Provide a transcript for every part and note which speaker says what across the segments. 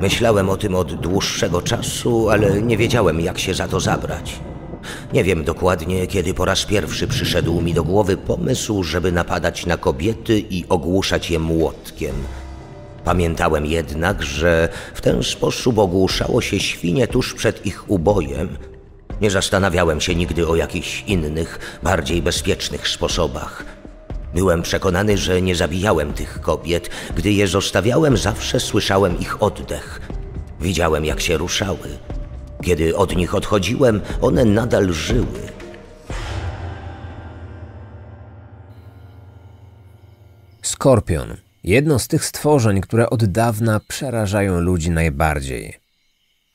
Speaker 1: Myślałem o tym od dłuższego czasu, ale nie wiedziałem, jak się za to zabrać. Nie wiem dokładnie, kiedy po raz pierwszy przyszedł mi do głowy pomysł, żeby napadać na kobiety i ogłuszać je młotkiem. Pamiętałem jednak, że w ten sposób ogłuszało się świnie tuż przed ich ubojem. Nie zastanawiałem się nigdy o jakichś innych, bardziej bezpiecznych sposobach. Byłem przekonany, że nie zabijałem tych kobiet. Gdy je zostawiałem, zawsze słyszałem ich oddech. Widziałem, jak się ruszały. Kiedy od nich odchodziłem, one nadal żyły.
Speaker 2: Skorpion. Jedno z tych stworzeń, które od dawna przerażają ludzi najbardziej.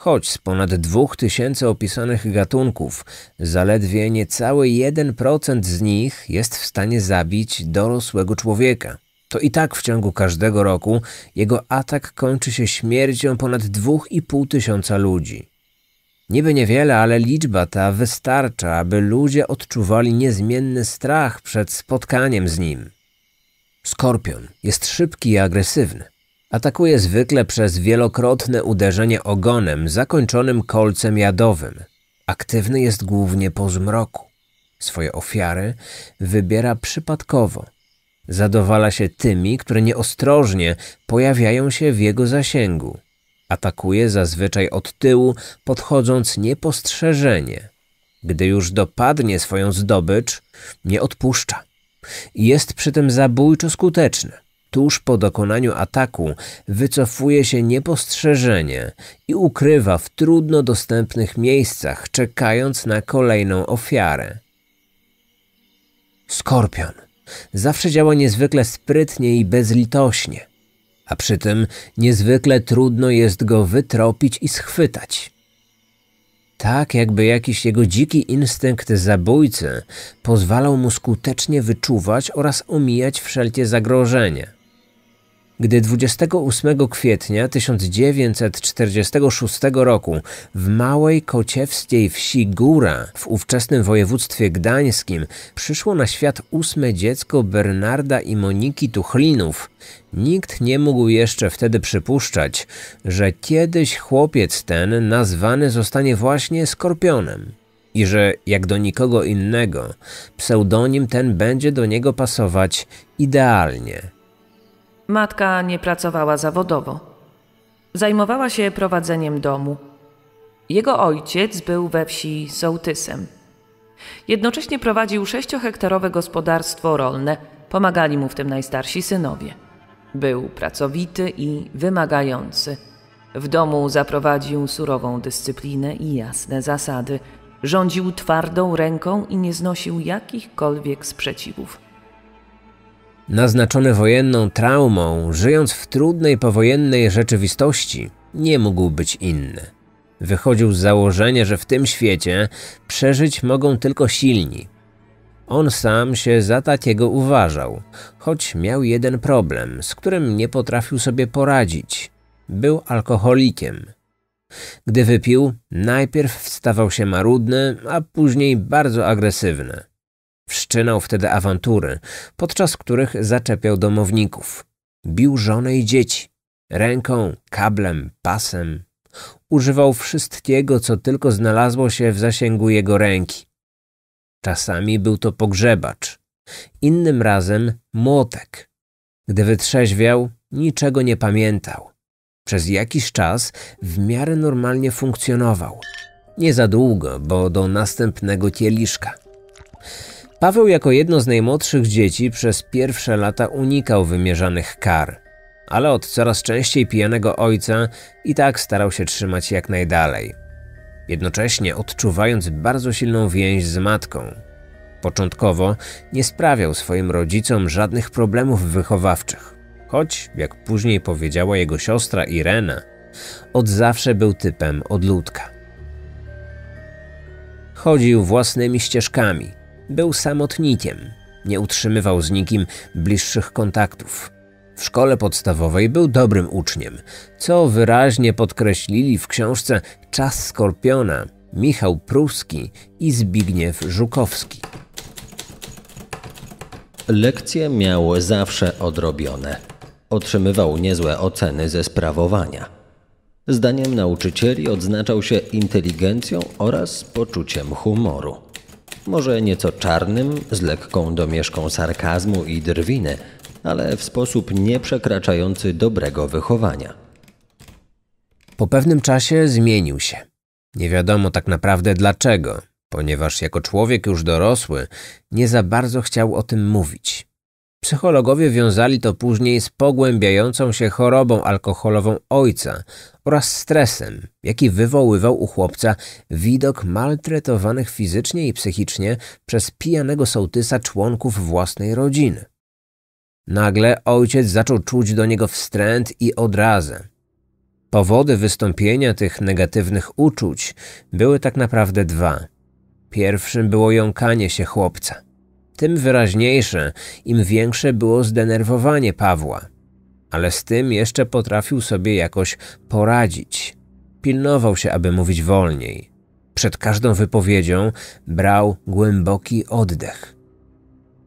Speaker 2: Choć z ponad dwóch tysięcy opisanych gatunków, zaledwie niecały 1% z nich jest w stanie zabić dorosłego człowieka. To i tak w ciągu każdego roku jego atak kończy się śmiercią ponad 2,5 tysiąca ludzi. Niby niewiele, ale liczba ta wystarcza, aby ludzie odczuwali niezmienny strach przed spotkaniem z nim. Skorpion jest szybki i agresywny atakuje zwykle przez wielokrotne uderzenie ogonem zakończonym kolcem jadowym. Aktywny jest głównie po zmroku. Swoje ofiary wybiera przypadkowo. Zadowala się tymi, które nieostrożnie pojawiają się w jego zasięgu. Atakuje zazwyczaj od tyłu, podchodząc niepostrzeżenie. Gdy już dopadnie swoją zdobycz, nie odpuszcza. Jest przy tym zabójczo skuteczny tuż po dokonaniu ataku wycofuje się niepostrzeżenie i ukrywa w trudno dostępnych miejscach, czekając na kolejną ofiarę. Skorpion zawsze działa niezwykle sprytnie i bezlitośnie, a przy tym niezwykle trudno jest go wytropić i schwytać. Tak, jakby jakiś jego dziki instynkt zabójcy pozwalał mu skutecznie wyczuwać oraz omijać wszelkie zagrożenie gdy 28 kwietnia 1946 roku w małej kociewskiej wsi Góra w ówczesnym województwie gdańskim przyszło na świat ósme dziecko Bernarda i Moniki Tuchlinów, nikt nie mógł jeszcze wtedy przypuszczać, że kiedyś chłopiec ten nazwany zostanie właśnie Skorpionem i że, jak do nikogo innego, pseudonim ten będzie do niego pasować idealnie.
Speaker 3: Matka nie pracowała zawodowo. Zajmowała się prowadzeniem domu. Jego ojciec był we wsi sołtysem. Jednocześnie prowadził sześciohektarowe gospodarstwo rolne. Pomagali mu w tym najstarsi synowie. Był pracowity i wymagający. W domu zaprowadził surową dyscyplinę i jasne zasady. Rządził twardą ręką i nie znosił jakichkolwiek sprzeciwów.
Speaker 2: Naznaczony wojenną traumą, żyjąc w trudnej powojennej rzeczywistości, nie mógł być inny. Wychodził z założenia, że w tym świecie przeżyć mogą tylko silni. On sam się za takiego uważał, choć miał jeden problem, z którym nie potrafił sobie poradzić. Był alkoholikiem. Gdy wypił, najpierw stawał się marudny, a później bardzo agresywny. Wszczynał wtedy awantury, podczas których zaczepiał domowników. Bił żonę i dzieci. Ręką, kablem, pasem. Używał wszystkiego, co tylko znalazło się w zasięgu jego ręki. Czasami był to pogrzebacz, innym razem młotek. Gdy wytrzeźwiał, niczego nie pamiętał. Przez jakiś czas w miarę normalnie funkcjonował. Nie za długo, bo do następnego kieliszka. Paweł jako jedno z najmłodszych dzieci przez pierwsze lata unikał wymierzanych kar, ale od coraz częściej pijanego ojca i tak starał się trzymać jak najdalej. Jednocześnie odczuwając bardzo silną więź z matką. Początkowo nie sprawiał swoim rodzicom żadnych problemów wychowawczych, choć, jak później powiedziała jego siostra Irena, od zawsze był typem odludka. Chodził własnymi ścieżkami – był samotnikiem, nie utrzymywał z nikim bliższych kontaktów. W szkole podstawowej był dobrym uczniem, co wyraźnie podkreślili w książce Czas Skorpiona Michał Pruski i Zbigniew Żukowski.
Speaker 4: Lekcje miał zawsze odrobione. Otrzymywał niezłe oceny ze sprawowania. Zdaniem nauczycieli odznaczał się inteligencją oraz poczuciem humoru. Może nieco czarnym, z lekką domieszką sarkazmu i drwiny, ale w sposób
Speaker 2: nieprzekraczający dobrego wychowania. Po pewnym czasie zmienił się. Nie wiadomo tak naprawdę dlaczego, ponieważ jako człowiek już dorosły nie za bardzo chciał o tym mówić. Psychologowie wiązali to później z pogłębiającą się chorobą alkoholową ojca oraz stresem, jaki wywoływał u chłopca widok maltretowanych fizycznie i psychicznie przez pijanego sołtysa członków własnej rodziny. Nagle ojciec zaczął czuć do niego wstręt i odrazę. Powody wystąpienia tych negatywnych uczuć były tak naprawdę dwa. Pierwszym było jąkanie się chłopca. Tym wyraźniejsze, im większe było zdenerwowanie Pawła. Ale z tym jeszcze potrafił sobie jakoś poradzić. Pilnował się, aby mówić wolniej. Przed każdą wypowiedzią brał głęboki oddech.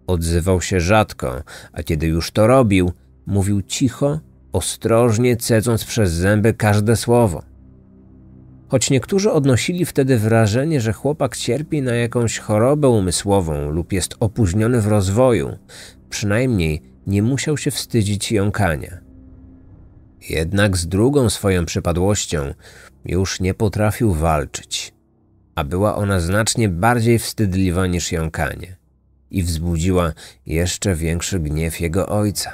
Speaker 2: Odzywał się rzadko, a kiedy już to robił, mówił cicho, ostrożnie cedząc przez zęby każde słowo. Choć niektórzy odnosili wtedy wrażenie, że chłopak cierpi na jakąś chorobę umysłową lub jest opóźniony w rozwoju, przynajmniej nie musiał się wstydzić jąkania. Jednak z drugą swoją przypadłością już nie potrafił walczyć, a była ona znacznie bardziej wstydliwa niż jąkanie i wzbudziła jeszcze większy gniew jego ojca.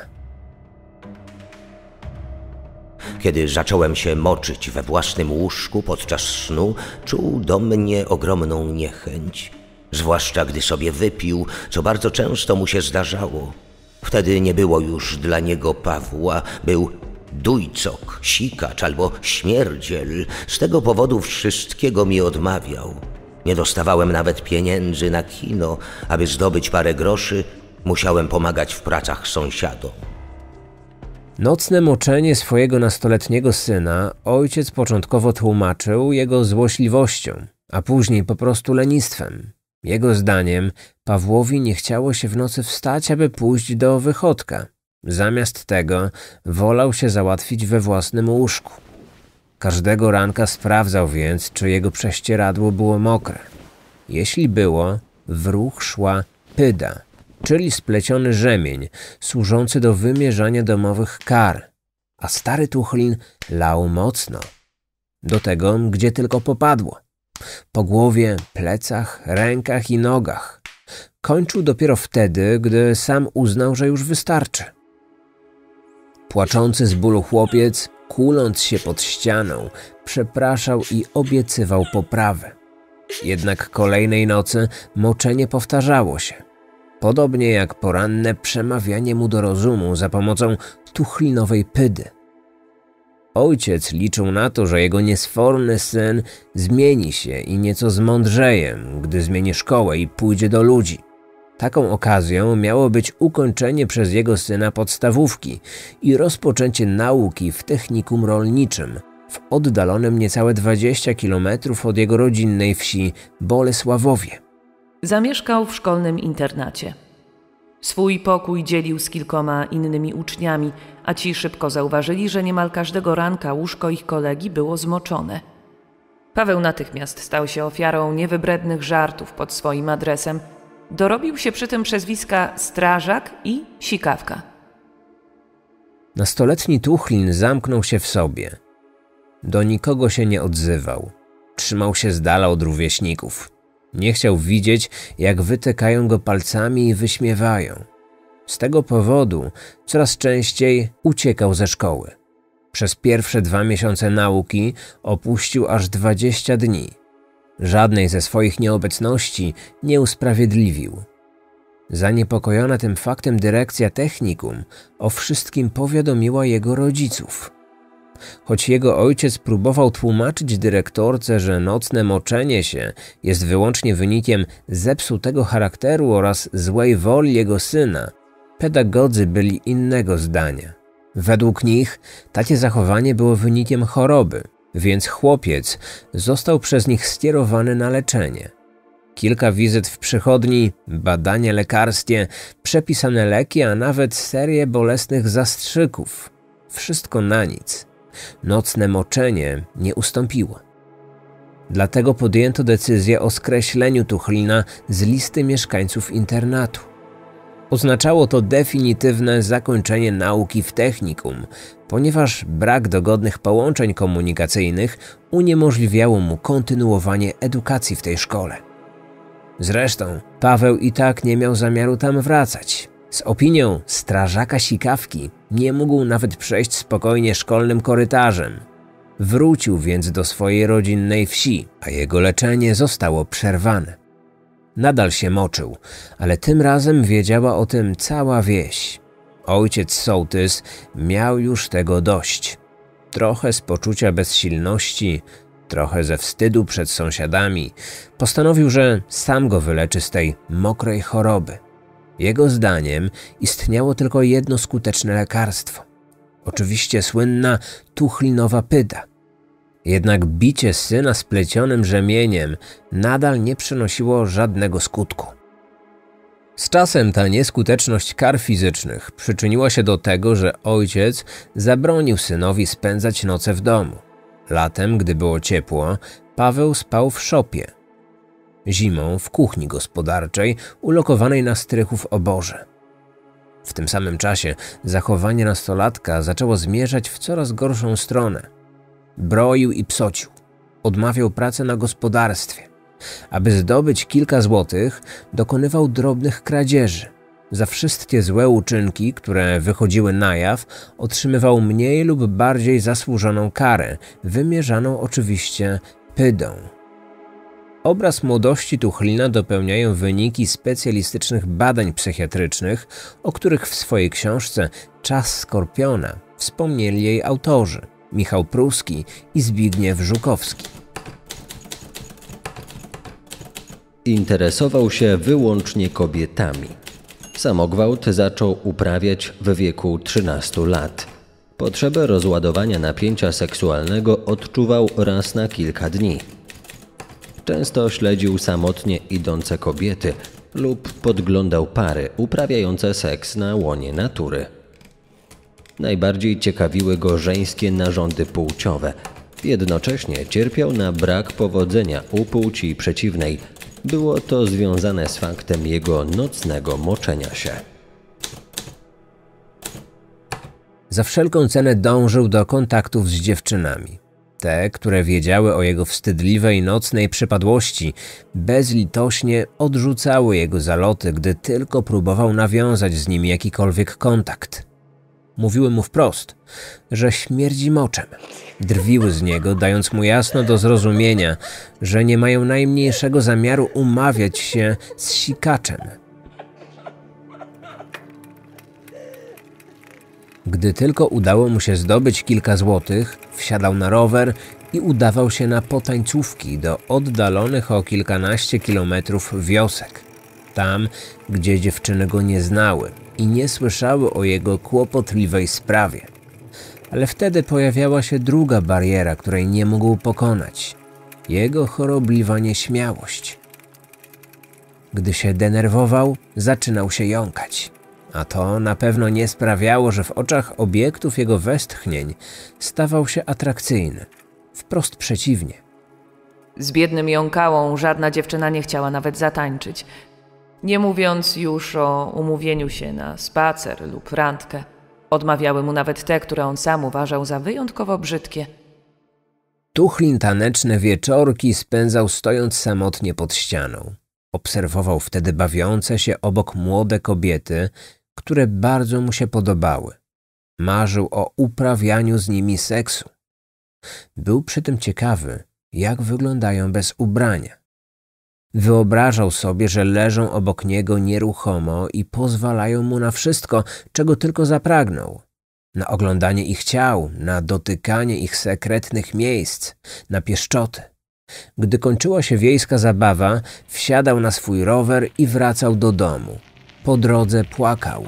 Speaker 1: Kiedy zacząłem się moczyć we własnym łóżku podczas snu, czuł do mnie ogromną niechęć. Zwłaszcza gdy sobie wypił, co bardzo często mu się zdarzało. Wtedy nie było już dla niego Pawła, był dujcok, sikacz albo śmierdziel. Z tego powodu wszystkiego mi odmawiał. Nie dostawałem nawet pieniędzy na kino, aby zdobyć parę groszy, musiałem pomagać w pracach sąsiadom.
Speaker 2: Nocne moczenie swojego nastoletniego syna ojciec początkowo tłumaczył jego złośliwością, a później po prostu lenistwem. Jego zdaniem Pawłowi nie chciało się w nocy wstać, aby pójść do wychodka. Zamiast tego wolał się załatwić we własnym łóżku. Każdego ranka sprawdzał więc, czy jego prześcieradło było mokre. Jeśli było, w ruch szła pyda – czyli spleciony rzemień, służący do wymierzania domowych kar, a stary Tuchlin lał mocno. Do tego, gdzie tylko popadło. Po głowie, plecach, rękach i nogach. Kończył dopiero wtedy, gdy sam uznał, że już wystarczy. Płaczący z bólu chłopiec, kuląc się pod ścianą, przepraszał i obiecywał poprawę. Jednak kolejnej nocy moczenie powtarzało się podobnie jak poranne przemawianie mu do rozumu za pomocą tuchlinowej pydy. Ojciec liczył na to, że jego niesforny syn zmieni się i nieco zmądrzeje, gdy zmieni szkołę i pójdzie do ludzi. Taką okazją miało być ukończenie przez jego syna podstawówki i rozpoczęcie nauki w technikum rolniczym w oddalonym niecałe 20 km od jego rodzinnej wsi Bolesławowie.
Speaker 3: Zamieszkał w szkolnym internacie. Swój pokój dzielił z kilkoma innymi uczniami, a ci szybko zauważyli, że niemal każdego ranka łóżko ich kolegi było zmoczone. Paweł natychmiast stał się ofiarą niewybrednych żartów pod swoim adresem. Dorobił się przy tym przezwiska Strażak i Sikawka.
Speaker 2: Nastoletni Tuchlin zamknął się w sobie. Do nikogo się nie odzywał. Trzymał się z dala od rówieśników. Nie chciał widzieć, jak wytykają go palcami i wyśmiewają. Z tego powodu coraz częściej uciekał ze szkoły. Przez pierwsze dwa miesiące nauki opuścił aż 20 dni. Żadnej ze swoich nieobecności nie usprawiedliwił. Zaniepokojona tym faktem dyrekcja technikum o wszystkim powiadomiła jego rodziców. Choć jego ojciec próbował tłumaczyć dyrektorce, że nocne moczenie się jest wyłącznie wynikiem zepsutego charakteru oraz złej woli jego syna, pedagodzy byli innego zdania. Według nich takie zachowanie było wynikiem choroby, więc chłopiec został przez nich skierowany na leczenie. Kilka wizyt w przychodni, badanie lekarskie, przepisane leki, a nawet serię bolesnych zastrzyków. Wszystko na nic nocne moczenie nie ustąpiło. Dlatego podjęto decyzję o skreśleniu Tuchlina z listy mieszkańców internatu. Oznaczało to definitywne zakończenie nauki w technikum, ponieważ brak dogodnych połączeń komunikacyjnych uniemożliwiało mu kontynuowanie edukacji w tej szkole. Zresztą Paweł i tak nie miał zamiaru tam wracać. Z opinią strażaka sikawki nie mógł nawet przejść spokojnie szkolnym korytarzem. Wrócił więc do swojej rodzinnej wsi, a jego leczenie zostało przerwane. Nadal się moczył, ale tym razem wiedziała o tym cała wieś. Ojciec Sołtys miał już tego dość. Trochę z poczucia bezsilności, trochę ze wstydu przed sąsiadami, postanowił, że sam go wyleczy z tej mokrej choroby. Jego zdaniem istniało tylko jedno skuteczne lekarstwo. Oczywiście słynna tuchlinowa pyda. Jednak bicie syna splecionym rzemieniem nadal nie przynosiło żadnego skutku. Z czasem ta nieskuteczność kar fizycznych przyczyniła się do tego, że ojciec zabronił synowi spędzać noce w domu. Latem, gdy było ciepło, Paweł spał w szopie, zimą w kuchni gospodarczej ulokowanej na strychu w oborze. W tym samym czasie zachowanie nastolatka zaczęło zmierzać w coraz gorszą stronę. Broił i psocił, odmawiał pracy na gospodarstwie. Aby zdobyć kilka złotych, dokonywał drobnych kradzieży. Za wszystkie złe uczynki, które wychodziły na jaw, otrzymywał mniej lub bardziej zasłużoną karę, wymierzaną oczywiście pydą. Obraz młodości Tuchlina dopełniają wyniki specjalistycznych badań psychiatrycznych, o których w swojej książce Czas Skorpiona wspomnieli jej autorzy Michał Pruski i Zbigniew Żukowski. Interesował się wyłącznie
Speaker 4: kobietami. Samogwałt zaczął uprawiać w wieku 13 lat. Potrzebę rozładowania napięcia seksualnego odczuwał raz na kilka dni. Często śledził samotnie idące kobiety lub podglądał pary uprawiające seks na łonie natury. Najbardziej ciekawiły go żeńskie narządy płciowe. Jednocześnie cierpiał na brak powodzenia u płci przeciwnej. Było to związane z faktem jego
Speaker 2: nocnego moczenia się. Za wszelką cenę dążył do kontaktów z dziewczynami te, które wiedziały o jego wstydliwej nocnej przypadłości, bezlitośnie odrzucały jego zaloty, gdy tylko próbował nawiązać z nim jakikolwiek kontakt. Mówiły mu wprost, że śmierdzi moczem. Drwiły z niego, dając mu jasno do zrozumienia, że nie mają najmniejszego zamiaru umawiać się z sikaczem, Gdy tylko udało mu się zdobyć kilka złotych, wsiadał na rower i udawał się na potańcówki do oddalonych o kilkanaście kilometrów wiosek. Tam, gdzie dziewczyny go nie znały i nie słyszały o jego kłopotliwej sprawie. Ale wtedy pojawiała się druga bariera, której nie mógł pokonać jego chorobliwa nieśmiałość. Gdy się denerwował, zaczynał się jąkać a to na pewno nie sprawiało, że w oczach obiektów jego westchnień stawał się atrakcyjny. Wprost przeciwnie.
Speaker 3: Z biednym jąkałą żadna dziewczyna nie chciała nawet zatańczyć. Nie mówiąc już o umówieniu się na spacer lub randkę. Odmawiały mu nawet te, które on sam uważał za wyjątkowo brzydkie.
Speaker 2: Tuchlin taneczne wieczorki spędzał stojąc samotnie pod ścianą. Obserwował wtedy bawiące się obok młode kobiety, które bardzo mu się podobały. Marzył o uprawianiu z nimi seksu. Był przy tym ciekawy, jak wyglądają bez ubrania. Wyobrażał sobie, że leżą obok niego nieruchomo i pozwalają mu na wszystko, czego tylko zapragnął. Na oglądanie ich ciał, na dotykanie ich sekretnych miejsc, na pieszczoty. Gdy kończyła się wiejska zabawa, wsiadał na swój rower i wracał do domu. Po drodze płakał.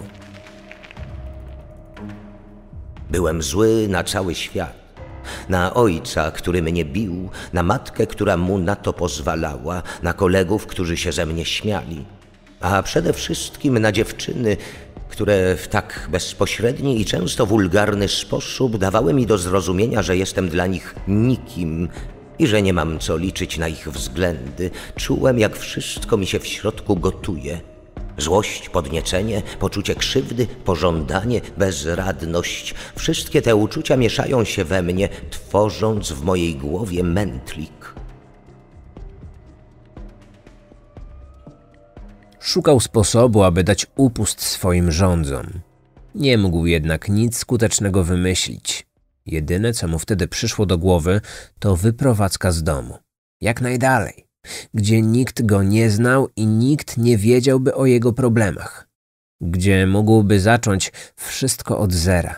Speaker 1: Byłem zły na cały świat. Na ojca, który mnie bił, na matkę, która mu na to pozwalała, na kolegów, którzy się ze mnie śmiali, a przede wszystkim na dziewczyny, które w tak bezpośredni i często wulgarny sposób dawały mi do zrozumienia, że jestem dla nich nikim i że nie mam co liczyć na ich względy. Czułem, jak wszystko mi się w środku gotuje Złość, podniecenie, poczucie krzywdy, pożądanie, bezradność wszystkie te uczucia mieszają się we mnie, tworząc w mojej głowie mętlik.
Speaker 2: Szukał sposobu, aby dać upust swoim rządzom. Nie mógł jednak nic skutecznego wymyślić. Jedyne, co mu wtedy przyszło do głowy, to wyprowadzka z domu. Jak najdalej gdzie nikt go nie znał i nikt nie wiedziałby o jego problemach, gdzie mógłby zacząć wszystko od zera.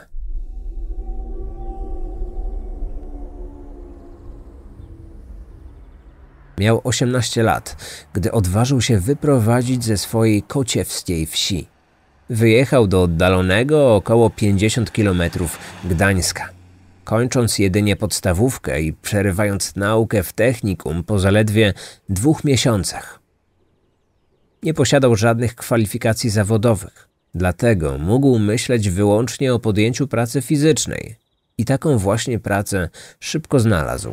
Speaker 2: Miał 18 lat, gdy odważył się wyprowadzić ze swojej kociewskiej wsi. Wyjechał do oddalonego około 50 kilometrów Gdańska kończąc jedynie podstawówkę i przerywając naukę w technikum po zaledwie dwóch miesiącach. Nie posiadał żadnych kwalifikacji zawodowych, dlatego mógł myśleć wyłącznie o podjęciu pracy fizycznej i taką właśnie pracę szybko znalazł.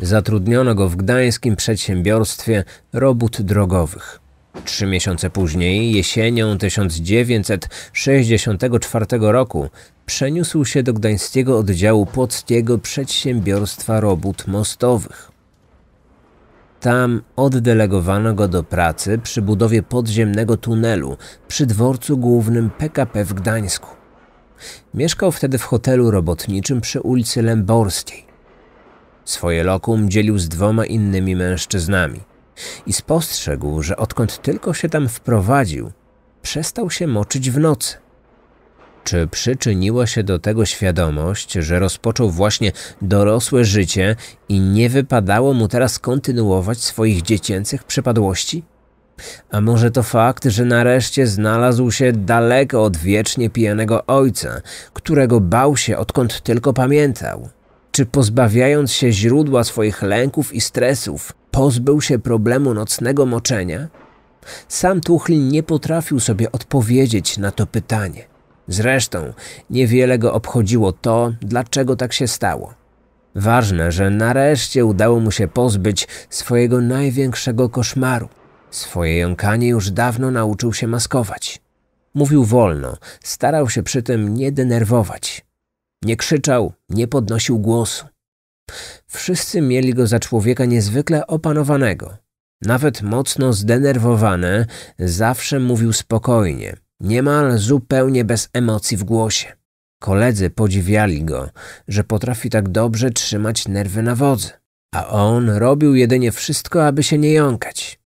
Speaker 2: Zatrudniono go w gdańskim przedsiębiorstwie robót drogowych. Trzy miesiące później, jesienią 1964 roku, przeniósł się do gdańskiego oddziału Płockiego Przedsiębiorstwa Robót Mostowych. Tam oddelegowano go do pracy przy budowie podziemnego tunelu przy dworcu głównym PKP w Gdańsku. Mieszkał wtedy w hotelu robotniczym przy ulicy Lęborskiej. Swoje lokum dzielił z dwoma innymi mężczyznami i spostrzegł, że odkąd tylko się tam wprowadził, przestał się moczyć w nocy. Czy przyczyniła się do tego świadomość, że rozpoczął właśnie dorosłe życie i nie wypadało mu teraz kontynuować swoich dziecięcych przypadłości? A może to fakt, że nareszcie znalazł się daleko od wiecznie pijanego ojca, którego bał się odkąd tylko pamiętał? Czy pozbawiając się źródła swoich lęków i stresów, pozbył się problemu nocnego moczenia? Sam Tuchl nie potrafił sobie odpowiedzieć na to pytanie. Zresztą niewiele go obchodziło to, dlaczego tak się stało. Ważne, że nareszcie udało mu się pozbyć swojego największego koszmaru. Swoje jąkanie już dawno nauczył się maskować. Mówił wolno, starał się przy tym nie denerwować. Nie krzyczał, nie podnosił głosu. Wszyscy mieli go za człowieka niezwykle opanowanego. Nawet mocno zdenerwowany, zawsze mówił spokojnie, niemal zupełnie bez emocji w głosie. Koledzy podziwiali go, że potrafi tak dobrze trzymać nerwy na wodzy, a on robił jedynie wszystko, aby się nie jąkać.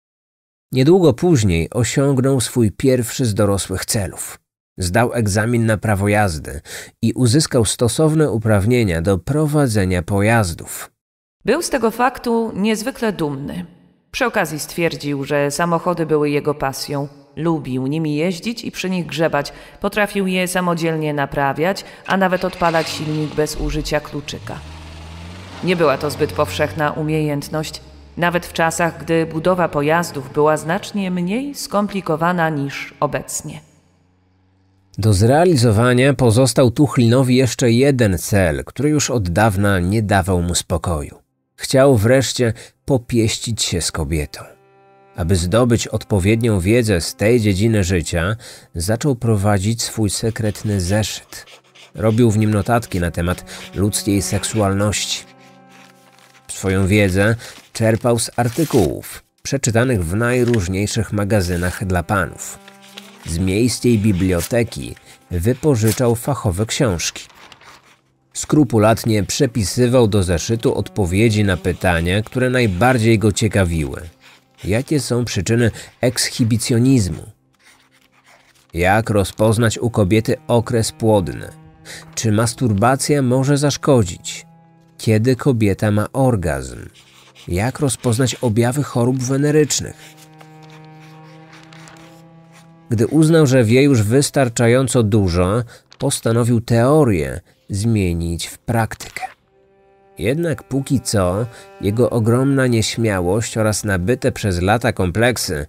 Speaker 2: Niedługo później osiągnął swój pierwszy z dorosłych celów. Zdał egzamin na prawo jazdy i uzyskał stosowne uprawnienia do prowadzenia pojazdów.
Speaker 3: Był z tego faktu niezwykle dumny. Przy okazji stwierdził, że samochody były jego pasją. Lubił nimi jeździć i przy nich grzebać. Potrafił je samodzielnie naprawiać, a nawet odpalać silnik bez użycia kluczyka. Nie była to zbyt powszechna umiejętność, nawet w czasach, gdy budowa pojazdów była znacznie mniej skomplikowana niż obecnie.
Speaker 2: Do zrealizowania pozostał Tuchlinowi jeszcze jeden cel, który już od dawna nie dawał mu spokoju. Chciał wreszcie popieścić się z kobietą. Aby zdobyć odpowiednią wiedzę z tej dziedziny życia, zaczął prowadzić swój sekretny zeszyt. Robił w nim notatki na temat ludzkiej seksualności. Swoją wiedzę czerpał z artykułów przeczytanych w najróżniejszych magazynach dla panów. Z miejskiej biblioteki wypożyczał fachowe książki. Skrupulatnie przepisywał do zeszytu odpowiedzi na pytania, które najbardziej go ciekawiły. Jakie są przyczyny ekshibicjonizmu? Jak rozpoznać u kobiety okres płodny? Czy masturbacja może zaszkodzić? Kiedy kobieta ma orgazm? Jak rozpoznać objawy chorób wenerycznych? Gdy uznał, że wie już wystarczająco dużo, postanowił teorię, zmienić w praktykę. Jednak póki co jego ogromna nieśmiałość oraz nabyte przez lata kompleksy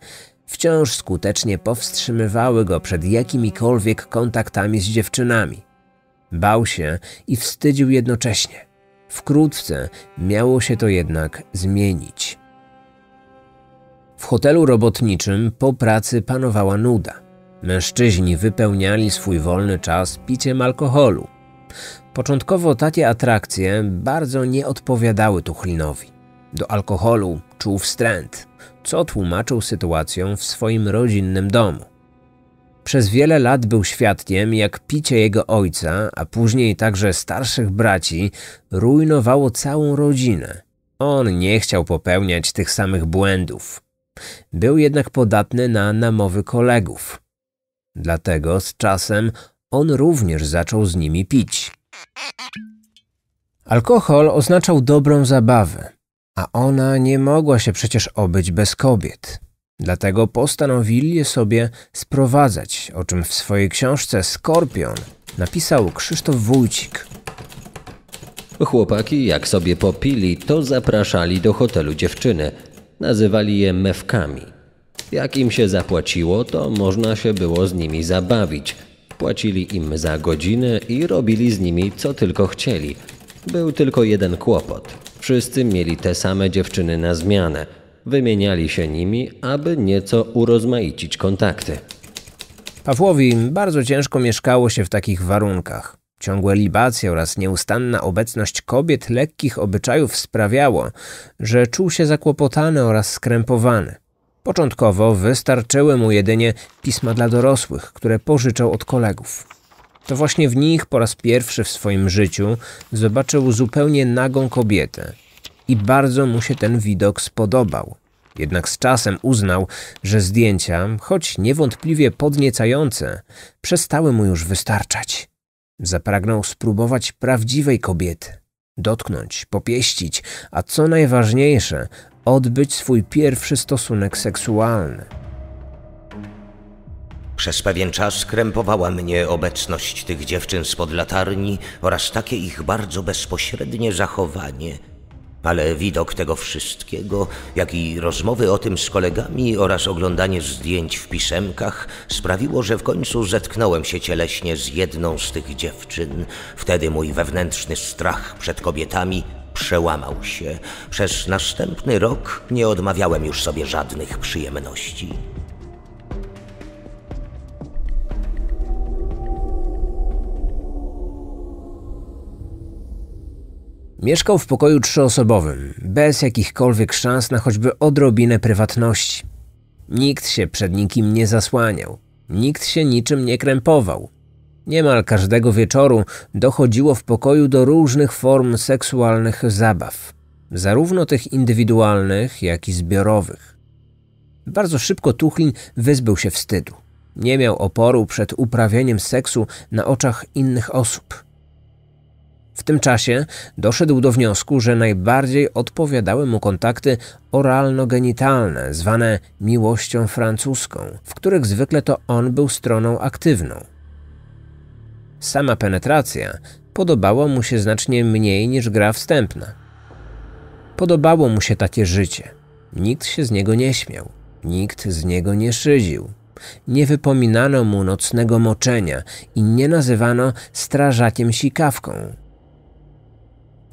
Speaker 2: wciąż skutecznie powstrzymywały go przed jakimikolwiek kontaktami z dziewczynami. Bał się i wstydził jednocześnie. Wkrótce miało się to jednak zmienić. W hotelu robotniczym po pracy panowała nuda. Mężczyźni wypełniali swój wolny czas piciem alkoholu, Początkowo takie atrakcje bardzo nie odpowiadały Tuchlinowi. Do alkoholu czuł wstręt, co tłumaczył sytuacją w swoim rodzinnym domu. Przez wiele lat był świadkiem, jak picie jego ojca, a później także starszych braci, rujnowało całą rodzinę. On nie chciał popełniać tych samych błędów. Był jednak podatny na namowy kolegów. Dlatego z czasem on również zaczął z nimi pić. Alkohol oznaczał dobrą zabawę, a ona nie mogła się przecież obyć bez kobiet. Dlatego postanowili je sobie sprowadzać, o czym w swojej książce Skorpion napisał Krzysztof Wójcik. Chłopaki, jak
Speaker 4: sobie popili, to zapraszali do hotelu dziewczyny. Nazywali je mewkami. Jak im się zapłaciło, to można się było z nimi zabawić – płacili im za godziny i robili z nimi co tylko chcieli. Był tylko jeden kłopot. Wszyscy mieli te same dziewczyny na zmianę. Wymieniali się nimi,
Speaker 2: aby nieco urozmaicić kontakty. Pawłowi bardzo ciężko mieszkało się w takich warunkach. Ciągłe libacje oraz nieustanna obecność kobiet lekkich obyczajów sprawiało, że czuł się zakłopotany oraz skrępowany. Początkowo wystarczyły mu jedynie pisma dla dorosłych, które pożyczał od kolegów. To właśnie w nich po raz pierwszy w swoim życiu zobaczył zupełnie nagą kobietę i bardzo mu się ten widok spodobał. Jednak z czasem uznał, że zdjęcia, choć niewątpliwie podniecające, przestały mu już wystarczać. Zapragnął spróbować prawdziwej kobiety, dotknąć, popieścić, a co najważniejsze, odbyć swój pierwszy stosunek seksualny.
Speaker 1: Przez pewien czas krępowała mnie obecność tych dziewczyn spod latarni oraz takie ich bardzo bezpośrednie zachowanie, ale widok tego wszystkiego, jak i rozmowy o tym z kolegami oraz oglądanie zdjęć w pisemkach sprawiło, że w końcu zetknąłem się cieleśnie z jedną z tych dziewczyn. Wtedy mój wewnętrzny strach przed kobietami przełamał się. Przez następny rok nie odmawiałem już sobie żadnych przyjemności.
Speaker 2: Mieszkał w pokoju trzyosobowym, bez jakichkolwiek szans na choćby odrobinę prywatności. Nikt się przed nikim nie zasłaniał, nikt się niczym nie krępował. Niemal każdego wieczoru dochodziło w pokoju do różnych form seksualnych zabaw, zarówno tych indywidualnych, jak i zbiorowych. Bardzo szybko Tuchlin wyzbył się wstydu. Nie miał oporu przed uprawianiem seksu na oczach innych osób. W tym czasie doszedł do wniosku, że najbardziej odpowiadały mu kontakty oralno-genitalne, zwane miłością francuską, w których zwykle to on był stroną aktywną. Sama penetracja podobała mu się znacznie mniej niż gra wstępna. Podobało mu się takie życie. Nikt się z niego nie śmiał, nikt z niego nie szydził. Nie wypominano mu nocnego moczenia i nie nazywano strażakiem sikawką.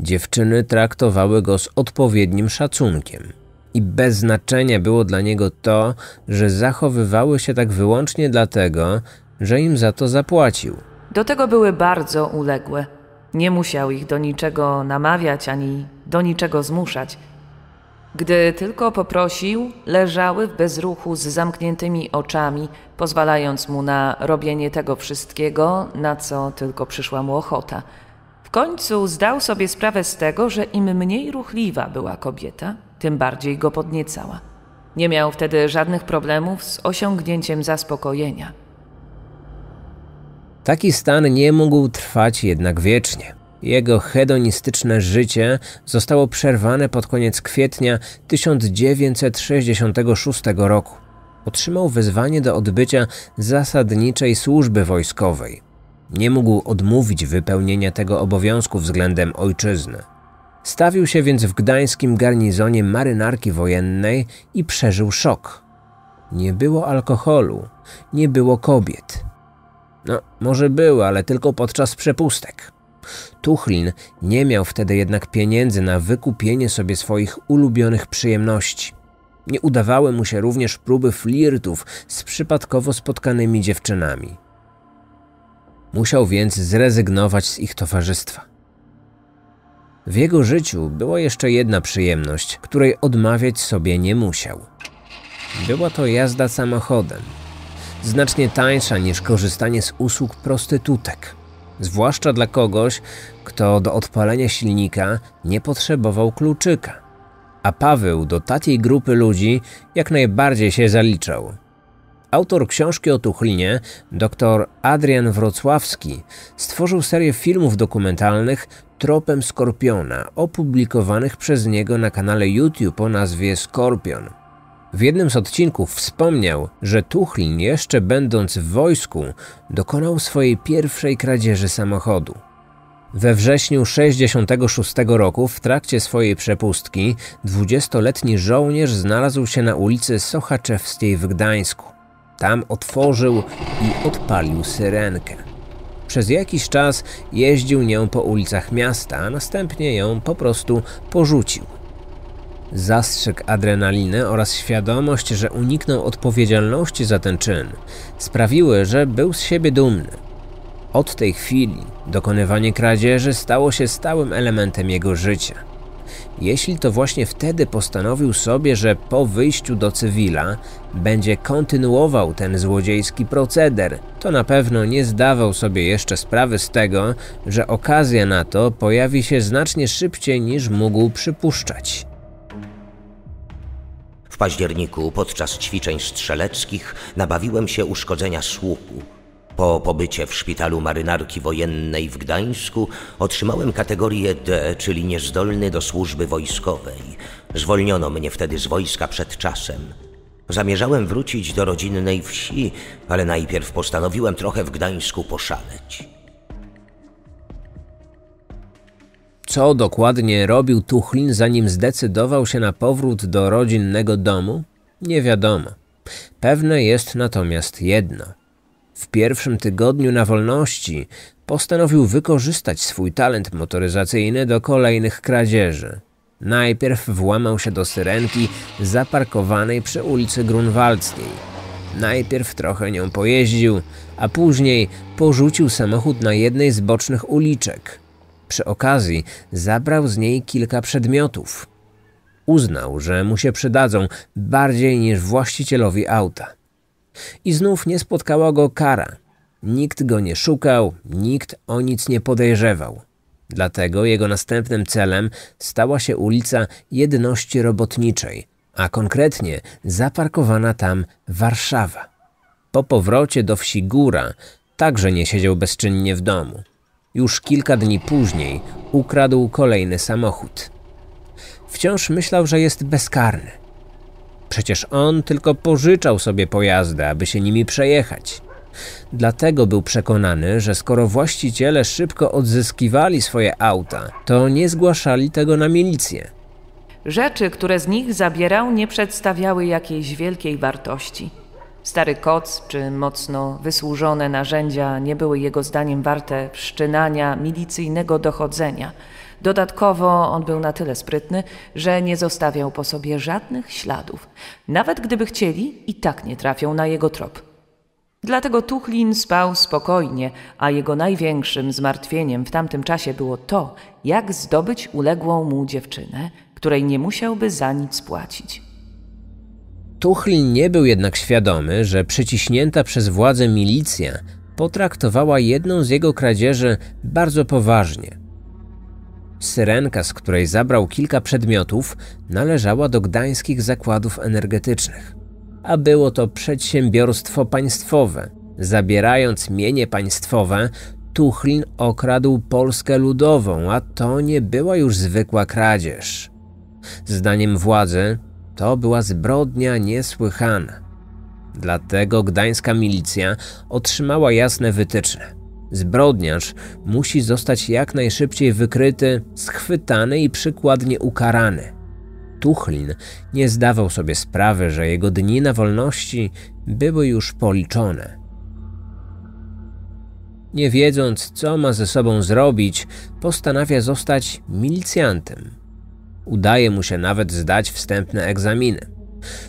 Speaker 2: Dziewczyny traktowały go z odpowiednim szacunkiem i bez znaczenia było dla niego to, że zachowywały się tak wyłącznie dlatego, że im za to zapłacił
Speaker 3: – do tego były bardzo uległe. Nie musiał ich do niczego namawiać ani do niczego zmuszać. Gdy tylko poprosił, leżały w bezruchu z zamkniętymi oczami, pozwalając mu na robienie tego wszystkiego, na co tylko przyszła mu ochota. W końcu zdał sobie sprawę z tego, że im mniej ruchliwa była kobieta, tym bardziej go podniecała. Nie miał wtedy żadnych problemów z osiągnięciem zaspokojenia.
Speaker 2: Taki stan nie mógł trwać jednak wiecznie. Jego hedonistyczne życie zostało przerwane pod koniec kwietnia 1966 roku. Otrzymał wezwanie do odbycia zasadniczej służby wojskowej. Nie mógł odmówić wypełnienia tego obowiązku względem ojczyzny. Stawił się więc w gdańskim garnizonie marynarki wojennej i przeżył szok. Nie było alkoholu, nie było kobiet. No, może były, ale tylko podczas przepustek. Tuchlin nie miał wtedy jednak pieniędzy na wykupienie sobie swoich ulubionych przyjemności. Nie udawały mu się również próby flirtów z przypadkowo spotkanymi dziewczynami. Musiał więc zrezygnować z ich towarzystwa. W jego życiu była jeszcze jedna przyjemność, której odmawiać sobie nie musiał. Była to jazda samochodem znacznie tańsza niż korzystanie z usług prostytutek. Zwłaszcza dla kogoś, kto do odpalenia silnika nie potrzebował kluczyka. A Paweł do takiej grupy ludzi jak najbardziej się zaliczał. Autor książki o Tuchlinie, dr Adrian Wrocławski, stworzył serię filmów dokumentalnych Tropem Skorpiona, opublikowanych przez niego na kanale YouTube o nazwie Skorpion. W jednym z odcinków wspomniał, że Tuchlin jeszcze będąc w wojsku dokonał swojej pierwszej kradzieży samochodu. We wrześniu 66 roku w trakcie swojej przepustki 20-letni żołnierz znalazł się na ulicy Sochaczewskiej w Gdańsku. Tam otworzył i odpalił syrenkę. Przez jakiś czas jeździł nią po ulicach miasta, a następnie ją po prostu porzucił. Zastrzyk adrenaliny oraz świadomość, że uniknął odpowiedzialności za ten czyn, sprawiły, że był z siebie dumny. Od tej chwili dokonywanie kradzieży stało się stałym elementem jego życia. Jeśli to właśnie wtedy postanowił sobie, że po wyjściu do cywila będzie kontynuował ten złodziejski proceder, to na pewno nie zdawał sobie jeszcze sprawy z tego, że okazja na to pojawi się znacznie szybciej niż mógł przypuszczać
Speaker 1: październiku podczas ćwiczeń strzeleckich nabawiłem się uszkodzenia słuchu. Po pobycie w szpitalu marynarki wojennej w Gdańsku otrzymałem kategorię D, czyli niezdolny do służby wojskowej. Zwolniono mnie wtedy z wojska przed czasem. Zamierzałem wrócić do rodzinnej wsi, ale najpierw postanowiłem trochę w Gdańsku poszaleć. Co dokładnie robił
Speaker 2: Tuchlin, zanim zdecydował się na powrót do rodzinnego domu? Nie wiadomo. Pewne jest natomiast jedno. W pierwszym tygodniu na wolności postanowił wykorzystać swój talent motoryzacyjny do kolejnych kradzieży. Najpierw włamał się do syrenki zaparkowanej przy ulicy Grunwaldzkiej. Najpierw trochę nią pojeździł, a później porzucił samochód na jednej z bocznych uliczek. Przy okazji zabrał z niej kilka przedmiotów. Uznał, że mu się przydadzą bardziej niż właścicielowi auta. I znów nie spotkała go kara. Nikt go nie szukał, nikt o nic nie podejrzewał. Dlatego jego następnym celem stała się ulica Jedności Robotniczej, a konkretnie zaparkowana tam Warszawa. Po powrocie do wsi Góra także nie siedział bezczynnie w domu. Już kilka dni później ukradł kolejny samochód. Wciąż myślał, że jest bezkarny. Przecież on tylko pożyczał sobie pojazdy, aby się nimi przejechać. Dlatego był przekonany, że skoro właściciele szybko odzyskiwali swoje auta, to nie zgłaszali tego na milicję.
Speaker 3: Rzeczy, które z nich zabierał, nie przedstawiały jakiejś wielkiej wartości. Stary koc czy mocno wysłużone narzędzia nie były jego zdaniem warte wszczynania milicyjnego dochodzenia. Dodatkowo on był na tyle sprytny, że nie zostawiał po sobie żadnych śladów. Nawet gdyby chcieli, i tak nie trafią na jego trop. Dlatego Tuchlin spał spokojnie, a jego największym zmartwieniem w tamtym czasie było to, jak zdobyć uległą mu dziewczynę, której nie musiałby za nic płacić. Tuchl nie
Speaker 2: był jednak świadomy, że przyciśnięta przez władze milicja potraktowała jedną z jego kradzieży bardzo poważnie. Syrenka, z której zabrał kilka przedmiotów, należała do gdańskich zakładów energetycznych. A było to przedsiębiorstwo państwowe. Zabierając mienie państwowe, Tuchlin okradł Polskę Ludową, a to nie była już zwykła kradzież. Zdaniem władzy, to była zbrodnia niesłychana. Dlatego gdańska milicja otrzymała jasne wytyczne. Zbrodniarz musi zostać jak najszybciej wykryty, schwytany i przykładnie ukarany. Tuchlin nie zdawał sobie sprawy, że jego dni na wolności były już policzone. Nie wiedząc, co ma ze sobą zrobić, postanawia zostać milicjantem Udaje mu się nawet zdać wstępne egzaminy.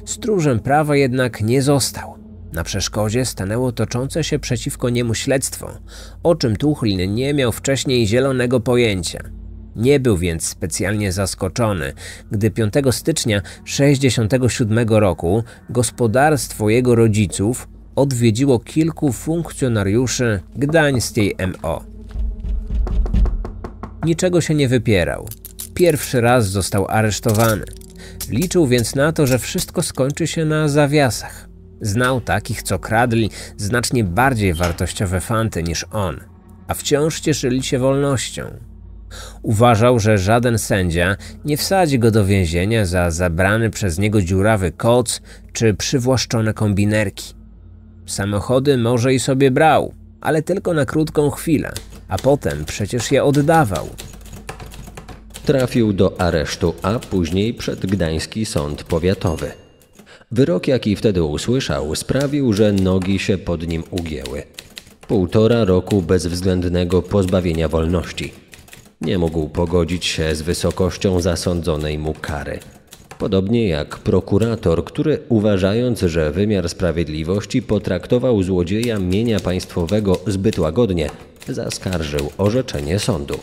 Speaker 2: Stróżem prawa jednak nie został. Na przeszkodzie stanęło toczące się przeciwko niemu śledztwo, o czym Tuchlin nie miał wcześniej zielonego pojęcia. Nie był więc specjalnie zaskoczony, gdy 5 stycznia 67 roku gospodarstwo jego rodziców odwiedziło kilku funkcjonariuszy gdańskiej MO. Niczego się nie wypierał pierwszy raz został aresztowany. Liczył więc na to, że wszystko skończy się na zawiasach. Znał takich, co kradli znacznie bardziej wartościowe fanty niż on, a wciąż cieszyli się wolnością. Uważał, że żaden sędzia nie wsadzi go do więzienia za zabrany przez niego dziurawy koc czy przywłaszczone kombinerki. Samochody może i sobie brał, ale tylko na krótką chwilę, a potem przecież je oddawał. Trafił do
Speaker 4: aresztu, a później przed Gdański Sąd Powiatowy. Wyrok, jaki wtedy usłyszał, sprawił, że nogi się pod nim ugięły. Półtora roku bezwzględnego pozbawienia wolności. Nie mógł pogodzić się z wysokością zasądzonej mu kary. Podobnie jak prokurator, który uważając, że wymiar sprawiedliwości potraktował złodzieja mienia państwowego zbyt łagodnie,
Speaker 2: zaskarżył orzeczenie sądu.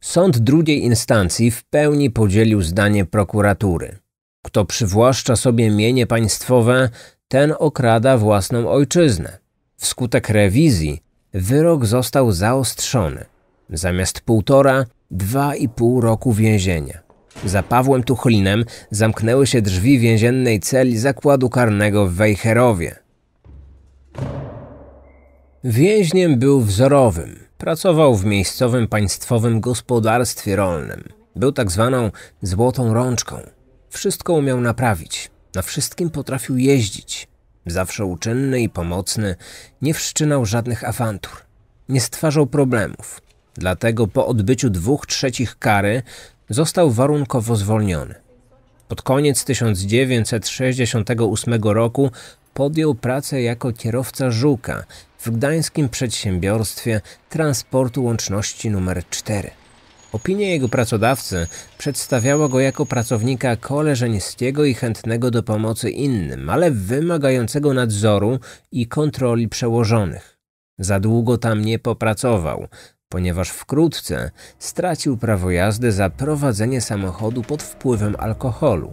Speaker 2: Sąd drugiej instancji w pełni podzielił zdanie prokuratury. Kto przywłaszcza sobie mienie państwowe, ten okrada własną ojczyznę. Wskutek rewizji wyrok został zaostrzony. Zamiast półtora, dwa i pół roku więzienia. Za Pawłem Tuchlinem zamknęły się drzwi więziennej celi zakładu karnego w Wejherowie. Więźniem był wzorowym – Pracował w miejscowym państwowym gospodarstwie rolnym. Był tak zwaną złotą rączką. Wszystko umiał naprawić, na wszystkim potrafił jeździć. Zawsze uczynny i pomocny, nie wszczynał żadnych awantur. Nie stwarzał problemów. Dlatego po odbyciu dwóch trzecich kary został warunkowo zwolniony. Pod koniec 1968 roku podjął pracę jako kierowca Żuka w gdańskim przedsiębiorstwie transportu łączności nr 4. Opinie jego pracodawcy przedstawiało go jako pracownika koleżeńskiego i chętnego do pomocy innym, ale wymagającego nadzoru i kontroli przełożonych. Za długo tam nie popracował, ponieważ wkrótce stracił prawo jazdy za prowadzenie samochodu pod wpływem alkoholu.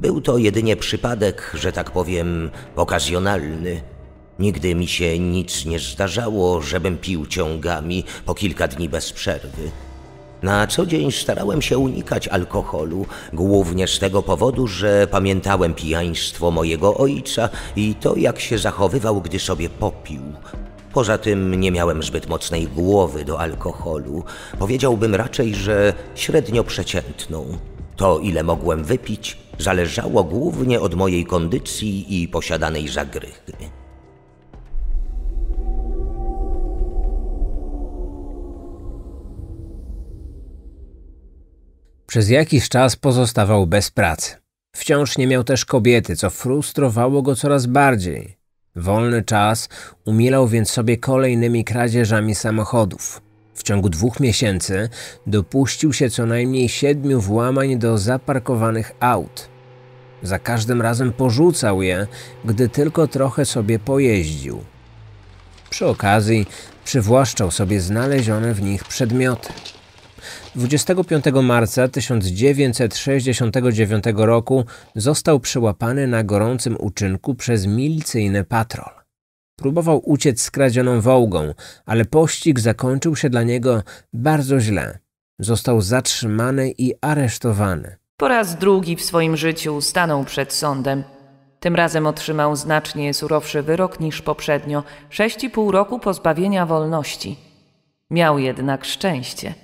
Speaker 1: Był to jedynie przypadek, że tak powiem, okazjonalny. Nigdy mi się nic nie zdarzało, żebym pił ciągami po kilka dni bez przerwy. Na co dzień starałem się unikać alkoholu, głównie z tego powodu, że pamiętałem pijaństwo mojego ojca i to, jak się zachowywał, gdy sobie popił. Poza tym nie miałem zbyt mocnej głowy do alkoholu, powiedziałbym raczej, że średnio przeciętną. To, ile mogłem wypić, zależało głównie od mojej kondycji i posiadanej żagrychy.
Speaker 2: Przez jakiś czas pozostawał bez pracy. Wciąż nie miał też kobiety, co frustrowało go coraz bardziej. Wolny czas umilał więc sobie kolejnymi kradzieżami samochodów. W ciągu dwóch miesięcy dopuścił się co najmniej siedmiu włamań do zaparkowanych aut. Za każdym razem porzucał je, gdy tylko trochę sobie pojeździł. Przy okazji przywłaszczał sobie znalezione w nich przedmioty. 25 marca 1969 roku został przyłapany na gorącym uczynku przez milicyjny patrol. Próbował uciec skradzioną wołgą, ale pościg zakończył się dla niego bardzo źle. Został zatrzymany i aresztowany.
Speaker 3: Po raz drugi w swoim życiu stanął przed sądem. Tym razem otrzymał znacznie surowszy wyrok niż poprzednio 6,5 roku pozbawienia wolności. Miał jednak szczęście.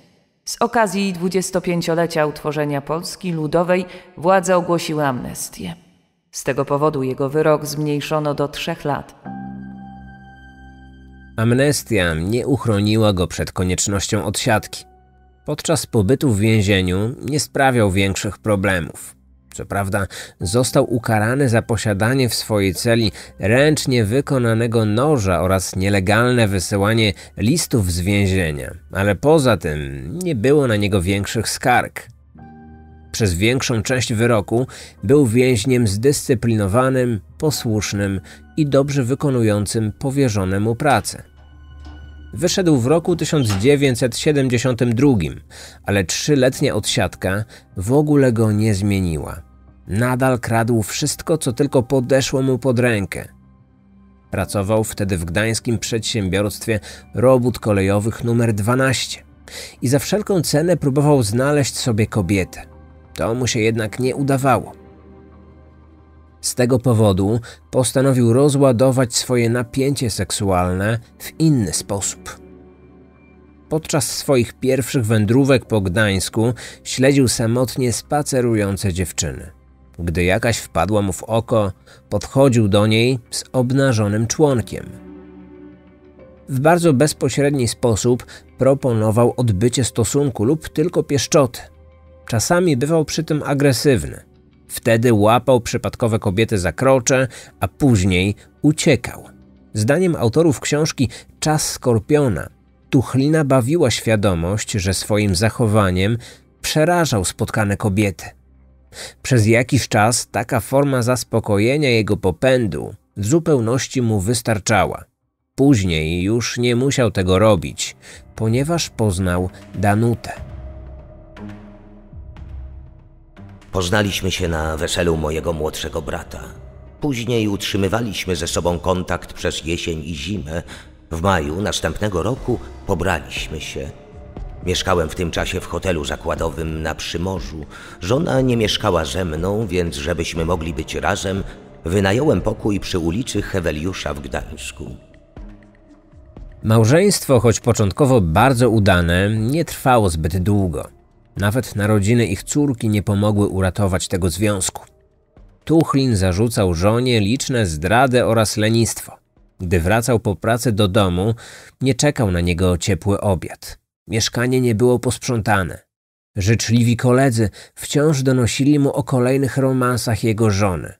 Speaker 3: Z okazji 25-lecia utworzenia Polski Ludowej władza ogłosiła amnestię. Z tego powodu jego wyrok zmniejszono do trzech lat.
Speaker 2: Amnestia nie uchroniła go przed koniecznością odsiadki. Podczas pobytu w więzieniu nie sprawiał większych problemów. Co prawda, został ukarany za posiadanie w swojej celi ręcznie wykonanego noża oraz nielegalne wysyłanie listów z więzienia, ale poza tym nie było na niego większych skarg. Przez większą część wyroku był więźniem zdyscyplinowanym, posłusznym i dobrze wykonującym powierzone mu pracę. Wyszedł w roku 1972, ale trzyletnia odsiadka w ogóle go nie zmieniła. Nadal kradł wszystko, co tylko podeszło mu pod rękę. Pracował wtedy w gdańskim przedsiębiorstwie robót kolejowych numer 12 i za wszelką cenę próbował znaleźć sobie kobietę. To mu się jednak nie udawało. Z tego powodu postanowił rozładować swoje napięcie seksualne w inny sposób. Podczas swoich pierwszych wędrówek po Gdańsku śledził samotnie spacerujące dziewczyny. Gdy jakaś wpadła mu w oko, podchodził do niej z obnażonym członkiem. W bardzo bezpośredni sposób proponował odbycie stosunku lub tylko pieszczoty. Czasami bywał przy tym agresywny. Wtedy łapał przypadkowe kobiety za krocze, a później uciekał. Zdaniem autorów książki Czas Skorpiona, Tuchlina bawiła świadomość, że swoim zachowaniem przerażał spotkane kobiety. Przez jakiś czas taka forma zaspokojenia jego popędu w zupełności mu wystarczała. Później już nie musiał tego robić, ponieważ poznał Danutę.
Speaker 1: Poznaliśmy się na weselu mojego młodszego brata. Później utrzymywaliśmy ze sobą kontakt przez jesień i zimę. W maju następnego roku pobraliśmy się. Mieszkałem w tym czasie w hotelu zakładowym na Przymorzu. Żona nie mieszkała ze mną, więc żebyśmy mogli być razem, wynająłem pokój przy ulicy Heweliusza w Gdańsku. Małżeństwo, choć początkowo bardzo udane, nie trwało zbyt długo.
Speaker 2: Nawet narodziny ich córki nie pomogły uratować tego związku. Tuchlin zarzucał żonie liczne zdrady oraz lenistwo. Gdy wracał po pracy do domu, nie czekał na niego ciepły obiad. Mieszkanie nie było posprzątane. Życzliwi koledzy wciąż donosili mu o kolejnych romansach jego żony.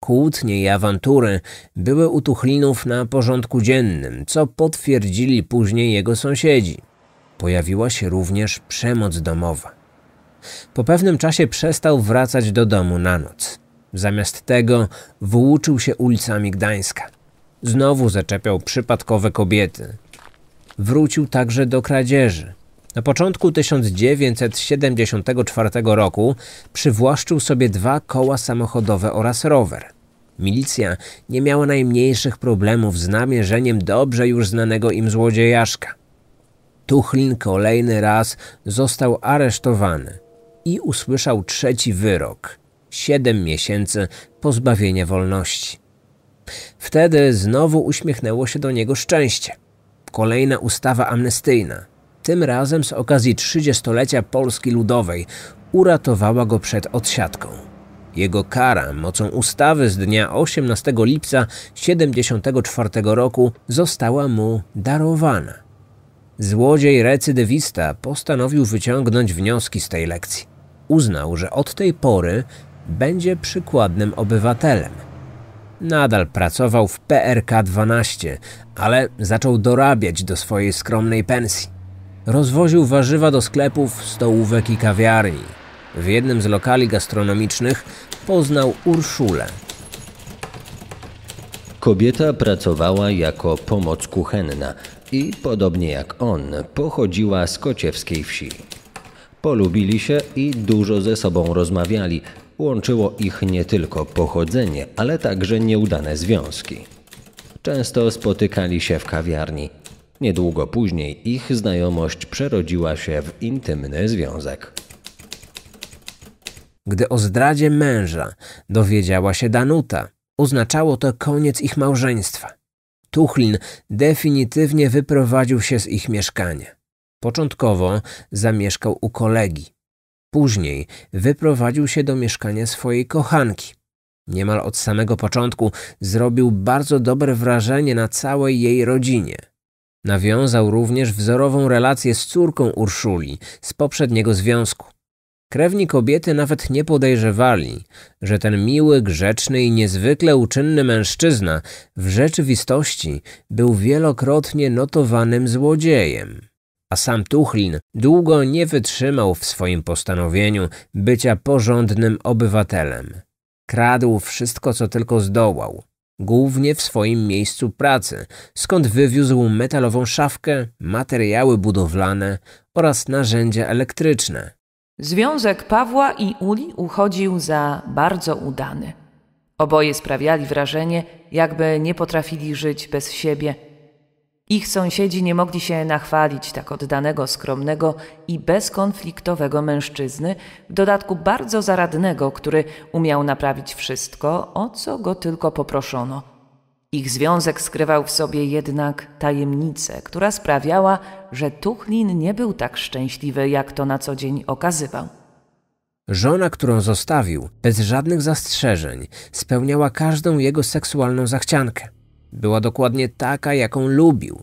Speaker 2: Kłótnie i awantury były u Tuchlinów na porządku dziennym, co potwierdzili później jego sąsiedzi. Pojawiła się również przemoc domowa. Po pewnym czasie przestał wracać do domu na noc. Zamiast tego włóczył się ulicami Gdańska. Znowu zaczepiał przypadkowe kobiety. Wrócił także do kradzieży. Na początku 1974 roku przywłaszczył sobie dwa koła samochodowe oraz rower. Milicja nie miała najmniejszych problemów z namierzeniem dobrze już znanego im złodziejaszka. Tuchlin kolejny raz został aresztowany i usłyszał trzeci wyrok siedem miesięcy pozbawienia wolności. Wtedy znowu uśmiechnęło się do niego szczęście. Kolejna ustawa amnestyjna, tym razem z okazji trzydziestolecia Polski Ludowej, uratowała go przed odsiadką. Jego kara mocą ustawy z dnia 18 lipca 74 roku została mu darowana. Złodziej recydywista postanowił wyciągnąć wnioski z tej lekcji. Uznał, że od tej pory będzie przykładnym obywatelem. Nadal pracował w PRK 12, ale zaczął dorabiać do swojej skromnej pensji. Rozwoził warzywa do sklepów, stołówek i kawiarni. W jednym z lokali gastronomicznych poznał Urszulę.
Speaker 4: Kobieta pracowała jako pomoc kuchenna i podobnie jak on pochodziła z kociewskiej wsi. Polubili się i dużo ze sobą rozmawiali. Łączyło ich nie tylko pochodzenie, ale także nieudane związki. Często spotykali się w kawiarni.
Speaker 2: Niedługo później ich znajomość przerodziła się w intymny związek. Gdy o zdradzie męża dowiedziała się Danuta, oznaczało to koniec ich małżeństwa. Tuchlin definitywnie wyprowadził się z ich mieszkania. Początkowo zamieszkał u kolegi. Później wyprowadził się do mieszkania swojej kochanki. Niemal od samego początku zrobił bardzo dobre wrażenie na całej jej rodzinie. Nawiązał również wzorową relację z córką Urszuli z poprzedniego związku. Krewni kobiety nawet nie podejrzewali, że ten miły, grzeczny i niezwykle uczynny mężczyzna w rzeczywistości był wielokrotnie notowanym złodziejem a sam Tuchlin długo nie wytrzymał w swoim postanowieniu bycia porządnym obywatelem. Kradł wszystko, co tylko zdołał, głównie w swoim miejscu pracy, skąd wywiózł metalową szafkę, materiały budowlane oraz narzędzia elektryczne.
Speaker 3: Związek Pawła i Uli uchodził za bardzo udany. Oboje sprawiali wrażenie, jakby nie potrafili żyć bez siebie – ich sąsiedzi nie mogli się nachwalić tak oddanego, skromnego i bezkonfliktowego mężczyzny, w dodatku bardzo zaradnego, który umiał naprawić wszystko, o co go tylko poproszono. Ich związek skrywał w sobie jednak tajemnicę, która sprawiała, że Tuchlin nie był tak szczęśliwy, jak to na co dzień okazywał.
Speaker 2: Żona, którą zostawił, bez żadnych zastrzeżeń, spełniała każdą jego seksualną zachciankę. Była dokładnie taka, jaką lubił.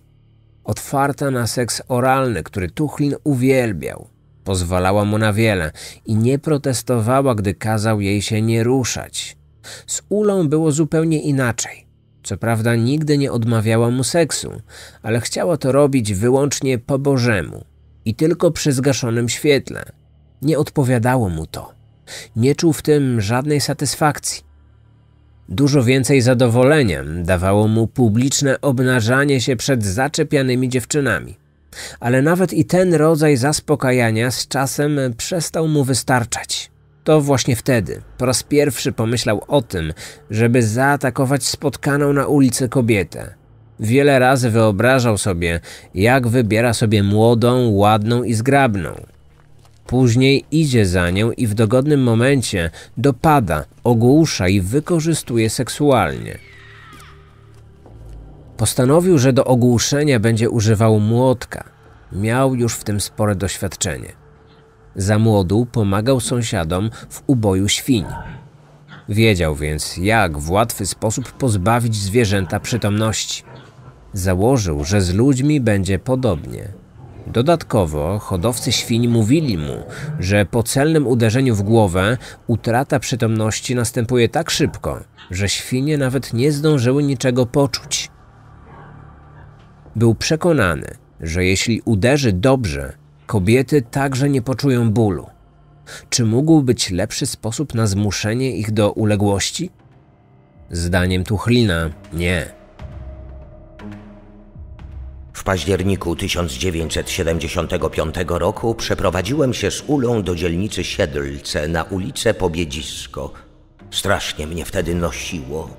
Speaker 2: Otwarta na seks oralny, który Tuchlin uwielbiał. Pozwalała mu na wiele i nie protestowała, gdy kazał jej się nie ruszać. Z Ulą było zupełnie inaczej. Co prawda nigdy nie odmawiała mu seksu, ale chciała to robić wyłącznie po Bożemu i tylko przy zgaszonym świetle. Nie odpowiadało mu to. Nie czuł w tym żadnej satysfakcji. Dużo więcej zadowolenia dawało mu publiczne obnażanie się przed zaczepianymi dziewczynami. Ale nawet i ten rodzaj zaspokajania z czasem przestał mu wystarczać. To właśnie wtedy po raz pierwszy pomyślał o tym, żeby zaatakować spotkaną na ulicy kobietę. Wiele razy wyobrażał sobie, jak wybiera sobie młodą, ładną i zgrabną, Później idzie za nią i w dogodnym momencie dopada, ogłusza i wykorzystuje seksualnie. Postanowił, że do ogłuszenia będzie używał młotka. Miał już w tym spore doświadczenie. Za młodu pomagał sąsiadom w uboju świń. Wiedział więc, jak w łatwy sposób pozbawić zwierzęta przytomności. Założył, że z ludźmi będzie podobnie. Dodatkowo hodowcy świń mówili mu, że po celnym uderzeniu w głowę utrata przytomności następuje tak szybko, że świnie nawet nie zdążyły niczego poczuć. Był przekonany, że jeśli uderzy dobrze, kobiety także nie poczują bólu. Czy mógł być lepszy sposób na zmuszenie ich do uległości?
Speaker 1: Zdaniem Tuchlina nie. W październiku 1975 roku przeprowadziłem się z Ulą do dzielnicy Siedlce na ulicę Pobiedzisko. Strasznie mnie wtedy nosiło.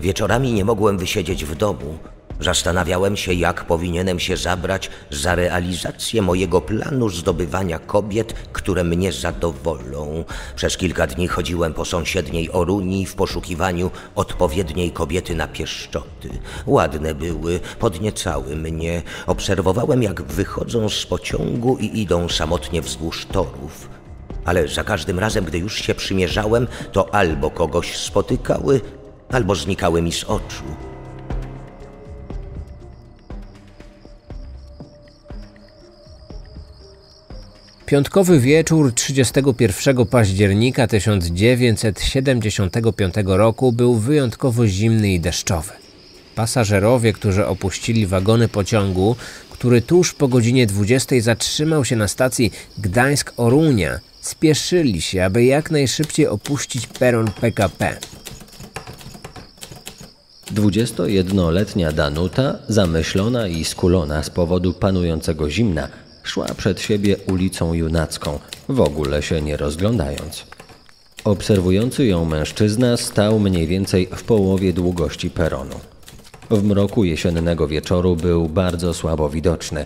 Speaker 1: Wieczorami nie mogłem wysiedzieć w domu, Zastanawiałem się, jak powinienem się zabrać za realizację mojego planu zdobywania kobiet, które mnie zadowolą. Przez kilka dni chodziłem po sąsiedniej Oruni w poszukiwaniu odpowiedniej kobiety na pieszczoty. Ładne były, podniecały mnie. Obserwowałem, jak wychodzą z pociągu i idą samotnie wzdłuż torów ale za każdym razem, gdy już się przymierzałem, to albo kogoś spotykały, albo znikały mi z oczu.
Speaker 2: Piątkowy wieczór 31 października 1975 roku był wyjątkowo zimny i deszczowy. Pasażerowie, którzy opuścili wagony pociągu, który tuż po godzinie 20 zatrzymał się na stacji Gdańsk-Orunia, spieszyli się, aby jak najszybciej opuścić peron PKP.
Speaker 4: 21-letnia Danuta, zamyślona i skulona z powodu panującego zimna, Szła przed siebie ulicą Junacką, w ogóle się nie rozglądając. Obserwujący ją mężczyzna stał mniej więcej w połowie długości peronu. W mroku jesiennego wieczoru był bardzo słabo widoczny.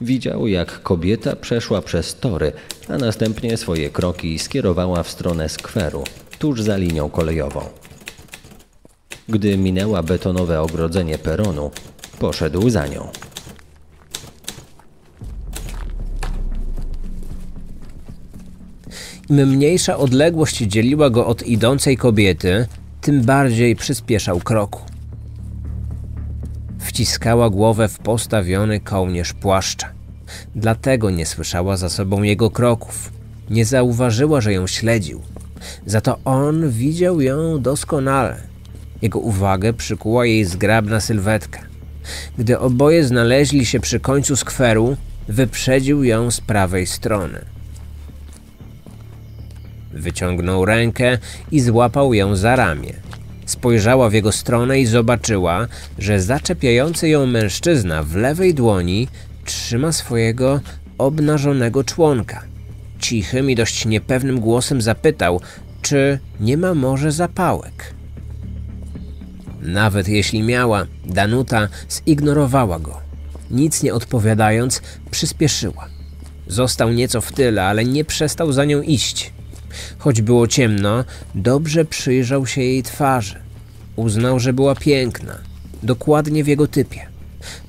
Speaker 4: Widział, jak kobieta przeszła przez tory, a następnie swoje kroki skierowała w stronę skweru, tuż za linią kolejową. Gdy minęła betonowe ogrodzenie peronu, poszedł za nią.
Speaker 2: Im mniejsza odległość dzieliła go od idącej kobiety, tym bardziej przyspieszał kroku. Wciskała głowę w postawiony kołnierz płaszcza. Dlatego nie słyszała za sobą jego kroków. Nie zauważyła, że ją śledził. Za to on widział ją doskonale. Jego uwagę przykuła jej zgrabna sylwetka. Gdy oboje znaleźli się przy końcu skweru, wyprzedził ją z prawej strony. Wyciągnął rękę i złapał ją za ramię. Spojrzała w jego stronę i zobaczyła, że zaczepiający ją mężczyzna w lewej dłoni trzyma swojego obnażonego członka. Cichym i dość niepewnym głosem zapytał, czy nie ma może zapałek. Nawet jeśli miała, Danuta zignorowała go. Nic nie odpowiadając, przyspieszyła. Został nieco w tyle, ale nie przestał za nią iść. Choć było ciemno, dobrze przyjrzał się jej twarzy. Uznał, że była piękna, dokładnie w jego typie.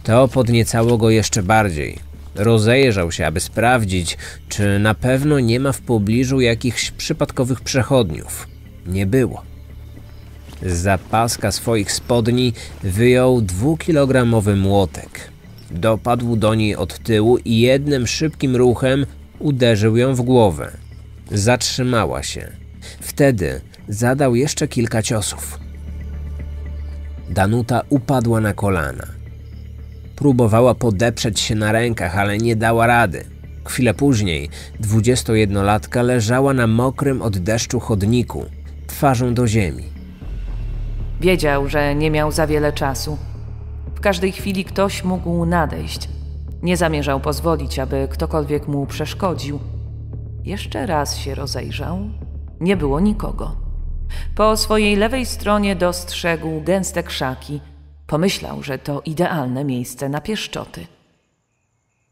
Speaker 2: To podniecało go jeszcze bardziej. Rozejrzał się, aby sprawdzić, czy na pewno nie ma w pobliżu jakichś przypadkowych przechodniów. Nie było. Z zapaska swoich spodni wyjął dwukilogramowy młotek. Dopadł do niej od tyłu i jednym szybkim ruchem uderzył ją w głowę. Zatrzymała się. Wtedy zadał jeszcze kilka ciosów. Danuta upadła na kolana. Próbowała podeprzeć się na rękach, ale nie dała rady. Chwilę później 21-latka leżała na mokrym od deszczu chodniku, twarzą do ziemi.
Speaker 3: Wiedział, że nie miał za wiele czasu. W każdej chwili ktoś mógł nadejść. Nie zamierzał pozwolić, aby ktokolwiek mu przeszkodził. Jeszcze raz się rozejrzał. Nie było nikogo. Po swojej lewej stronie dostrzegł gęste krzaki. Pomyślał, że to idealne miejsce na pieszczoty.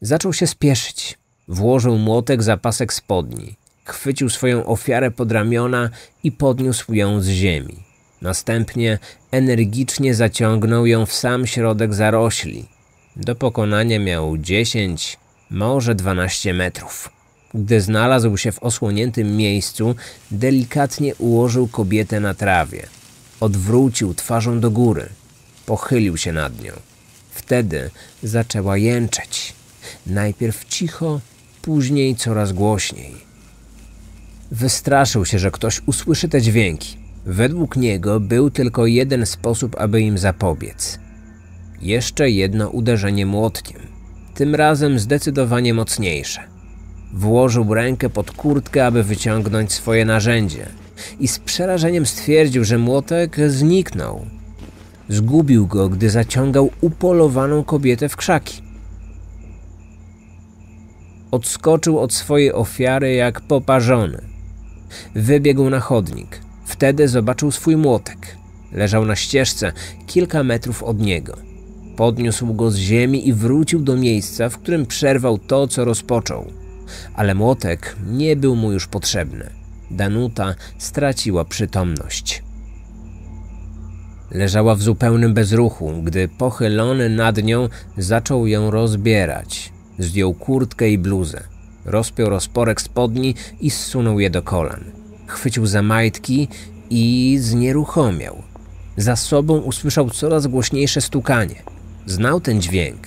Speaker 2: Zaczął się spieszyć. Włożył młotek za pasek spodni. Chwycił swoją ofiarę pod ramiona i podniósł ją z ziemi. Następnie energicznie zaciągnął ją w sam środek zarośli. Do pokonania miał 10, może 12 metrów. Gdy znalazł się w osłoniętym miejscu, delikatnie ułożył kobietę na trawie. Odwrócił twarzą do góry. Pochylił się nad nią. Wtedy zaczęła jęczeć. Najpierw cicho, później coraz głośniej. Wystraszył się, że ktoś usłyszy te dźwięki. Według niego był tylko jeden sposób, aby im zapobiec. Jeszcze jedno uderzenie młotkiem, tym razem zdecydowanie mocniejsze. Włożył rękę pod kurtkę, aby wyciągnąć swoje narzędzie i z przerażeniem stwierdził, że młotek zniknął. Zgubił go, gdy zaciągał upolowaną kobietę w krzaki. Odskoczył od swojej ofiary jak poparzony. Wybiegł na chodnik. Wtedy zobaczył swój młotek. Leżał na ścieżce, kilka metrów od niego. Podniósł go z ziemi i wrócił do miejsca, w którym przerwał to, co rozpoczął ale młotek nie był mu już potrzebny. Danuta straciła przytomność. Leżała w zupełnym bezruchu, gdy pochylony nad nią zaczął ją rozbierać. Zdjął kurtkę i bluzę. Rozpiął rozporek spodni i zsunął je do kolan. Chwycił za majtki i znieruchomiał. Za sobą usłyszał coraz głośniejsze stukanie. Znał ten dźwięk.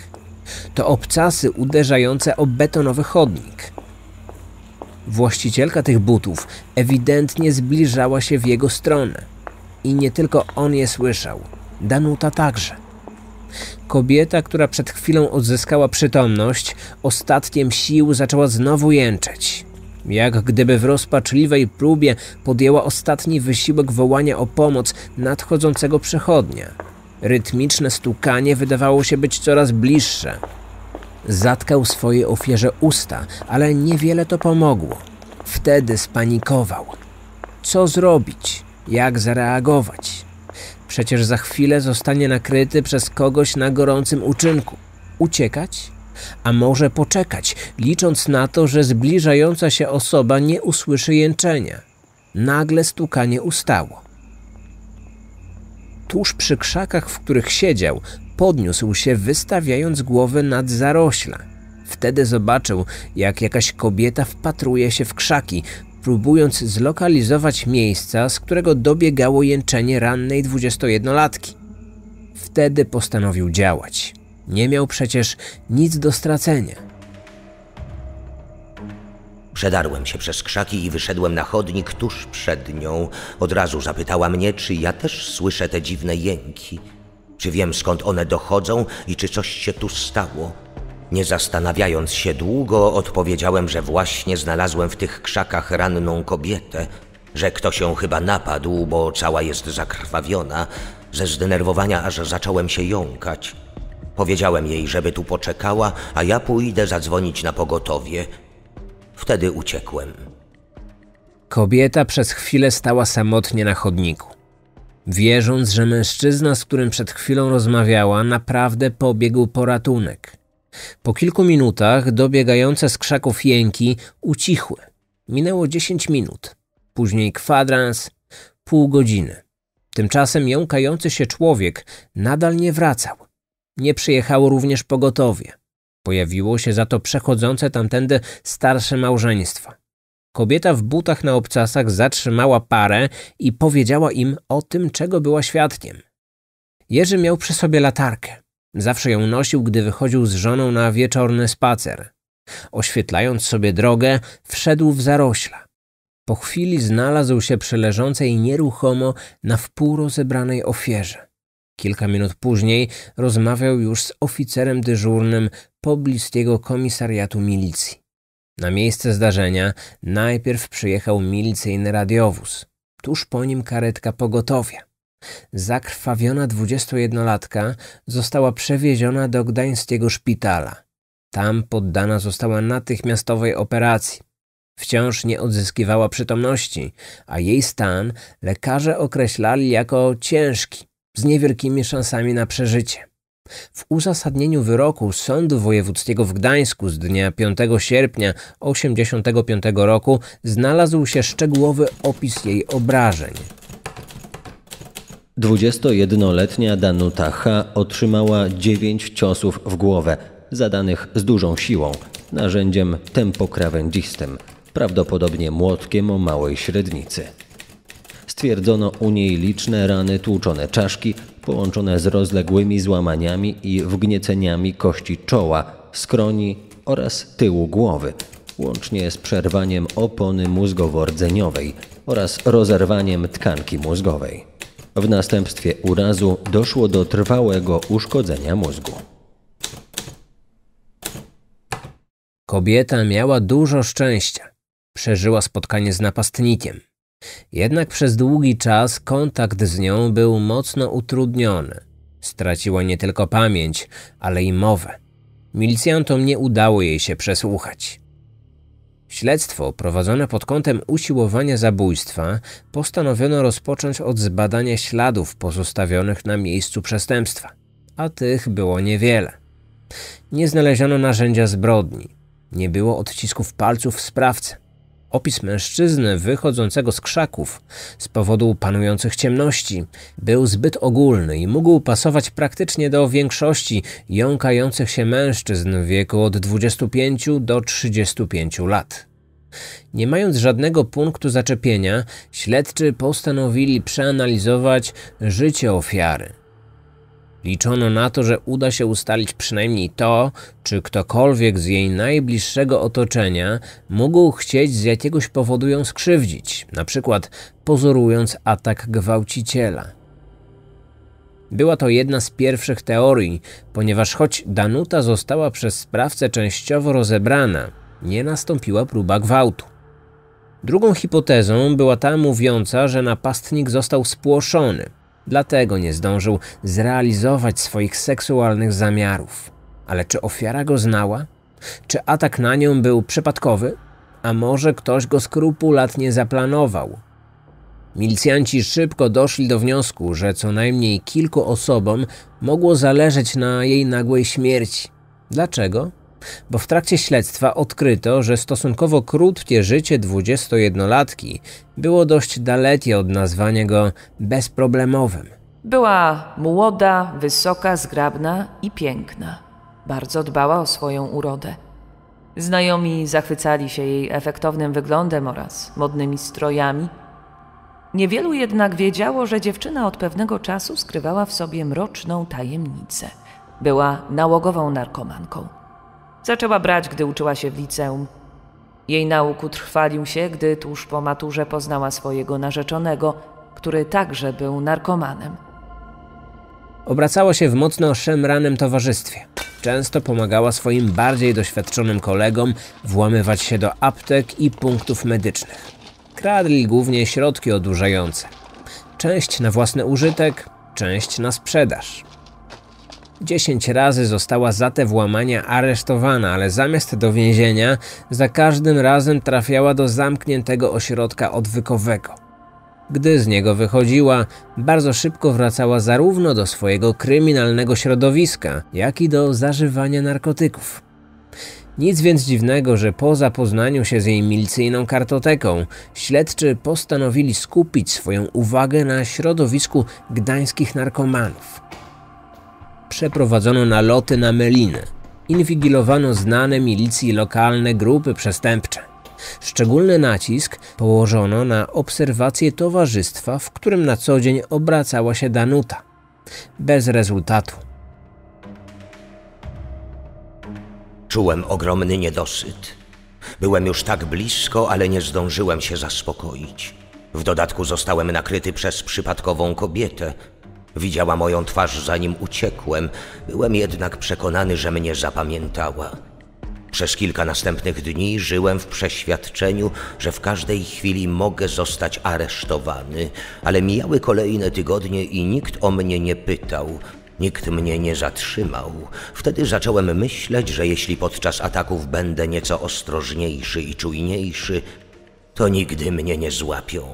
Speaker 2: To obcasy uderzające o betonowy chodnik. Właścicielka tych butów ewidentnie zbliżała się w jego stronę. I nie tylko on je słyszał, Danuta także. Kobieta, która przed chwilą odzyskała przytomność, ostatkiem sił zaczęła znowu jęczeć. Jak gdyby w rozpaczliwej próbie podjęła ostatni wysiłek wołania o pomoc nadchodzącego przechodnia. Rytmiczne stukanie wydawało się być coraz bliższe. Zatkał swojej ofierze usta, ale niewiele to pomogło. Wtedy spanikował. Co zrobić? Jak zareagować? Przecież za chwilę zostanie nakryty przez kogoś na gorącym uczynku. Uciekać? A może poczekać, licząc na to, że zbliżająca się osoba nie usłyszy jęczenia. Nagle stukanie ustało. Tuż przy krzakach, w których siedział, podniósł się, wystawiając głowę nad zarośla. Wtedy zobaczył, jak jakaś kobieta wpatruje się w krzaki, próbując zlokalizować miejsca, z którego dobiegało jęczenie rannej 21-latki. Wtedy postanowił działać. Nie miał przecież nic do stracenia.
Speaker 1: Przedarłem się przez krzaki i wyszedłem na chodnik tuż przed nią. Od razu zapytała mnie, czy ja też słyszę te dziwne jęki. Czy wiem skąd one dochodzą i czy coś się tu stało? Nie zastanawiając się długo, odpowiedziałem, że właśnie znalazłem w tych krzakach ranną kobietę, że ktoś ją chyba napadł, bo cała jest zakrwawiona. Ze zdenerwowania aż zacząłem się jąkać. Powiedziałem jej, żeby tu poczekała, a ja pójdę zadzwonić na pogotowie. Wtedy uciekłem.
Speaker 2: Kobieta przez chwilę stała samotnie na chodniku wierząc, że mężczyzna, z którym przed chwilą rozmawiała, naprawdę pobiegł po ratunek. Po kilku minutach dobiegające z krzaków jęki ucichły. Minęło 10 minut, później kwadrans, pół godziny. Tymczasem jąkający się człowiek nadal nie wracał. Nie przyjechało również pogotowie. Pojawiło się za to przechodzące tamtędy starsze małżeństwa. Kobieta w butach na obcasach zatrzymała parę i powiedziała im o tym, czego była świadkiem. Jerzy miał przy sobie latarkę. Zawsze ją nosił, gdy wychodził z żoną na wieczorny spacer. Oświetlając sobie drogę, wszedł w zarośla. Po chwili znalazł się przy leżącej nieruchomo na wpół rozebranej ofierze. Kilka minut później rozmawiał już z oficerem dyżurnym pobliskiego komisariatu milicji. Na miejsce zdarzenia najpierw przyjechał milicyjny radiowóz, tuż po nim karetka pogotowia. Zakrwawiona 21-latka została przewieziona do gdańskiego szpitala. Tam poddana została natychmiastowej operacji. Wciąż nie odzyskiwała przytomności, a jej stan lekarze określali jako ciężki, z niewielkimi szansami na przeżycie. W uzasadnieniu wyroku Sądu Wojewódzkiego w Gdańsku z dnia 5 sierpnia 1985 roku znalazł się szczegółowy opis jej obrażeń.
Speaker 4: 21-letnia Danuta H. otrzymała 9 ciosów w głowę, zadanych z dużą siłą, narzędziem tempokrawędzistym, prawdopodobnie młotkiem o małej średnicy. Stwierdzono u niej liczne rany tłuczone czaszki, połączone z rozległymi złamaniami i wgnieceniami kości czoła, skroni oraz tyłu głowy, łącznie z przerwaniem opony mózgowo-rdzeniowej oraz rozerwaniem tkanki mózgowej. W następstwie urazu doszło do trwałego uszkodzenia mózgu.
Speaker 2: Kobieta miała dużo szczęścia. Przeżyła spotkanie z napastnikiem. Jednak przez długi czas kontakt z nią był mocno utrudniony. Straciła nie tylko pamięć, ale i mowę. Milicjantom nie udało jej się przesłuchać. Śledztwo prowadzone pod kątem usiłowania zabójstwa postanowiono rozpocząć od zbadania śladów pozostawionych na miejscu przestępstwa, a tych było niewiele. Nie znaleziono narzędzia zbrodni, nie było odcisków palców sprawcy. Opis mężczyzny wychodzącego z krzaków z powodu panujących ciemności był zbyt ogólny i mógł pasować praktycznie do większości jąkających się mężczyzn w wieku od 25 do 35 lat. Nie mając żadnego punktu zaczepienia, śledczy postanowili przeanalizować życie ofiary – Liczono na to, że uda się ustalić przynajmniej to, czy ktokolwiek z jej najbliższego otoczenia mógł chcieć z jakiegoś powodu ją skrzywdzić, na przykład pozorując atak gwałciciela. Była to jedna z pierwszych teorii, ponieważ choć Danuta została przez sprawcę częściowo rozebrana, nie nastąpiła próba gwałtu. Drugą hipotezą była ta mówiąca, że napastnik został spłoszony, Dlatego nie zdążył zrealizować swoich seksualnych zamiarów. Ale czy ofiara go znała? Czy atak na nią był przypadkowy? A może ktoś go skrupulatnie zaplanował? Milicjanci szybko doszli do wniosku, że co najmniej kilku osobom mogło zależeć na jej nagłej śmierci. Dlaczego? bo w trakcie śledztwa odkryto, że stosunkowo krótkie życie 21-latki było dość dalekie od nazwania go bezproblemowym.
Speaker 3: Była młoda, wysoka, zgrabna i piękna. Bardzo dbała o swoją urodę. Znajomi zachwycali się jej efektownym wyglądem oraz modnymi strojami. Niewielu jednak wiedziało, że dziewczyna od pewnego czasu skrywała w sobie mroczną tajemnicę. Była nałogową narkomanką. Zaczęła brać, gdy uczyła się w liceum. Jej nauk utrwalił się, gdy tuż po maturze poznała swojego narzeczonego, który także był narkomanem.
Speaker 2: Obracało się w mocno szemranym towarzystwie. Często pomagała swoim bardziej doświadczonym kolegom włamywać się do aptek i punktów medycznych. Kradli głównie środki odurzające. Część na własny użytek, część na sprzedaż. Dziesięć razy została za te włamania aresztowana, ale zamiast do więzienia, za każdym razem trafiała do zamkniętego ośrodka odwykowego. Gdy z niego wychodziła, bardzo szybko wracała zarówno do swojego kryminalnego środowiska, jak i do zażywania narkotyków. Nic więc dziwnego, że po zapoznaniu się z jej milicyjną kartoteką, śledczy postanowili skupić swoją uwagę na środowisku gdańskich narkomanów przeprowadzono naloty na Melinę. Inwigilowano znane milicji lokalne grupy przestępcze. Szczególny nacisk położono na obserwację towarzystwa, w którym na co dzień obracała się Danuta. Bez rezultatu.
Speaker 1: Czułem ogromny niedosyt. Byłem już tak blisko, ale nie zdążyłem się zaspokoić. W dodatku zostałem nakryty przez przypadkową kobietę, Widziała moją twarz zanim uciekłem, byłem jednak przekonany, że mnie zapamiętała. Przez kilka następnych dni żyłem w przeświadczeniu, że w każdej chwili mogę zostać aresztowany, ale mijały kolejne tygodnie i nikt o mnie nie pytał. Nikt mnie nie zatrzymał. Wtedy zacząłem myśleć, że jeśli podczas ataków będę nieco ostrożniejszy i czujniejszy, to nigdy mnie nie złapią.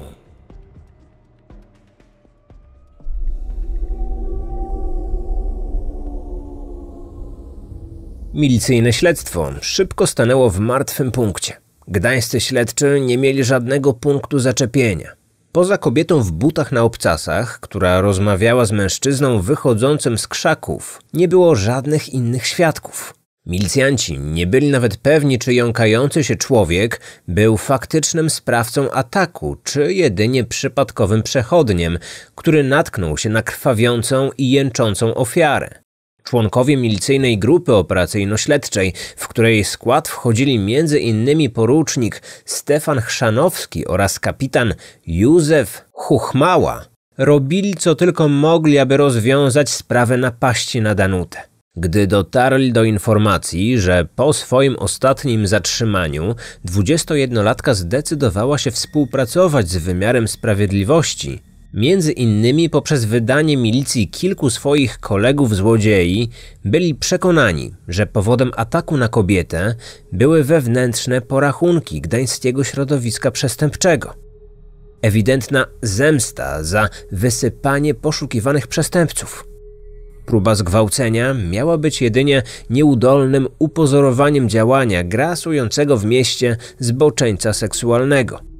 Speaker 2: Milicyjne śledztwo szybko stanęło w martwym punkcie. Gdańscy śledczy nie mieli żadnego punktu zaczepienia. Poza kobietą w butach na obcasach, która rozmawiała z mężczyzną wychodzącym z krzaków, nie było żadnych innych świadków. Milicjanci nie byli nawet pewni, czy jąkający się człowiek był faktycznym sprawcą ataku, czy jedynie przypadkowym przechodniem, który natknął się na krwawiącą i jęczącą ofiarę. Członkowie milicyjnej grupy operacyjno-śledczej, w której skład wchodzili m.in. porucznik Stefan Chrzanowski oraz kapitan Józef Huchmała, robili co tylko mogli, aby rozwiązać sprawę napaści na Danutę. Gdy dotarli do informacji, że po swoim ostatnim zatrzymaniu 21-latka zdecydowała się współpracować z wymiarem sprawiedliwości, Między innymi poprzez wydanie milicji kilku swoich kolegów złodziei byli przekonani, że powodem ataku na kobietę były wewnętrzne porachunki gdańskiego środowiska przestępczego. Ewidentna zemsta za wysypanie poszukiwanych przestępców. Próba zgwałcenia miała być jedynie nieudolnym upozorowaniem działania grasującego w mieście zboczeńca seksualnego.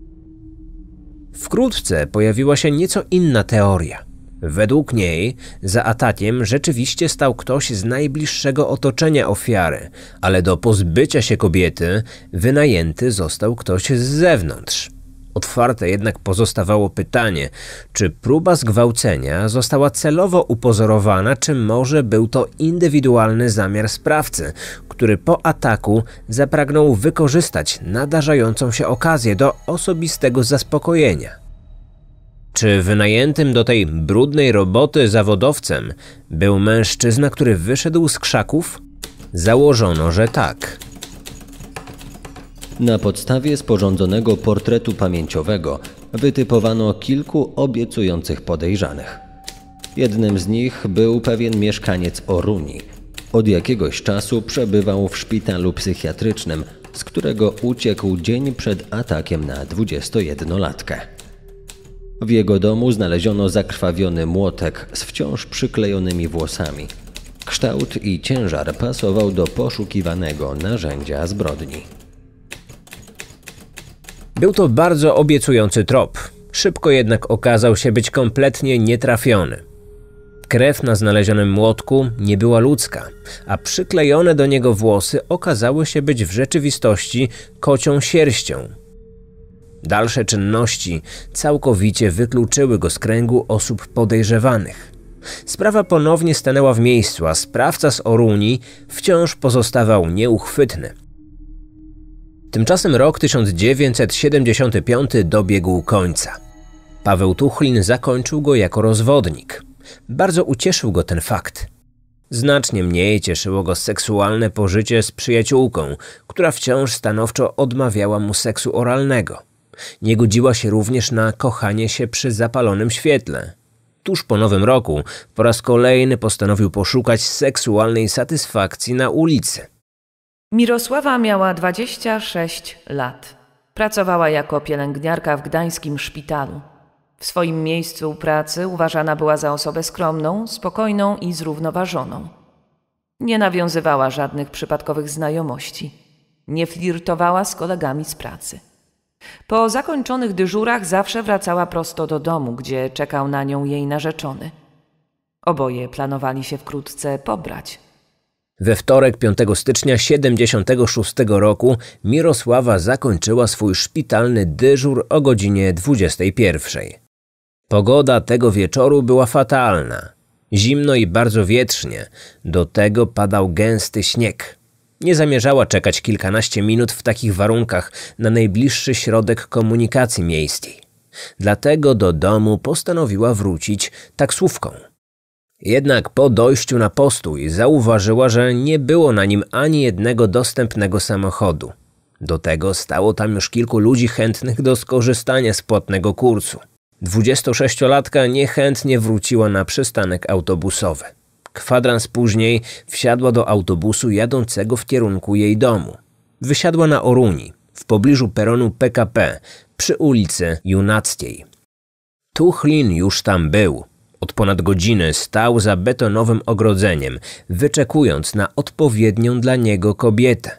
Speaker 2: Wkrótce pojawiła się nieco inna teoria. Według niej za atakiem rzeczywiście stał ktoś z najbliższego otoczenia ofiary, ale do pozbycia się kobiety wynajęty został ktoś z zewnątrz. Otwarte jednak pozostawało pytanie, czy próba zgwałcenia została celowo upozorowana, czy może był to indywidualny zamiar sprawcy, który po ataku zapragnął wykorzystać nadarzającą się okazję do osobistego zaspokojenia. Czy wynajętym do tej brudnej roboty zawodowcem był mężczyzna, który wyszedł z krzaków? Założono, że tak. Na podstawie sporządzonego portretu
Speaker 4: pamięciowego wytypowano kilku obiecujących podejrzanych. Jednym z nich był pewien mieszkaniec Oruni. Od jakiegoś czasu przebywał w szpitalu psychiatrycznym, z którego uciekł dzień przed atakiem na 21-latkę. W jego domu znaleziono zakrwawiony młotek z wciąż przyklejonymi włosami. Kształt i ciężar pasował do poszukiwanego
Speaker 2: narzędzia zbrodni. Był to bardzo obiecujący trop. Szybko jednak okazał się być kompletnie nietrafiony. Krew na znalezionym młotku nie była ludzka, a przyklejone do niego włosy okazały się być w rzeczywistości kocią sierścią. Dalsze czynności całkowicie wykluczyły go z kręgu osób podejrzewanych. Sprawa ponownie stanęła w miejscu, a sprawca z Oruni wciąż pozostawał nieuchwytny. Tymczasem rok 1975 dobiegł końca. Paweł Tuchlin zakończył go jako rozwodnik. Bardzo ucieszył go ten fakt. Znacznie mniej cieszyło go seksualne pożycie z przyjaciółką, która wciąż stanowczo odmawiała mu seksu oralnego. Nie godziła się również na kochanie się przy zapalonym świetle. Tuż po nowym roku po raz kolejny postanowił poszukać seksualnej satysfakcji na ulicy.
Speaker 3: Mirosława miała 26 lat. Pracowała jako pielęgniarka w gdańskim szpitalu. W swoim miejscu pracy uważana była za osobę skromną, spokojną i zrównoważoną. Nie nawiązywała żadnych przypadkowych znajomości. Nie flirtowała z kolegami z pracy. Po zakończonych dyżurach zawsze wracała prosto do domu, gdzie czekał na nią jej narzeczony. Oboje planowali się wkrótce pobrać –
Speaker 2: we wtorek 5 stycznia 76 roku Mirosława zakończyła swój szpitalny dyżur o godzinie 21. Pogoda tego wieczoru była fatalna. Zimno i bardzo wietrznie, do tego padał gęsty śnieg. Nie zamierzała czekać kilkanaście minut w takich warunkach na najbliższy środek komunikacji miejskiej. Dlatego do domu postanowiła wrócić taksówką. Jednak po dojściu na postój zauważyła, że nie było na nim ani jednego dostępnego samochodu. Do tego stało tam już kilku ludzi chętnych do skorzystania z płatnego kursu. 26-latka niechętnie wróciła na przystanek autobusowy. Kwadrans później wsiadła do autobusu jadącego w kierunku jej domu. Wysiadła na Oruni, w pobliżu peronu PKP, przy ulicy Junackiej. Tuchlin już tam był – od ponad godziny stał za betonowym ogrodzeniem, wyczekując na odpowiednią dla niego kobietę.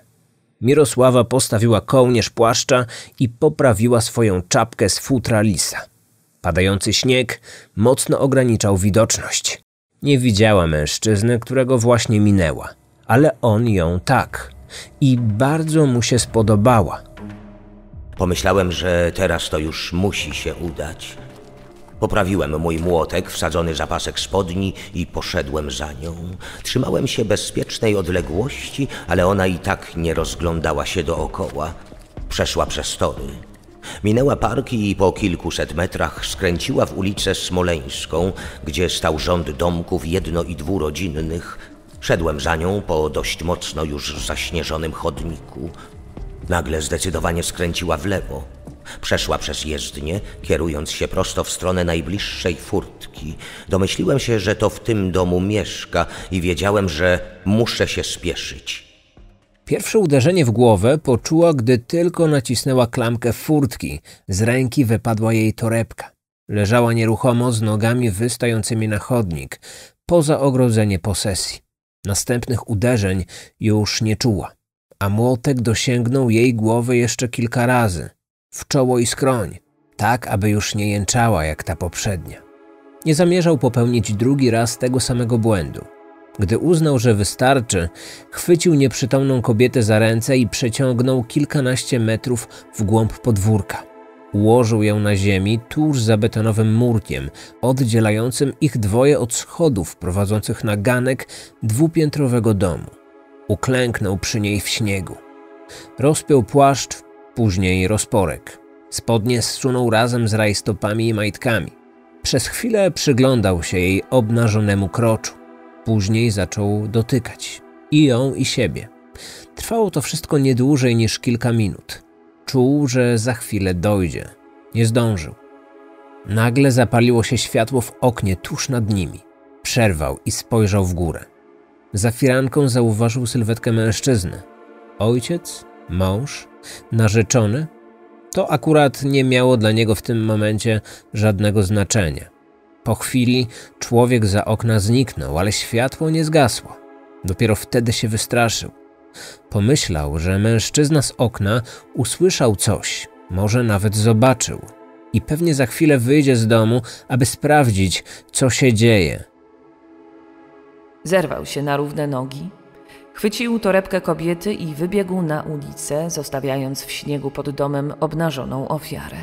Speaker 2: Mirosława postawiła kołnierz płaszcza i poprawiła swoją czapkę z futra lisa. Padający śnieg mocno ograniczał widoczność. Nie widziała mężczyzny, którego właśnie minęła, ale on ją tak. I bardzo mu się spodobała.
Speaker 1: Pomyślałem, że teraz to już musi się udać. Poprawiłem mój młotek, wsadzony za pasek spodni i poszedłem za nią. Trzymałem się bezpiecznej odległości, ale ona i tak nie rozglądała się dookoła. Przeszła przez tory. Minęła parki i po kilkuset metrach skręciła w ulicę Smoleńską, gdzie stał rząd domków jedno- i dwurodzinnych. Szedłem za nią po dość mocno już zaśnieżonym chodniku. Nagle zdecydowanie skręciła w lewo. Przeszła przez jezdnię, kierując się prosto w stronę najbliższej furtki. Domyśliłem się, że to w tym domu mieszka i wiedziałem, że muszę się spieszyć.
Speaker 2: Pierwsze uderzenie w głowę poczuła, gdy tylko nacisnęła klamkę furtki. Z ręki wypadła jej torebka. Leżała nieruchomo z nogami wystającymi na chodnik, poza ogrodzenie posesji. Następnych uderzeń już nie czuła, a młotek dosięgnął jej głowy jeszcze kilka razy w czoło i skroń, tak aby już nie jęczała jak ta poprzednia. Nie zamierzał popełnić drugi raz tego samego błędu. Gdy uznał, że wystarczy, chwycił nieprzytomną kobietę za ręce i przeciągnął kilkanaście metrów w głąb podwórka. Ułożył ją na ziemi tuż za betonowym murkiem, oddzielającym ich dwoje od schodów prowadzących na ganek dwupiętrowego domu. Uklęknął przy niej w śniegu. Rozpiął płaszcz Później rozporek. Spodnie zsunął razem z rajstopami i majtkami. Przez chwilę przyglądał się jej obnażonemu kroczu. Później zaczął dotykać. I ją, i siebie. Trwało to wszystko nie dłużej niż kilka minut. Czuł, że za chwilę dojdzie. Nie zdążył. Nagle zapaliło się światło w oknie tuż nad nimi. Przerwał i spojrzał w górę. Za firanką zauważył sylwetkę mężczyzny. Ojciec? Mąż? narzeczony, to akurat nie miało dla niego w tym momencie żadnego znaczenia. Po chwili człowiek za okna zniknął, ale światło nie zgasło. Dopiero wtedy się wystraszył. Pomyślał, że mężczyzna z okna usłyszał coś, może nawet zobaczył. I pewnie za chwilę wyjdzie z domu, aby sprawdzić, co się dzieje.
Speaker 3: Zerwał się na równe nogi, Chwycił torebkę kobiety i wybiegł na ulicę, zostawiając w śniegu pod domem obnażoną ofiarę.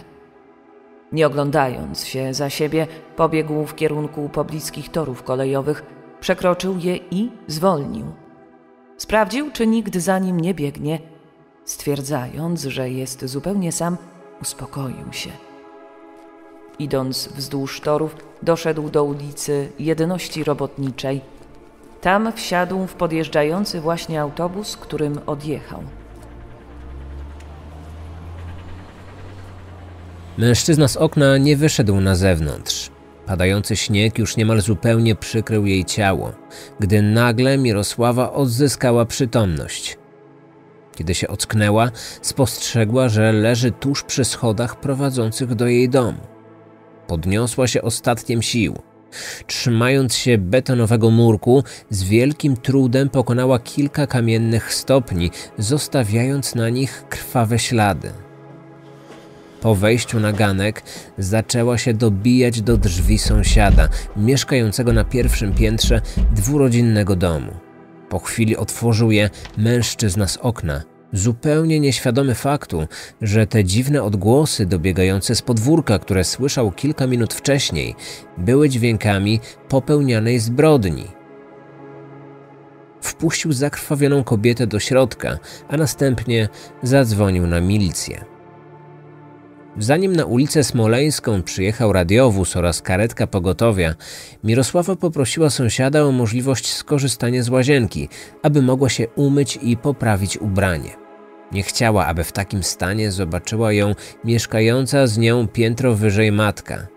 Speaker 3: Nie oglądając się za siebie, pobiegł w kierunku pobliskich torów kolejowych, przekroczył je i zwolnił. Sprawdził, czy nikt za nim nie biegnie. Stwierdzając, że jest zupełnie sam, uspokoił się. Idąc wzdłuż torów, doszedł do ulicy Jedności Robotniczej tam wsiadł w podjeżdżający właśnie autobus, którym odjechał.
Speaker 2: Mężczyzna z okna nie wyszedł na zewnątrz. Padający śnieg już niemal zupełnie przykrył jej ciało, gdy nagle Mirosława odzyskała przytomność. Kiedy się ocknęła, spostrzegła, że leży tuż przy schodach prowadzących do jej domu. Podniosła się ostatkiem sił – Trzymając się betonowego murku, z wielkim trudem pokonała kilka kamiennych stopni, zostawiając na nich krwawe ślady. Po wejściu na ganek zaczęła się dobijać do drzwi sąsiada, mieszkającego na pierwszym piętrze dwurodzinnego domu. Po chwili otworzył je mężczyzna z okna – zupełnie nieświadomy faktu, że te dziwne odgłosy dobiegające z podwórka, które słyszał kilka minut wcześniej, były dźwiękami popełnianej zbrodni. Wpuścił zakrwawioną kobietę do środka, a następnie zadzwonił na milicję. Zanim na ulicę Smoleńską przyjechał radiowóz oraz karetka pogotowia, Mirosława poprosiła sąsiada o możliwość skorzystania z łazienki, aby mogła się umyć i poprawić ubranie. Nie chciała, aby w takim stanie zobaczyła ją mieszkająca z nią piętro wyżej matka.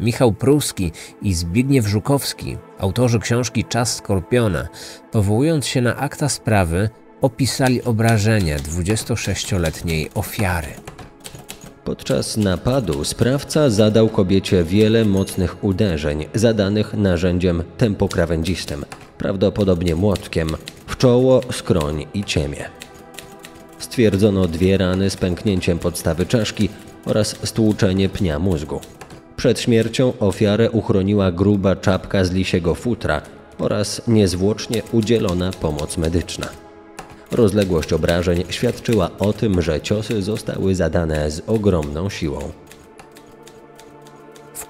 Speaker 2: Michał Pruski i Zbigniew Żukowski, autorzy książki Czas Skorpiona, powołując się na akta sprawy, opisali obrażenia 26-letniej ofiary. Podczas napadu
Speaker 4: sprawca zadał kobiecie wiele mocnych uderzeń zadanych narzędziem tempokrawędzistym, prawdopodobnie młotkiem, w czoło, skroń i ciemię. Stwierdzono dwie rany z pęknięciem podstawy czaszki oraz stłuczenie pnia mózgu. Przed śmiercią ofiarę uchroniła gruba czapka z lisiego futra oraz niezwłocznie udzielona pomoc medyczna. Rozległość obrażeń świadczyła o tym, że ciosy zostały zadane z ogromną siłą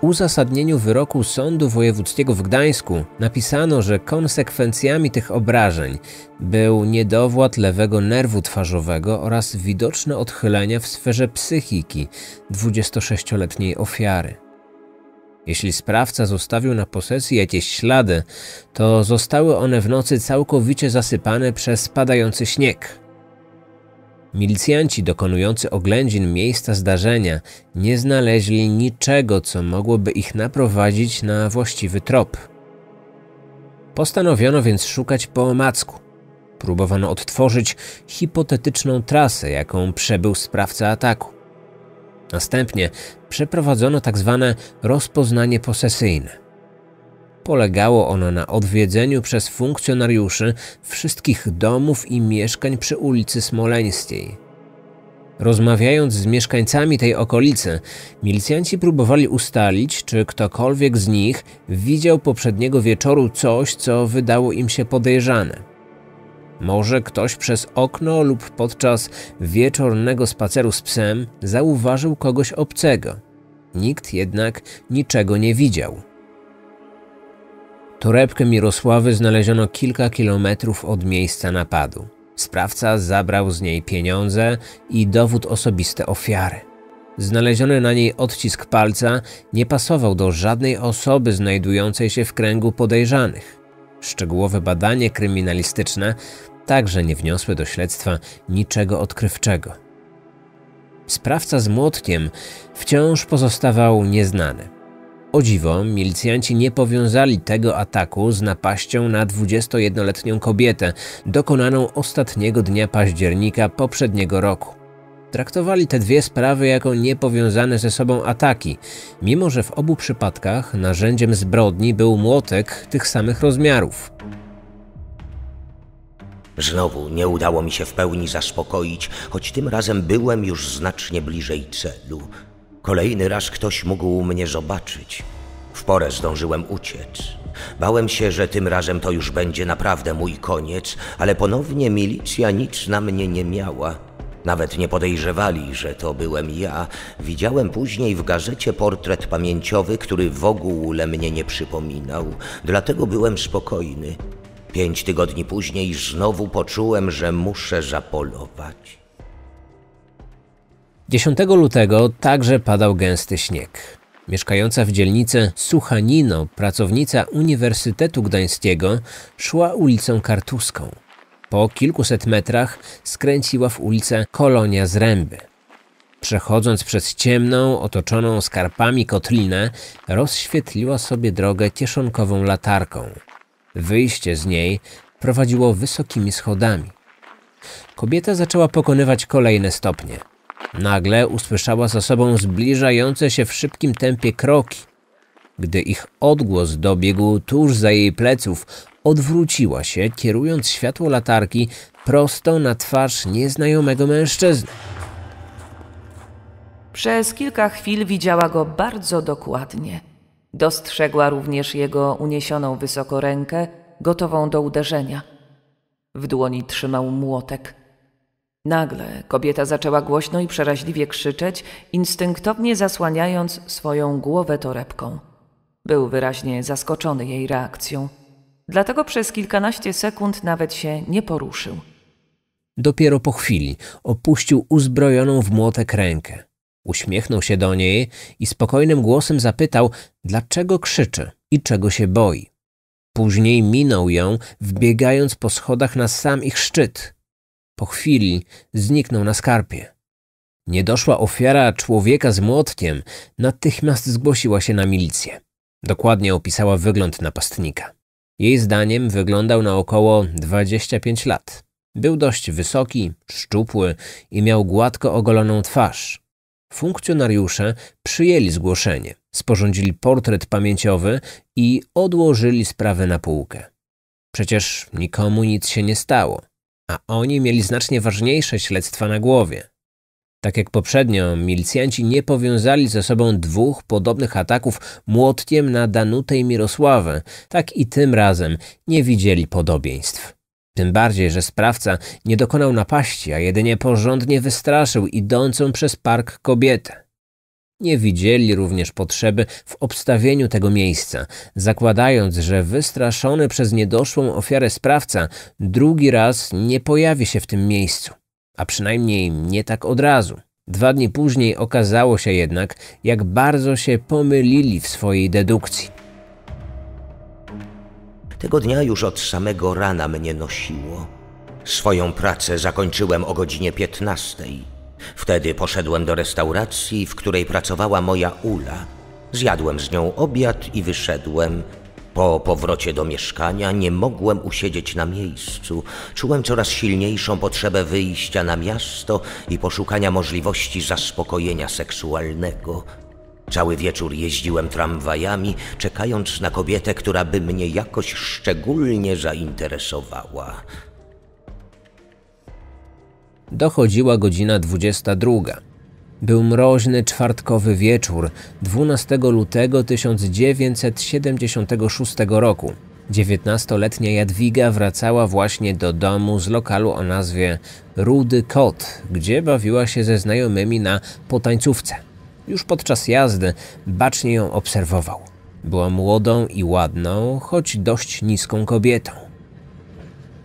Speaker 2: uzasadnieniu wyroku Sądu Wojewódzkiego w Gdańsku napisano, że konsekwencjami tych obrażeń był niedowład lewego nerwu twarzowego oraz widoczne odchylenia w sferze psychiki 26-letniej ofiary. Jeśli sprawca zostawił na posesji jakieś ślady, to zostały one w nocy całkowicie zasypane przez padający śnieg, Milicjanci dokonujący oględzin miejsca zdarzenia nie znaleźli niczego, co mogłoby ich naprowadzić na właściwy trop. Postanowiono więc szukać po omacku. Próbowano odtworzyć hipotetyczną trasę, jaką przebył sprawca ataku. Następnie przeprowadzono tzw. Tak rozpoznanie posesyjne. Polegało ono na odwiedzeniu przez funkcjonariuszy wszystkich domów i mieszkań przy ulicy Smoleńskiej. Rozmawiając z mieszkańcami tej okolicy, milicjanci próbowali ustalić, czy ktokolwiek z nich widział poprzedniego wieczoru coś, co wydało im się podejrzane. Może ktoś przez okno lub podczas wieczornego spaceru z psem zauważył kogoś obcego. Nikt jednak niczego nie widział. Torebkę Mirosławy znaleziono kilka kilometrów od miejsca napadu. Sprawca zabrał z niej pieniądze i dowód osobisty ofiary. Znaleziony na niej odcisk palca nie pasował do żadnej osoby znajdującej się w kręgu podejrzanych. Szczegółowe badanie kryminalistyczne także nie wniosły do śledztwa niczego odkrywczego. Sprawca z młotkiem wciąż pozostawał nieznany. O dziwo, milicjanci nie powiązali tego ataku z napaścią na 21-letnią kobietę, dokonaną ostatniego dnia października poprzedniego roku. Traktowali te dwie sprawy jako niepowiązane ze sobą ataki, mimo że w obu przypadkach narzędziem zbrodni był młotek tych samych rozmiarów.
Speaker 1: Znowu nie udało mi się w pełni zaspokoić, choć tym razem byłem już znacznie bliżej celu. Kolejny raz ktoś mógł mnie zobaczyć. W porę zdążyłem uciec. Bałem się, że tym razem to już będzie naprawdę mój koniec, ale ponownie milicja nic na mnie nie miała. Nawet nie podejrzewali, że to byłem ja. Widziałem później w gazecie portret pamięciowy, który w ogóle mnie nie przypominał, dlatego byłem spokojny. Pięć tygodni później znowu poczułem, że muszę zapolować. 10 lutego także padał
Speaker 2: gęsty śnieg. Mieszkająca w dzielnicy Suchanino pracownica Uniwersytetu Gdańskiego szła ulicą Kartuską. Po kilkuset metrach skręciła w ulicę Kolonia Zręby. Przechodząc przez ciemną, otoczoną skarpami kotlinę, rozświetliła sobie drogę kieszonkową latarką. Wyjście z niej prowadziło wysokimi schodami. Kobieta zaczęła pokonywać kolejne stopnie – Nagle usłyszała za sobą zbliżające się w szybkim tempie kroki. Gdy ich odgłos dobiegł tuż za jej pleców, odwróciła się, kierując światło latarki prosto na twarz nieznajomego mężczyzny.
Speaker 3: Przez kilka chwil widziała go bardzo dokładnie. Dostrzegła również jego uniesioną wysoko rękę, gotową do uderzenia. W dłoni trzymał młotek. Nagle kobieta zaczęła głośno i przeraźliwie krzyczeć, instynktownie zasłaniając swoją głowę torebką. Był wyraźnie zaskoczony jej reakcją, dlatego przez kilkanaście sekund nawet się nie poruszył.
Speaker 2: Dopiero po chwili opuścił uzbrojoną w młotek rękę. Uśmiechnął się do niej i spokojnym głosem zapytał, dlaczego krzyczy i czego się boi. Później minął ją, wbiegając po schodach na sam ich szczyt – po chwili zniknął na skarpie. Niedoszła ofiara człowieka z młotkiem natychmiast zgłosiła się na milicję. Dokładnie opisała wygląd napastnika. Jej zdaniem wyglądał na około 25 lat. Był dość wysoki, szczupły i miał gładko ogoloną twarz. Funkcjonariusze przyjęli zgłoszenie, sporządzili portret pamięciowy i odłożyli sprawę na półkę. Przecież nikomu nic się nie stało a oni mieli znacznie ważniejsze śledztwa na głowie. Tak jak poprzednio, milicjanci nie powiązali ze sobą dwóch podobnych ataków młotkiem na Danutę i Mirosławę, tak i tym razem nie widzieli podobieństw. Tym bardziej, że sprawca nie dokonał napaści, a jedynie porządnie wystraszył idącą przez park kobietę. Nie widzieli również potrzeby w obstawieniu tego miejsca, zakładając, że wystraszony przez niedoszłą ofiarę sprawca drugi raz nie pojawi się w tym miejscu, a przynajmniej nie tak od razu. Dwa dni później okazało się jednak, jak bardzo się
Speaker 1: pomylili w swojej dedukcji. Tego dnia już od samego rana mnie nosiło. Swoją pracę zakończyłem o godzinie 15. Wtedy poszedłem do restauracji, w której pracowała moja Ula. Zjadłem z nią obiad i wyszedłem. Po powrocie do mieszkania nie mogłem usiedzieć na miejscu. Czułem coraz silniejszą potrzebę wyjścia na miasto i poszukania możliwości zaspokojenia seksualnego. Cały wieczór jeździłem tramwajami, czekając na kobietę, która by mnie jakoś szczególnie zainteresowała.
Speaker 2: Dochodziła godzina 22. Był mroźny czwartkowy wieczór 12 lutego 1976 roku. 19-letnia Jadwiga wracała właśnie do domu z lokalu o nazwie Rudy Kot, gdzie bawiła się ze znajomymi na potańcówce. Już podczas jazdy bacznie ją obserwował. Była młodą i ładną, choć dość niską kobietą.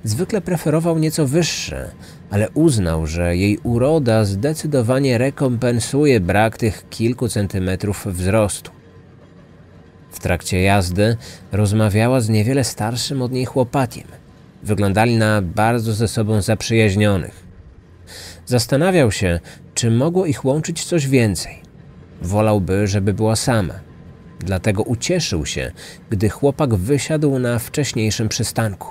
Speaker 2: Zwykle preferował nieco wyższe, ale uznał, że jej uroda zdecydowanie rekompensuje brak tych kilku centymetrów wzrostu. W trakcie jazdy rozmawiała z niewiele starszym od niej chłopakiem. Wyglądali na bardzo ze sobą zaprzyjaźnionych. Zastanawiał się, czy mogło ich łączyć coś więcej. Wolałby, żeby była sama. Dlatego ucieszył się, gdy chłopak wysiadł na wcześniejszym przystanku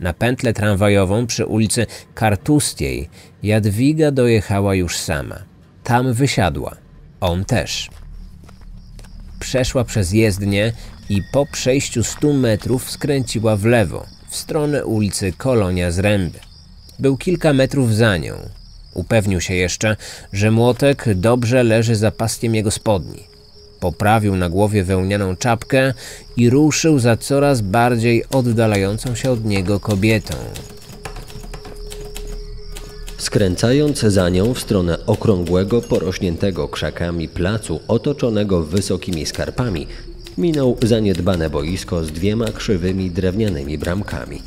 Speaker 2: na pętlę tramwajową przy ulicy Kartustiej, Jadwiga dojechała już sama. Tam wysiadła. On też. Przeszła przez jezdnię i po przejściu 100 metrów skręciła w lewo, w stronę ulicy Kolonia Zręby. Był kilka metrów za nią. Upewnił się jeszcze, że młotek dobrze leży za paskiem jego spodni. Poprawił na głowie wełnianą czapkę i ruszył za coraz bardziej oddalającą się od niego kobietą.
Speaker 4: Skręcając za nią w stronę okrągłego, porośniętego krzakami placu otoczonego wysokimi skarpami, minął zaniedbane boisko z dwiema krzywymi drewnianymi bramkami.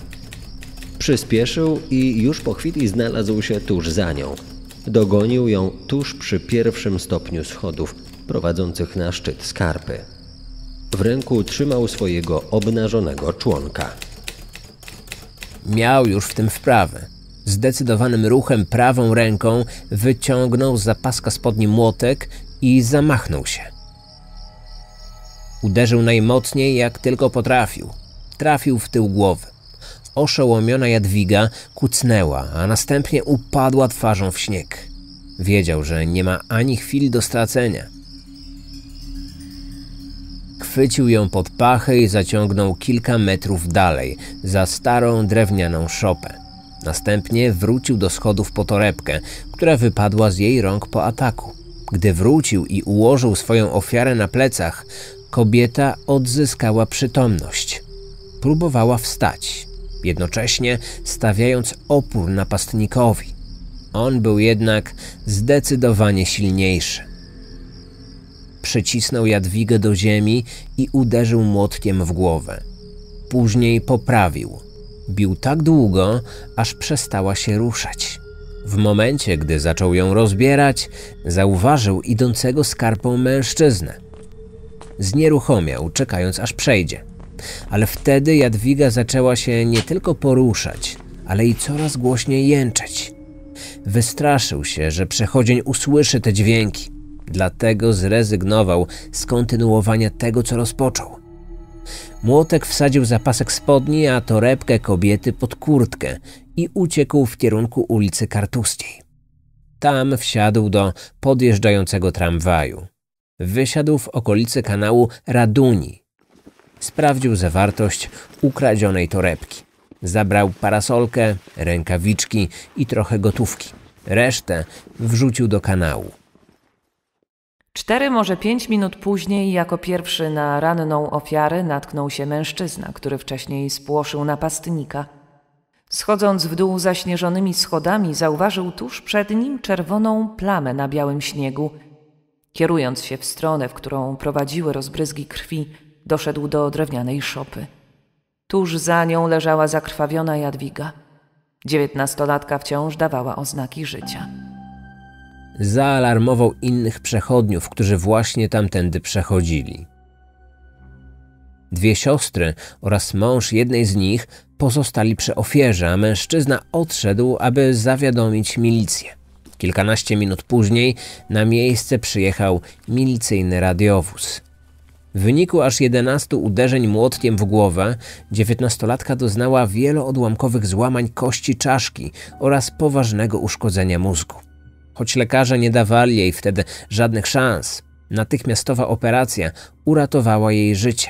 Speaker 4: Przyspieszył i już po chwili znalazł się tuż za nią. Dogonił ją tuż przy pierwszym stopniu schodów, prowadzących na szczyt skarpy. W ręku trzymał swojego
Speaker 2: obnażonego członka. Miał już w tym wprawę. Zdecydowanym ruchem prawą ręką wyciągnął z zapaska spodni młotek i zamachnął się. Uderzył najmocniej jak tylko potrafił. Trafił w tył głowy. Oszołomiona Jadwiga kucnęła, a następnie upadła twarzą w śnieg. Wiedział, że nie ma ani chwili do stracenia. Chwycił ją pod pachę i zaciągnął kilka metrów dalej, za starą drewnianą szopę. Następnie wrócił do schodów po torebkę, która wypadła z jej rąk po ataku. Gdy wrócił i ułożył swoją ofiarę na plecach, kobieta odzyskała przytomność. Próbowała wstać, jednocześnie stawiając opór napastnikowi. On był jednak zdecydowanie silniejszy przycisnął Jadwigę do ziemi i uderzył młotkiem w głowę. Później poprawił. Bił tak długo, aż przestała się ruszać. W momencie, gdy zaczął ją rozbierać, zauważył idącego skarpą mężczyznę. Znieruchomiał, czekając aż przejdzie. Ale wtedy Jadwiga zaczęła się nie tylko poruszać, ale i coraz głośniej jęczeć. Wystraszył się, że przechodzień usłyszy te dźwięki. Dlatego zrezygnował z kontynuowania tego, co rozpoczął. Młotek wsadził zapasek spodni, a torebkę kobiety pod kurtkę i uciekł w kierunku ulicy Kartuskiej. Tam wsiadł do podjeżdżającego tramwaju. Wysiadł w okolicy kanału Raduni. Sprawdził zawartość ukradzionej torebki. Zabrał parasolkę, rękawiczki i trochę gotówki. Resztę wrzucił do kanału.
Speaker 3: Cztery, może pięć minut później, jako pierwszy na ranną ofiarę natknął się mężczyzna, który wcześniej spłoszył napastnika. Schodząc w dół zaśnieżonymi schodami, zauważył tuż przed nim czerwoną plamę na białym śniegu. Kierując się w stronę, w którą prowadziły rozbryzgi krwi, doszedł do drewnianej szopy. Tuż za nią leżała zakrwawiona Jadwiga. Dziewiętnastolatka wciąż dawała oznaki życia
Speaker 2: zaalarmował innych przechodniów, którzy właśnie tamtędy przechodzili. Dwie siostry oraz mąż jednej z nich pozostali przy ofierze, a mężczyzna odszedł, aby zawiadomić milicję. Kilkanaście minut później na miejsce przyjechał milicyjny radiowóz. W wyniku aż 11 uderzeń młotkiem w głowę, dziewiętnastolatka doznała wieloodłamkowych złamań kości czaszki oraz poważnego uszkodzenia mózgu. Choć lekarze nie dawali jej wtedy żadnych szans, natychmiastowa operacja uratowała jej życie.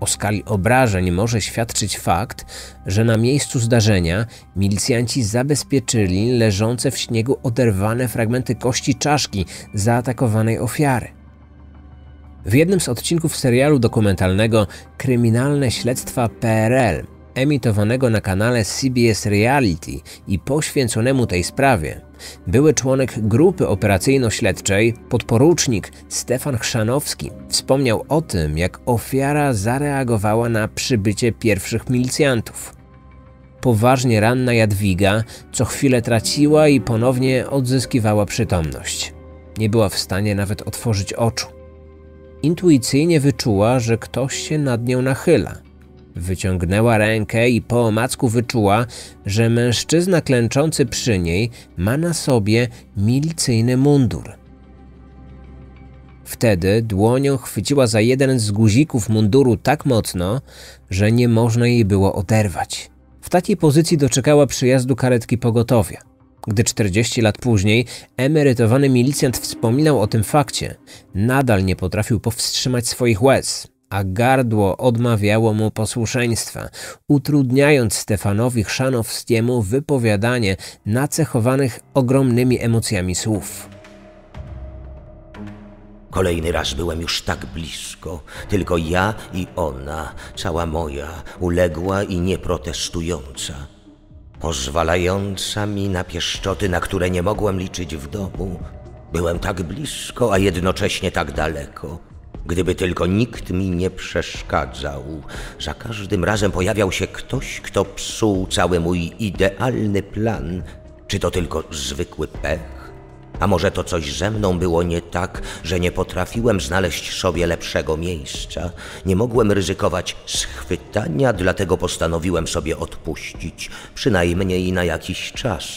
Speaker 2: O skali obrażeń może świadczyć fakt, że na miejscu zdarzenia milicjanci zabezpieczyli leżące w śniegu oderwane fragmenty kości czaszki zaatakowanej ofiary. W jednym z odcinków serialu dokumentalnego Kryminalne Śledztwa PRL emitowanego na kanale CBS Reality i poświęconemu tej sprawie. Były członek grupy operacyjno-śledczej, podporucznik Stefan Chrzanowski, wspomniał o tym, jak ofiara zareagowała na przybycie pierwszych milicjantów. Poważnie ranna Jadwiga co chwilę traciła i ponownie odzyskiwała przytomność. Nie była w stanie nawet otworzyć oczu. Intuicyjnie wyczuła, że ktoś się nad nią nachyla – Wyciągnęła rękę i po omacku wyczuła, że mężczyzna klęczący przy niej ma na sobie milicyjny mundur. Wtedy dłonią chwyciła za jeden z guzików munduru tak mocno, że nie można jej było oderwać. W takiej pozycji doczekała przyjazdu karetki pogotowia. Gdy 40 lat później emerytowany milicjant wspominał o tym fakcie, nadal nie potrafił powstrzymać swoich łez a gardło odmawiało mu posłuszeństwa, utrudniając Stefanowi Chrzanowskiemu wypowiadanie nacechowanych ogromnymi emocjami słów.
Speaker 1: Kolejny raz byłem już tak blisko, tylko ja i ona, cała moja, uległa i nieprotestująca, pozwalająca mi na pieszczoty, na które nie mogłem liczyć w domu. Byłem tak blisko, a jednocześnie tak daleko Gdyby tylko nikt mi nie przeszkadzał, za każdym razem pojawiał się ktoś, kto psuł cały mój idealny plan. Czy to tylko zwykły pech? A może to coś ze mną było nie tak, że nie potrafiłem znaleźć sobie lepszego miejsca? Nie mogłem ryzykować schwytania, dlatego postanowiłem sobie odpuścić, przynajmniej na jakiś czas,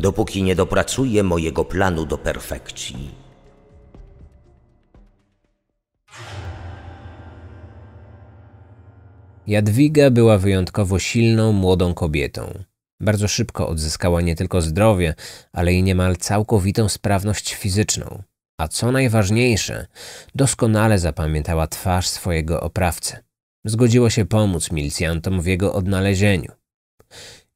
Speaker 1: dopóki nie dopracuję mojego planu do perfekcji.
Speaker 2: Jadwiga była wyjątkowo silną, młodą kobietą. Bardzo szybko odzyskała nie tylko zdrowie, ale i niemal całkowitą sprawność fizyczną. A co najważniejsze, doskonale zapamiętała twarz swojego oprawcy. Zgodziło się pomóc milicjantom w jego odnalezieniu.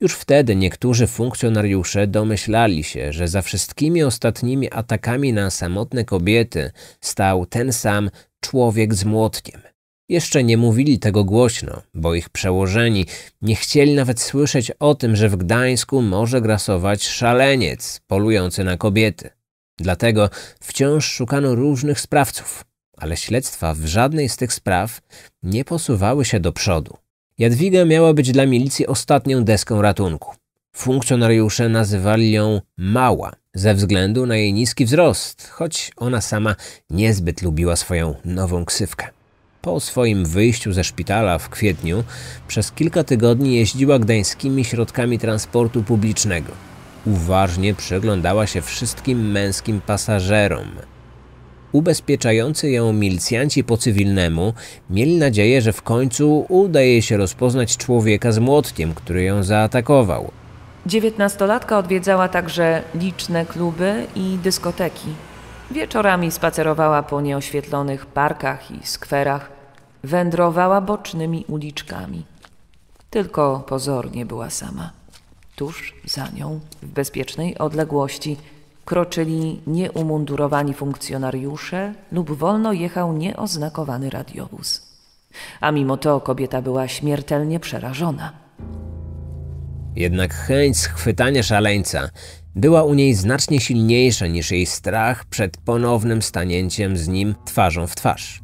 Speaker 2: Już wtedy niektórzy funkcjonariusze domyślali się, że za wszystkimi ostatnimi atakami na samotne kobiety stał ten sam człowiek z młotkiem – jeszcze nie mówili tego głośno, bo ich przełożeni nie chcieli nawet słyszeć o tym, że w Gdańsku może grasować szaleniec polujący na kobiety. Dlatego wciąż szukano różnych sprawców, ale śledztwa w żadnej z tych spraw nie posuwały się do przodu. Jadwiga miała być dla milicji ostatnią deską ratunku. Funkcjonariusze nazywali ją Mała ze względu na jej niski wzrost, choć ona sama niezbyt lubiła swoją nową ksywkę. Po swoim wyjściu ze szpitala w kwietniu przez kilka tygodni jeździła gdańskimi środkami transportu publicznego. Uważnie przyglądała się wszystkim męskim pasażerom. Ubezpieczający ją milicjanci po cywilnemu mieli nadzieję, że w końcu uda jej się rozpoznać człowieka z młotkiem, który ją zaatakował.
Speaker 3: Dziewiętnastolatka odwiedzała także liczne kluby i dyskoteki. Wieczorami spacerowała po nieoświetlonych parkach i skwerach, wędrowała bocznymi uliczkami. Tylko pozornie była sama. Tuż za nią, w bezpiecznej odległości, kroczyli nieumundurowani funkcjonariusze lub wolno jechał nieoznakowany radiowóz. A mimo to kobieta była śmiertelnie przerażona.
Speaker 2: Jednak chęć schwytania szaleńca była u niej znacznie silniejsza niż jej strach przed ponownym stanięciem z nim twarzą w twarz.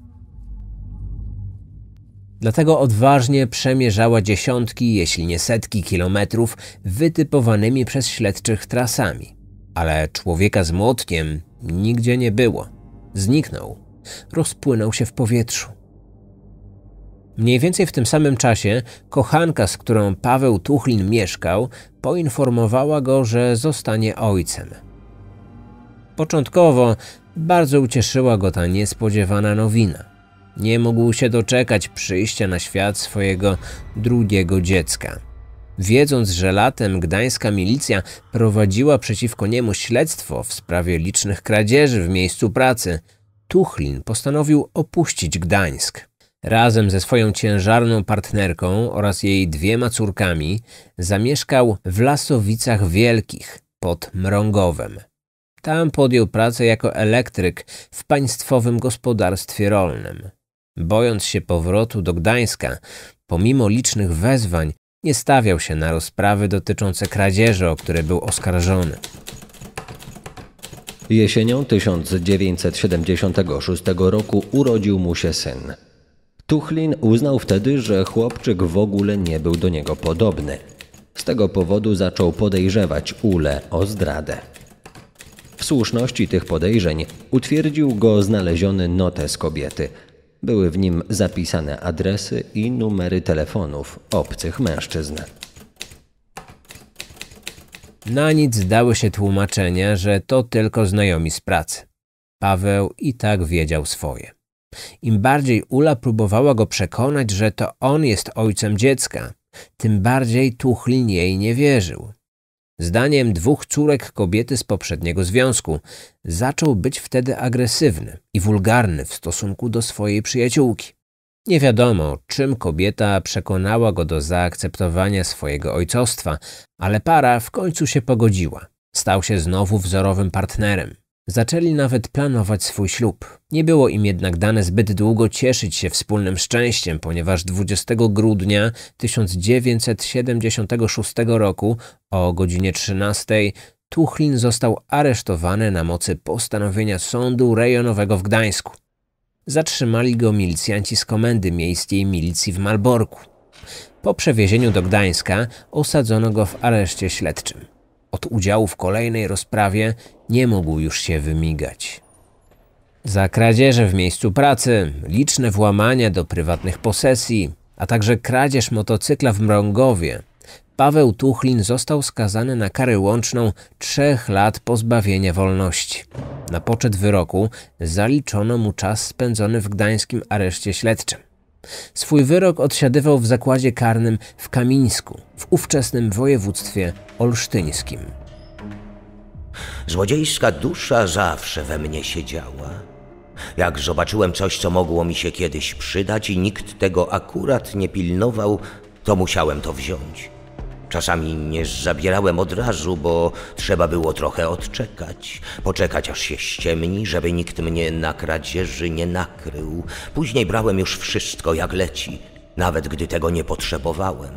Speaker 2: Dlatego odważnie przemierzała dziesiątki, jeśli nie setki kilometrów wytypowanymi przez śledczych trasami. Ale człowieka z młotkiem nigdzie nie było. Zniknął. Rozpłynął się w powietrzu. Mniej więcej w tym samym czasie kochanka, z którą Paweł Tuchlin mieszkał, poinformowała go, że zostanie ojcem. Początkowo bardzo ucieszyła go ta niespodziewana nowina. Nie mógł się doczekać przyjścia na świat swojego drugiego dziecka. Wiedząc, że latem gdańska milicja prowadziła przeciwko niemu śledztwo w sprawie licznych kradzieży w miejscu pracy, Tuchlin postanowił opuścić Gdańsk. Razem ze swoją ciężarną partnerką oraz jej dwiema córkami zamieszkał w Lasowicach Wielkich pod Mrągowem. Tam podjął pracę jako elektryk w państwowym gospodarstwie rolnym bojąc się powrotu do Gdańska, pomimo licznych wezwań, nie stawiał się na rozprawy dotyczące kradzieży, o które był oskarżony. Jesienią
Speaker 4: 1976 roku urodził mu się syn. Tuchlin uznał wtedy, że chłopczyk w ogóle nie był do niego podobny. Z tego powodu zaczął podejrzewać Ule o zdradę. W słuszności tych podejrzeń utwierdził go znaleziony notes kobiety – były w nim zapisane
Speaker 2: adresy i numery telefonów obcych mężczyzn. Na nic dały się tłumaczenia, że to tylko znajomi z pracy. Paweł i tak wiedział swoje. Im bardziej Ula próbowała go przekonać, że to on jest ojcem dziecka, tym bardziej Tuchlin jej nie wierzył zdaniem dwóch córek kobiety z poprzedniego związku, zaczął być wtedy agresywny i wulgarny w stosunku do swojej przyjaciółki. Nie wiadomo, czym kobieta przekonała go do zaakceptowania swojego ojcostwa, ale para w końcu się pogodziła. Stał się znowu wzorowym partnerem. Zaczęli nawet planować swój ślub. Nie było im jednak dane zbyt długo cieszyć się wspólnym szczęściem, ponieważ 20 grudnia 1976 roku o godzinie 13 Tuchlin został aresztowany na mocy postanowienia sądu rejonowego w Gdańsku. Zatrzymali go milicjanci z komendy miejskiej milicji w Malborku. Po przewiezieniu do Gdańska osadzono go w areszcie śledczym od udziału w kolejnej rozprawie nie mógł już się wymigać. Za kradzieże w miejscu pracy, liczne włamania do prywatnych posesji, a także kradzież motocykla w Mrągowie, Paweł Tuchlin został skazany na karę łączną trzech lat pozbawienia wolności. Na poczet wyroku zaliczono mu czas spędzony w gdańskim areszcie śledczym. Swój wyrok odsiadywał w zakładzie karnym w Kamińsku, w ówczesnym województwie olsztyńskim.
Speaker 1: Złodziejska dusza zawsze we mnie siedziała. Jak zobaczyłem coś, co mogło mi się kiedyś przydać i nikt tego akurat nie pilnował, to musiałem to wziąć. Czasami nie zabierałem od razu, bo trzeba było trochę odczekać. Poczekać aż się ściemni, żeby nikt mnie na kradzieży nie nakrył. Później brałem już wszystko jak leci, nawet gdy tego nie potrzebowałem.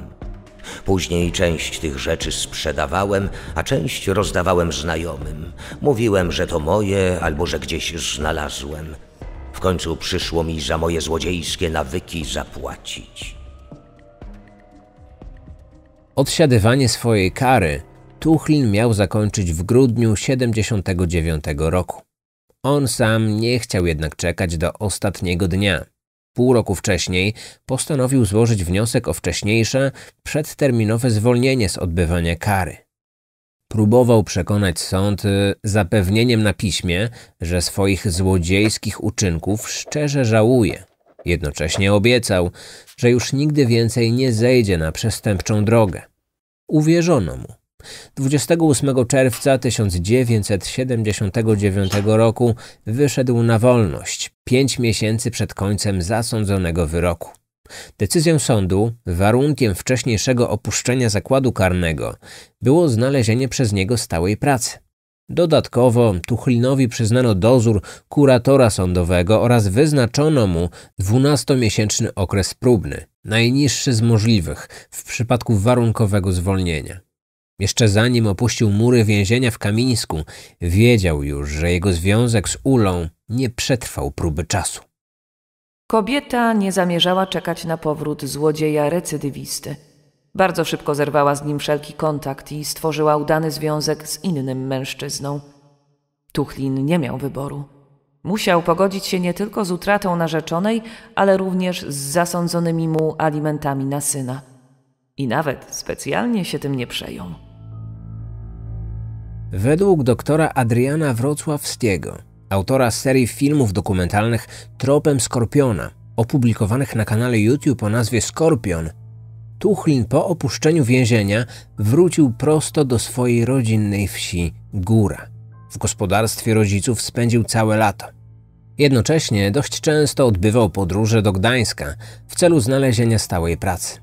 Speaker 1: Później część tych rzeczy sprzedawałem, a część rozdawałem znajomym. Mówiłem, że to moje albo że gdzieś znalazłem. W końcu przyszło mi za moje złodziejskie nawyki zapłacić.
Speaker 2: Odsiadywanie swojej kary Tuchlin miał zakończyć w grudniu 79 roku. On sam nie chciał jednak czekać do ostatniego dnia. Pół roku wcześniej postanowił złożyć wniosek o wcześniejsze, przedterminowe zwolnienie z odbywania kary. Próbował przekonać sąd zapewnieniem na piśmie, że swoich złodziejskich uczynków szczerze żałuje – Jednocześnie obiecał, że już nigdy więcej nie zejdzie na przestępczą drogę. Uwierzono mu. 28 czerwca 1979 roku wyszedł na wolność, pięć miesięcy przed końcem zasądzonego wyroku. Decyzją sądu, warunkiem wcześniejszego opuszczenia zakładu karnego, było znalezienie przez niego stałej pracy. Dodatkowo Tuchlinowi przyznano dozór kuratora sądowego oraz wyznaczono mu 12-miesięczny okres próbny, najniższy z możliwych w przypadku warunkowego zwolnienia. Jeszcze zanim opuścił mury więzienia w Kamińsku, wiedział już, że jego związek z Ulą nie przetrwał próby czasu.
Speaker 3: Kobieta nie zamierzała czekać na powrót złodzieja recydywisty. Bardzo szybko zerwała z nim wszelki kontakt i stworzyła udany związek z innym mężczyzną. Tuchlin nie miał wyboru. Musiał pogodzić się nie tylko z utratą narzeczonej, ale również z zasądzonymi mu alimentami na syna. I nawet specjalnie się tym nie przejął.
Speaker 2: Według doktora Adriana Wrocławskiego, autora serii filmów dokumentalnych Tropem Skorpiona, opublikowanych na kanale YouTube o nazwie Skorpion, Tuchlin po opuszczeniu więzienia wrócił prosto do swojej rodzinnej wsi Góra. W gospodarstwie rodziców spędził całe lato. Jednocześnie dość często odbywał podróże do Gdańska w celu znalezienia stałej pracy.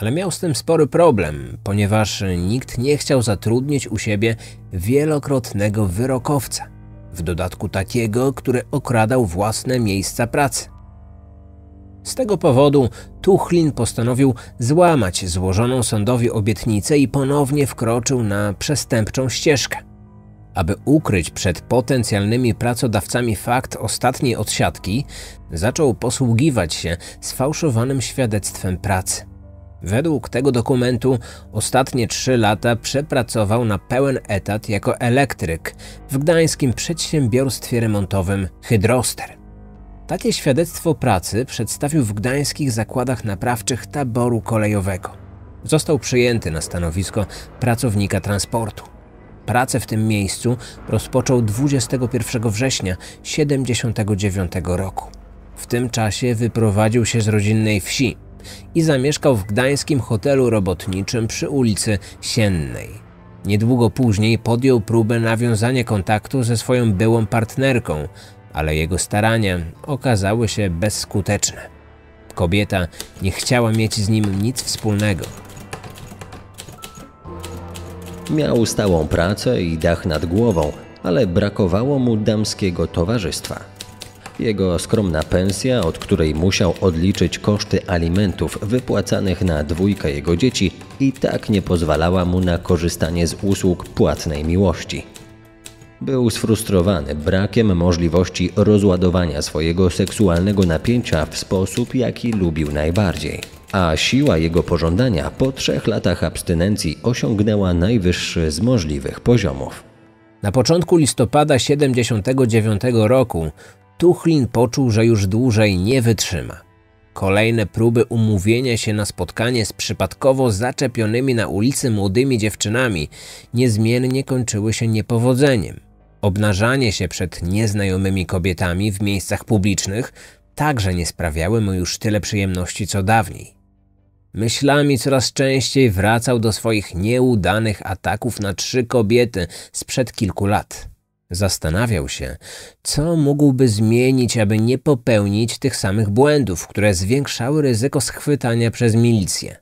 Speaker 2: Ale miał z tym spory problem, ponieważ nikt nie chciał zatrudnić u siebie wielokrotnego wyrokowca. W dodatku takiego, który okradał własne miejsca pracy. Z tego powodu Tuchlin postanowił złamać złożoną sądowi obietnicę i ponownie wkroczył na przestępczą ścieżkę. Aby ukryć przed potencjalnymi pracodawcami fakt ostatniej odsiadki, zaczął posługiwać się sfałszowanym świadectwem pracy. Według tego dokumentu ostatnie trzy lata przepracował na pełen etat jako elektryk w gdańskim przedsiębiorstwie remontowym Hydroster. Takie świadectwo pracy przedstawił w gdańskich zakładach naprawczych taboru kolejowego. Został przyjęty na stanowisko pracownika transportu. Pracę w tym miejscu rozpoczął 21 września 1979 roku. W tym czasie wyprowadził się z rodzinnej wsi i zamieszkał w gdańskim hotelu robotniczym przy ulicy Siennej. Niedługo później podjął próbę nawiązania kontaktu ze swoją byłą partnerką, ale jego starania okazały się bezskuteczne. Kobieta nie chciała mieć z nim nic wspólnego.
Speaker 4: Miał stałą pracę i dach nad głową, ale brakowało mu damskiego towarzystwa. Jego skromna pensja, od której musiał odliczyć koszty alimentów wypłacanych na dwójkę jego dzieci, i tak nie pozwalała mu na korzystanie z usług płatnej miłości. Był sfrustrowany brakiem możliwości rozładowania swojego seksualnego napięcia w sposób, jaki lubił najbardziej. A siła jego pożądania po trzech latach abstynencji osiągnęła
Speaker 2: najwyższy z możliwych poziomów. Na początku listopada 79 roku Tuchlin poczuł, że już dłużej nie wytrzyma. Kolejne próby umówienia się na spotkanie z przypadkowo zaczepionymi na ulicy młodymi dziewczynami niezmiennie kończyły się niepowodzeniem. Obnażanie się przed nieznajomymi kobietami w miejscach publicznych także nie sprawiały mu już tyle przyjemności co dawniej. Myślami coraz częściej wracał do swoich nieudanych ataków na trzy kobiety sprzed kilku lat. Zastanawiał się, co mógłby zmienić, aby nie popełnić tych samych błędów, które zwiększały ryzyko schwytania przez milicję.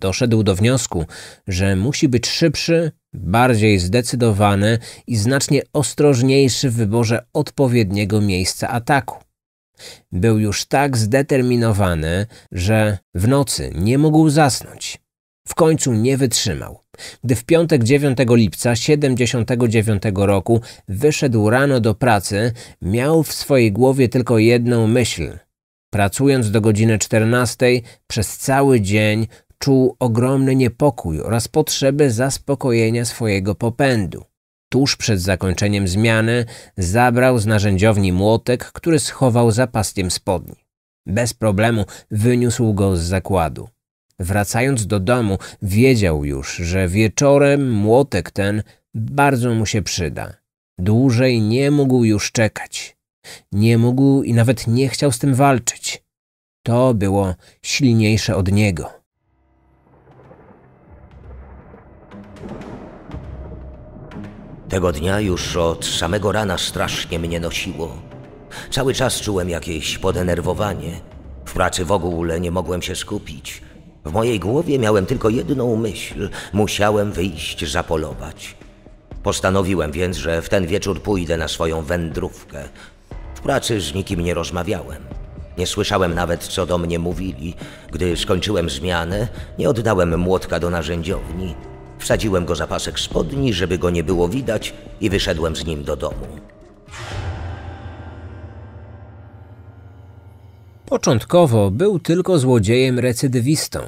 Speaker 2: Doszedł do wniosku, że musi być szybszy, bardziej zdecydowany i znacznie ostrożniejszy w wyborze odpowiedniego miejsca ataku. Był już tak zdeterminowany, że w nocy nie mógł zasnąć. W końcu nie wytrzymał. Gdy w piątek 9 lipca 79 roku wyszedł rano do pracy, miał w swojej głowie tylko jedną myśl. Pracując do godziny 14, przez cały dzień czuł ogromny niepokój oraz potrzebę zaspokojenia swojego popędu. Tuż przed zakończeniem zmiany zabrał z narzędziowni młotek, który schował za paskiem spodni. Bez problemu wyniósł go z zakładu. Wracając do domu, wiedział już, że wieczorem młotek ten bardzo mu się przyda. Dłużej nie mógł już czekać. Nie mógł i nawet nie chciał z tym walczyć. To było silniejsze od niego.
Speaker 1: Tego dnia już od samego rana strasznie mnie nosiło. Cały czas czułem jakieś podenerwowanie. W pracy w ogóle nie mogłem się skupić. W mojej głowie miałem tylko jedną myśl: musiałem wyjść zapolować. Postanowiłem więc, że w ten wieczór pójdę na swoją wędrówkę. W pracy z nikim nie rozmawiałem. Nie słyszałem nawet, co do mnie mówili. Gdy skończyłem zmianę, nie oddałem młotka do narzędziowni. Wsadziłem go za pasek spodni, żeby go nie było widać i wyszedłem z nim do domu.
Speaker 2: Początkowo był tylko złodziejem recydywistą.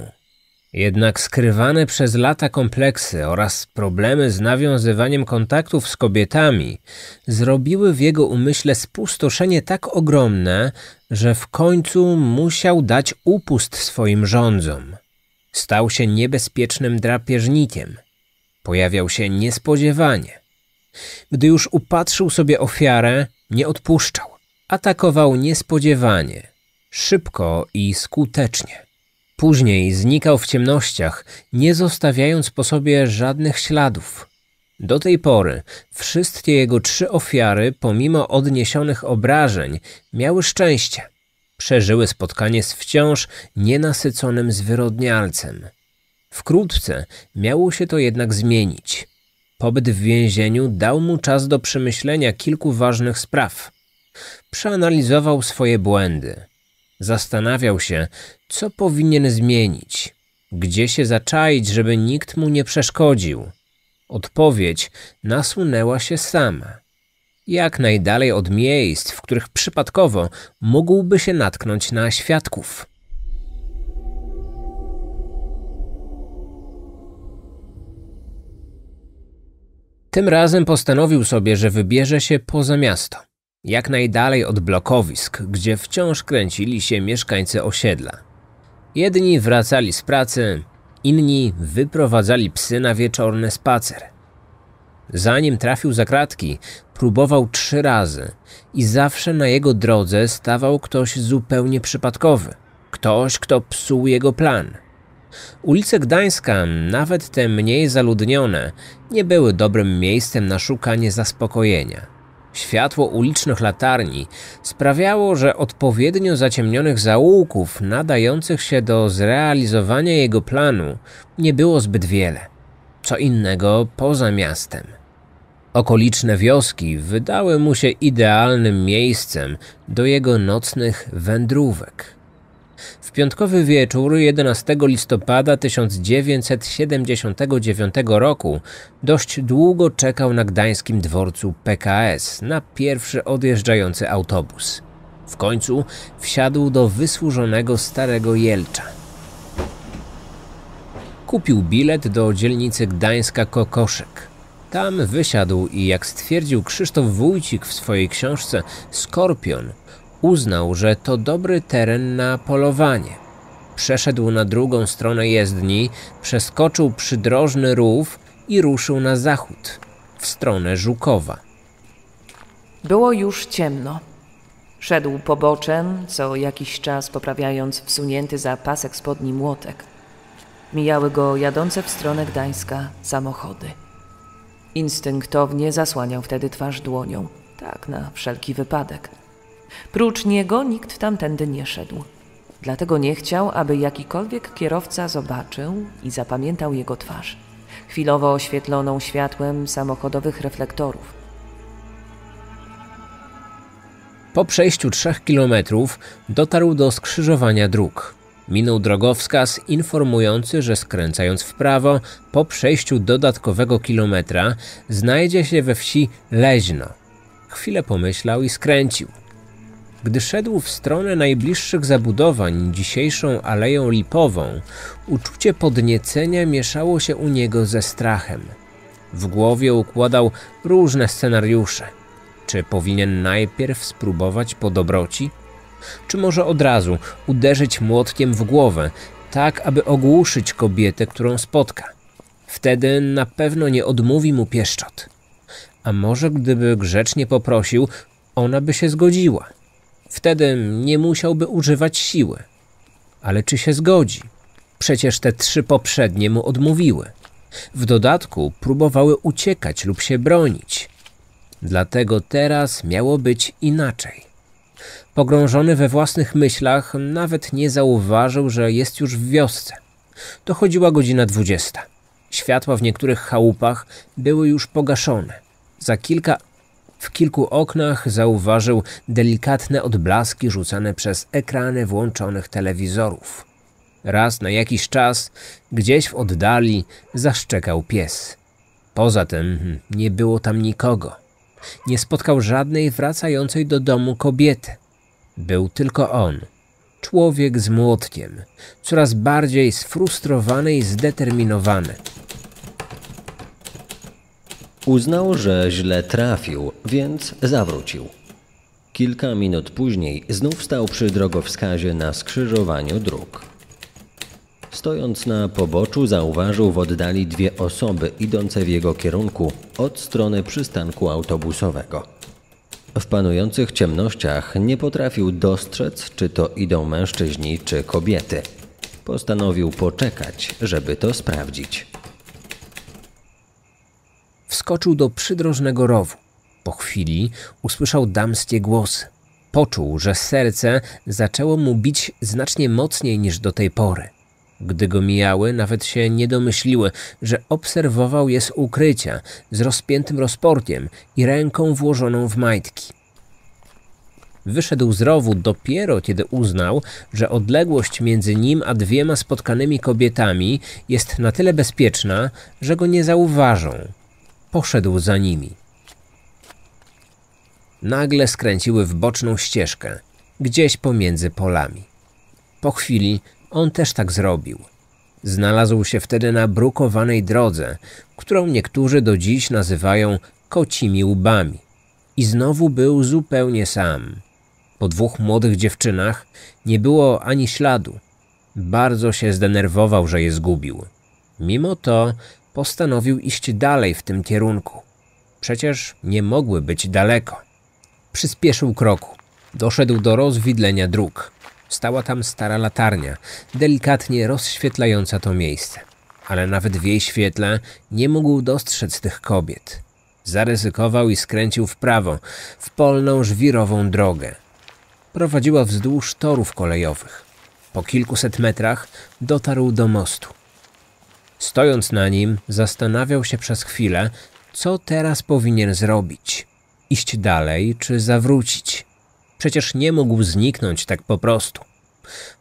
Speaker 2: Jednak skrywane przez lata kompleksy oraz problemy z nawiązywaniem kontaktów z kobietami zrobiły w jego umyśle spustoszenie tak ogromne, że w końcu musiał dać upust swoim rządzom. Stał się niebezpiecznym drapieżnikiem. Pojawiał się niespodziewanie. Gdy już upatrzył sobie ofiarę, nie odpuszczał. Atakował niespodziewanie, szybko i skutecznie. Później znikał w ciemnościach, nie zostawiając po sobie żadnych śladów. Do tej pory wszystkie jego trzy ofiary, pomimo odniesionych obrażeń, miały szczęście przeżyły spotkanie z wciąż nienasyconym zwyrodnialcem. Wkrótce miało się to jednak zmienić. Pobyt w więzieniu dał mu czas do przemyślenia kilku ważnych spraw. Przeanalizował swoje błędy. Zastanawiał się, co powinien zmienić, gdzie się zaczaić, żeby nikt mu nie przeszkodził. Odpowiedź nasunęła się sama jak najdalej od miejsc, w których przypadkowo mógłby się natknąć na świadków. Tym razem postanowił sobie, że wybierze się poza miasto, jak najdalej od blokowisk, gdzie wciąż kręcili się mieszkańcy osiedla. Jedni wracali z pracy, inni wyprowadzali psy na wieczorny spacer. Zanim trafił za kratki, próbował trzy razy i zawsze na jego drodze stawał ktoś zupełnie przypadkowy. Ktoś, kto psuł jego plan. Ulice Gdańska, nawet te mniej zaludnione, nie były dobrym miejscem na szukanie zaspokojenia. Światło ulicznych latarni sprawiało, że odpowiednio zaciemnionych zaułków nadających się do zrealizowania jego planu nie było zbyt wiele. Co innego poza miastem. Okoliczne wioski wydały mu się idealnym miejscem do jego nocnych wędrówek. W piątkowy wieczór 11 listopada 1979 roku dość długo czekał na gdańskim dworcu PKS na pierwszy odjeżdżający autobus. W końcu wsiadł do wysłużonego starego Jelcza. Kupił bilet do dzielnicy Gdańska Kokoszek. Tam wysiadł i jak stwierdził Krzysztof Wójcik w swojej książce Skorpion, uznał, że to dobry teren na polowanie. Przeszedł na drugą stronę jezdni, przeskoczył przydrożny rów i ruszył na zachód, w stronę Żukowa.
Speaker 3: Było już ciemno. Szedł poboczem, co jakiś czas poprawiając wsunięty za pasek spodni młotek. Mijały go jadące w stronę Gdańska samochody. Instynktownie zasłaniał wtedy twarz dłonią, tak na wszelki wypadek. Prócz niego nikt tamtędy nie szedł. Dlatego nie chciał, aby jakikolwiek kierowca zobaczył i zapamiętał jego twarz, chwilowo oświetloną światłem samochodowych reflektorów.
Speaker 2: Po przejściu trzech kilometrów dotarł do skrzyżowania dróg. Minął drogowskaz informujący, że skręcając w prawo, po przejściu dodatkowego kilometra, znajdzie się we wsi Leźno. Chwilę pomyślał i skręcił. Gdy szedł w stronę najbliższych zabudowań, dzisiejszą Aleją Lipową, uczucie podniecenia mieszało się u niego ze strachem. W głowie układał różne scenariusze. Czy powinien najpierw spróbować po dobroci, czy może od razu uderzyć młotkiem w głowę, tak aby ogłuszyć kobietę, którą spotka? Wtedy na pewno nie odmówi mu pieszczot. A może gdyby grzecznie poprosił, ona by się zgodziła. Wtedy nie musiałby używać siły. Ale czy się zgodzi? Przecież te trzy poprzednie mu odmówiły. W dodatku próbowały uciekać lub się bronić. Dlatego teraz miało być inaczej. Pogrążony we własnych myślach, nawet nie zauważył, że jest już w wiosce. Dochodziła godzina dwudziesta. Światła w niektórych chałupach były już pogaszone. Za kilka w kilku oknach zauważył delikatne odblaski rzucane przez ekrany włączonych telewizorów. Raz na jakiś czas gdzieś w oddali zaszczekał pies. Poza tym nie było tam nikogo. Nie spotkał żadnej wracającej do domu kobiety. Był tylko on, człowiek z młotkiem, coraz bardziej sfrustrowany i zdeterminowany. Uznał, że źle trafił, więc zawrócił.
Speaker 4: Kilka minut później znów stał przy drogowskazie na skrzyżowaniu dróg. Stojąc na poboczu, zauważył w oddali dwie osoby idące w jego kierunku od strony przystanku autobusowego. W panujących ciemnościach nie potrafił dostrzec, czy to idą mężczyźni, czy kobiety. Postanowił poczekać, żeby to sprawdzić.
Speaker 2: Wskoczył do przydrożnego rowu. Po chwili usłyszał damskie głosy. Poczuł, że serce zaczęło mu bić znacznie mocniej niż do tej pory. Gdy go mijały, nawet się nie domyśliły, że obserwował je z ukrycia, z rozpiętym rozportiem i ręką włożoną w majtki. Wyszedł z rowu dopiero kiedy uznał, że odległość między nim a dwiema spotkanymi kobietami jest na tyle bezpieczna, że go nie zauważą. Poszedł za nimi. Nagle skręciły w boczną ścieżkę, gdzieś pomiędzy polami. Po chwili on też tak zrobił. Znalazł się wtedy na brukowanej drodze, którą niektórzy do dziś nazywają kocimi łbami. I znowu był zupełnie sam. Po dwóch młodych dziewczynach nie było ani śladu. Bardzo się zdenerwował, że je zgubił. Mimo to postanowił iść dalej w tym kierunku. Przecież nie mogły być daleko. Przyspieszył kroku. Doszedł do rozwidlenia dróg. Stała tam stara latarnia, delikatnie rozświetlająca to miejsce. Ale nawet w jej świetle nie mógł dostrzec tych kobiet. Zaryzykował i skręcił w prawo, w polną żwirową drogę. Prowadziła wzdłuż torów kolejowych. Po kilkuset metrach dotarł do mostu. Stojąc na nim, zastanawiał się przez chwilę, co teraz powinien zrobić. Iść dalej czy zawrócić? Przecież nie mógł zniknąć tak po prostu.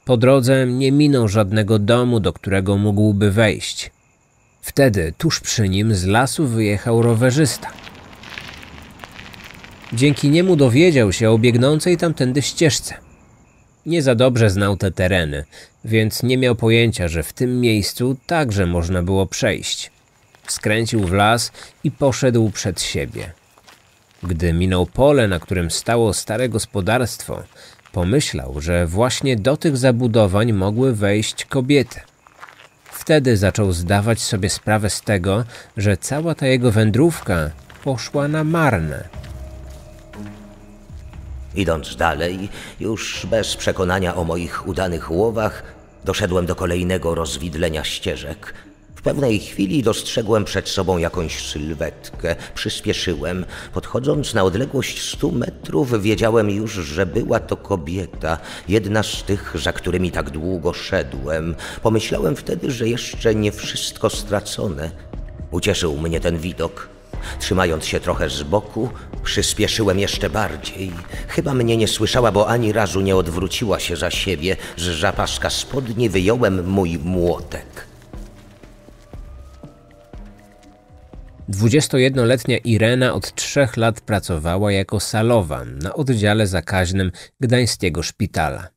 Speaker 2: Po drodze nie minął żadnego domu, do którego mógłby wejść. Wtedy tuż przy nim z lasu wyjechał rowerzysta. Dzięki niemu dowiedział się o biegnącej tamtędy ścieżce. Nie za dobrze znał te tereny, więc nie miał pojęcia, że w tym miejscu także można było przejść. Skręcił w las i poszedł przed siebie. Gdy minął pole, na którym stało stare gospodarstwo, pomyślał, że właśnie do tych zabudowań mogły wejść kobiety. Wtedy zaczął zdawać sobie sprawę z tego, że cała ta jego wędrówka poszła na marne.
Speaker 1: Idąc dalej, już bez przekonania o moich udanych łowach, doszedłem do kolejnego rozwidlenia ścieżek – w pewnej chwili dostrzegłem przed sobą jakąś sylwetkę. Przyspieszyłem. Podchodząc na odległość stu metrów, wiedziałem już, że była to kobieta, jedna z tych, za którymi tak długo szedłem. Pomyślałem wtedy, że jeszcze nie wszystko stracone. Ucieszył mnie ten widok. Trzymając się trochę z boku, przyspieszyłem jeszcze bardziej. Chyba mnie nie słyszała, bo ani razu nie odwróciła się za siebie. Z zapaska spodni wyjąłem mój młotek.
Speaker 2: 21-letnia Irena od trzech lat pracowała jako salowa na oddziale zakaźnym gdańskiego szpitala.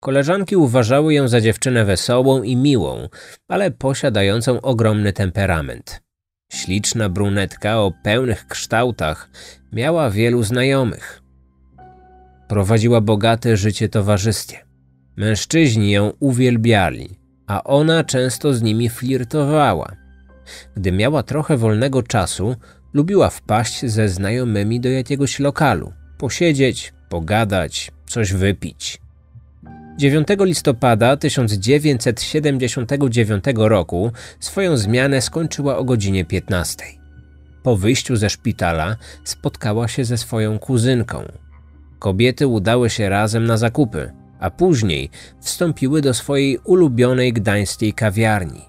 Speaker 2: Koleżanki uważały ją za dziewczynę wesołą i miłą, ale posiadającą ogromny temperament. Śliczna brunetka o pełnych kształtach miała wielu znajomych. Prowadziła bogate życie towarzyskie. Mężczyźni ją uwielbiali, a ona często z nimi flirtowała gdy miała trochę wolnego czasu, lubiła wpaść ze znajomymi do jakiegoś lokalu, posiedzieć, pogadać, coś wypić. 9 listopada 1979 roku swoją zmianę skończyła o godzinie 15. Po wyjściu ze szpitala spotkała się ze swoją kuzynką. Kobiety udały się razem na zakupy, a później wstąpiły do swojej ulubionej gdańskiej kawiarni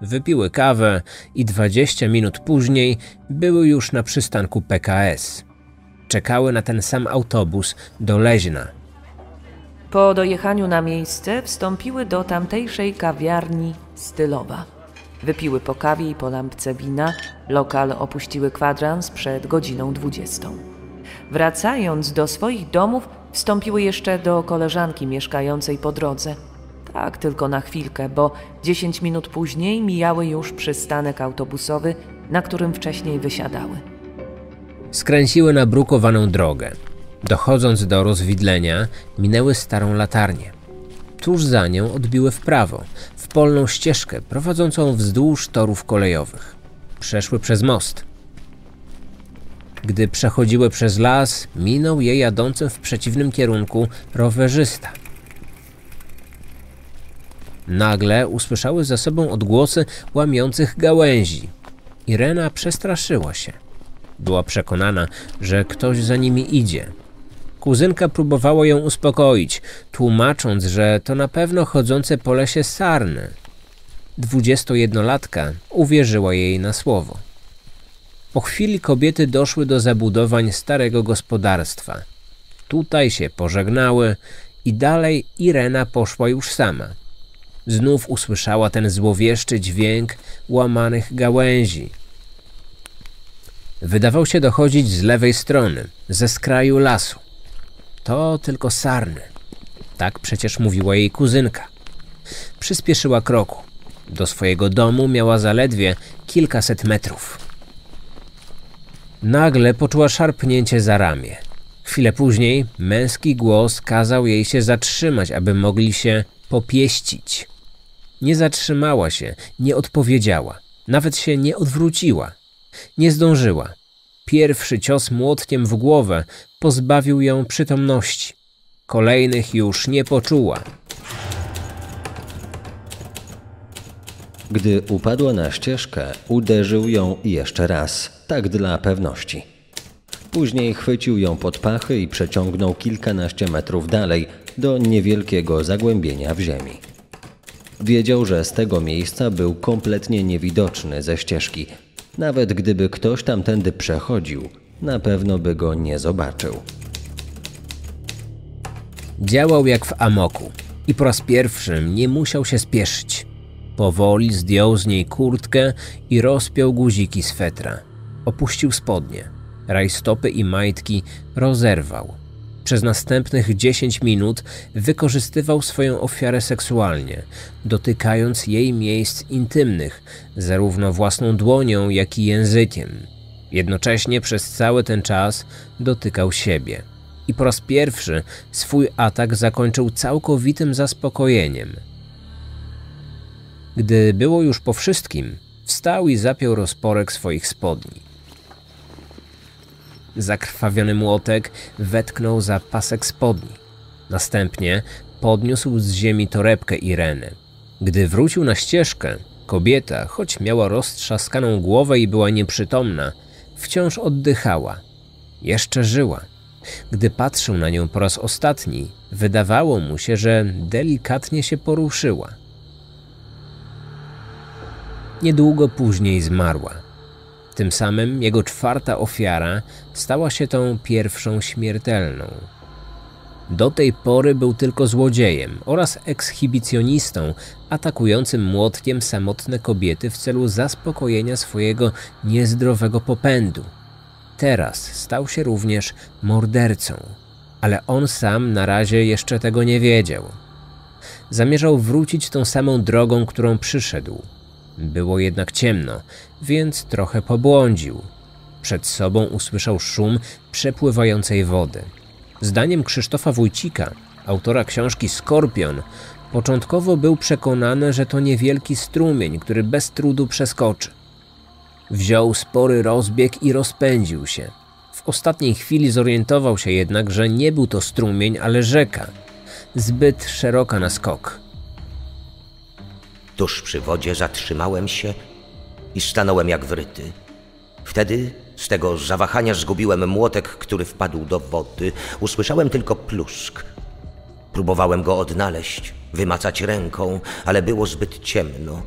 Speaker 2: wypiły kawę i 20 minut później były już na przystanku PKS. Czekały na ten sam autobus
Speaker 3: do Leźna. Po dojechaniu na miejsce wstąpiły do tamtejszej kawiarni Stylowa. Wypiły po kawie i po lampce wina, lokal opuściły kwadrans przed godziną 20. Wracając do swoich domów, wstąpiły jeszcze do koleżanki mieszkającej po drodze – tak, tylko na chwilkę, bo 10 minut później mijały już przystanek autobusowy, na którym wcześniej wysiadały.
Speaker 2: Skręciły na brukowaną drogę. Dochodząc do rozwidlenia, minęły starą latarnię. Tuż za nią odbiły w prawo, w polną ścieżkę prowadzącą wzdłuż torów kolejowych. Przeszły przez most. Gdy przechodziły przez las, minął je jadący w przeciwnym kierunku rowerzysta. Nagle usłyszały za sobą odgłosy łamiących gałęzi. Irena przestraszyła się. Była przekonana, że ktoś za nimi idzie. Kuzynka próbowała ją uspokoić, tłumacząc, że to na pewno chodzące po lesie sarny. Dwudziestojednolatka uwierzyła jej na słowo. Po chwili kobiety doszły do zabudowań starego gospodarstwa. Tutaj się pożegnały i dalej Irena poszła już sama znów usłyszała ten złowieszczy dźwięk łamanych gałęzi. Wydawał się dochodzić z lewej strony, ze skraju lasu. To tylko sarny. Tak przecież mówiła jej kuzynka. Przyspieszyła kroku. Do swojego domu miała zaledwie kilkaset metrów. Nagle poczuła szarpnięcie za ramię. Chwilę później męski głos kazał jej się zatrzymać, aby mogli się popieścić. Nie zatrzymała się, nie odpowiedziała, nawet się nie odwróciła. Nie zdążyła. Pierwszy cios młotkiem w głowę pozbawił ją przytomności. Kolejnych już nie poczuła.
Speaker 4: Gdy upadła na ścieżkę, uderzył ją jeszcze raz, tak dla pewności. Później chwycił ją pod pachy i przeciągnął kilkanaście metrów dalej, do niewielkiego zagłębienia w ziemi. Wiedział, że z tego miejsca był kompletnie niewidoczny ze ścieżki. Nawet gdyby ktoś tamtędy przechodził, na pewno by go nie zobaczył.
Speaker 2: Działał jak w amoku i po raz pierwszy nie musiał się spieszyć. Powoli zdjął z niej kurtkę i rozpiął guziki swetra. Opuścił spodnie. Rajstopy i majtki rozerwał przez następnych 10 minut wykorzystywał swoją ofiarę seksualnie, dotykając jej miejsc intymnych, zarówno własną dłonią, jak i językiem. Jednocześnie przez cały ten czas dotykał siebie. I po raz pierwszy swój atak zakończył całkowitym zaspokojeniem. Gdy było już po wszystkim, wstał i zapiął rozporek swoich spodni. Zakrwawiony młotek wetknął za pasek spodni. Następnie podniósł z ziemi torebkę Ireny. Gdy wrócił na ścieżkę, kobieta, choć miała roztrzaskaną głowę i była nieprzytomna, wciąż oddychała. Jeszcze żyła. Gdy patrzył na nią po raz ostatni, wydawało mu się, że delikatnie się poruszyła. Niedługo później zmarła. Tym samym jego czwarta ofiara stała się tą pierwszą śmiertelną. Do tej pory był tylko złodziejem oraz ekshibicjonistą, atakującym młotkiem samotne kobiety w celu zaspokojenia swojego niezdrowego popędu. Teraz stał się również mordercą, ale on sam na razie jeszcze tego nie wiedział. Zamierzał wrócić tą samą drogą, którą przyszedł. Było jednak ciemno, więc trochę pobłądził. Przed sobą usłyszał szum przepływającej wody. Zdaniem Krzysztofa Wójcika, autora książki Skorpion, początkowo był przekonany, że to niewielki strumień, który bez trudu przeskoczy. Wziął spory rozbieg i rozpędził się. W ostatniej chwili zorientował się jednak, że nie był to strumień, ale rzeka. Zbyt szeroka na skok.
Speaker 1: Tuż przy wodzie zatrzymałem się i stanąłem jak wryty. Wtedy z tego zawahania zgubiłem młotek, który wpadł do wody. Usłyszałem tylko plusk. Próbowałem go odnaleźć, wymacać ręką, ale było zbyt ciemno.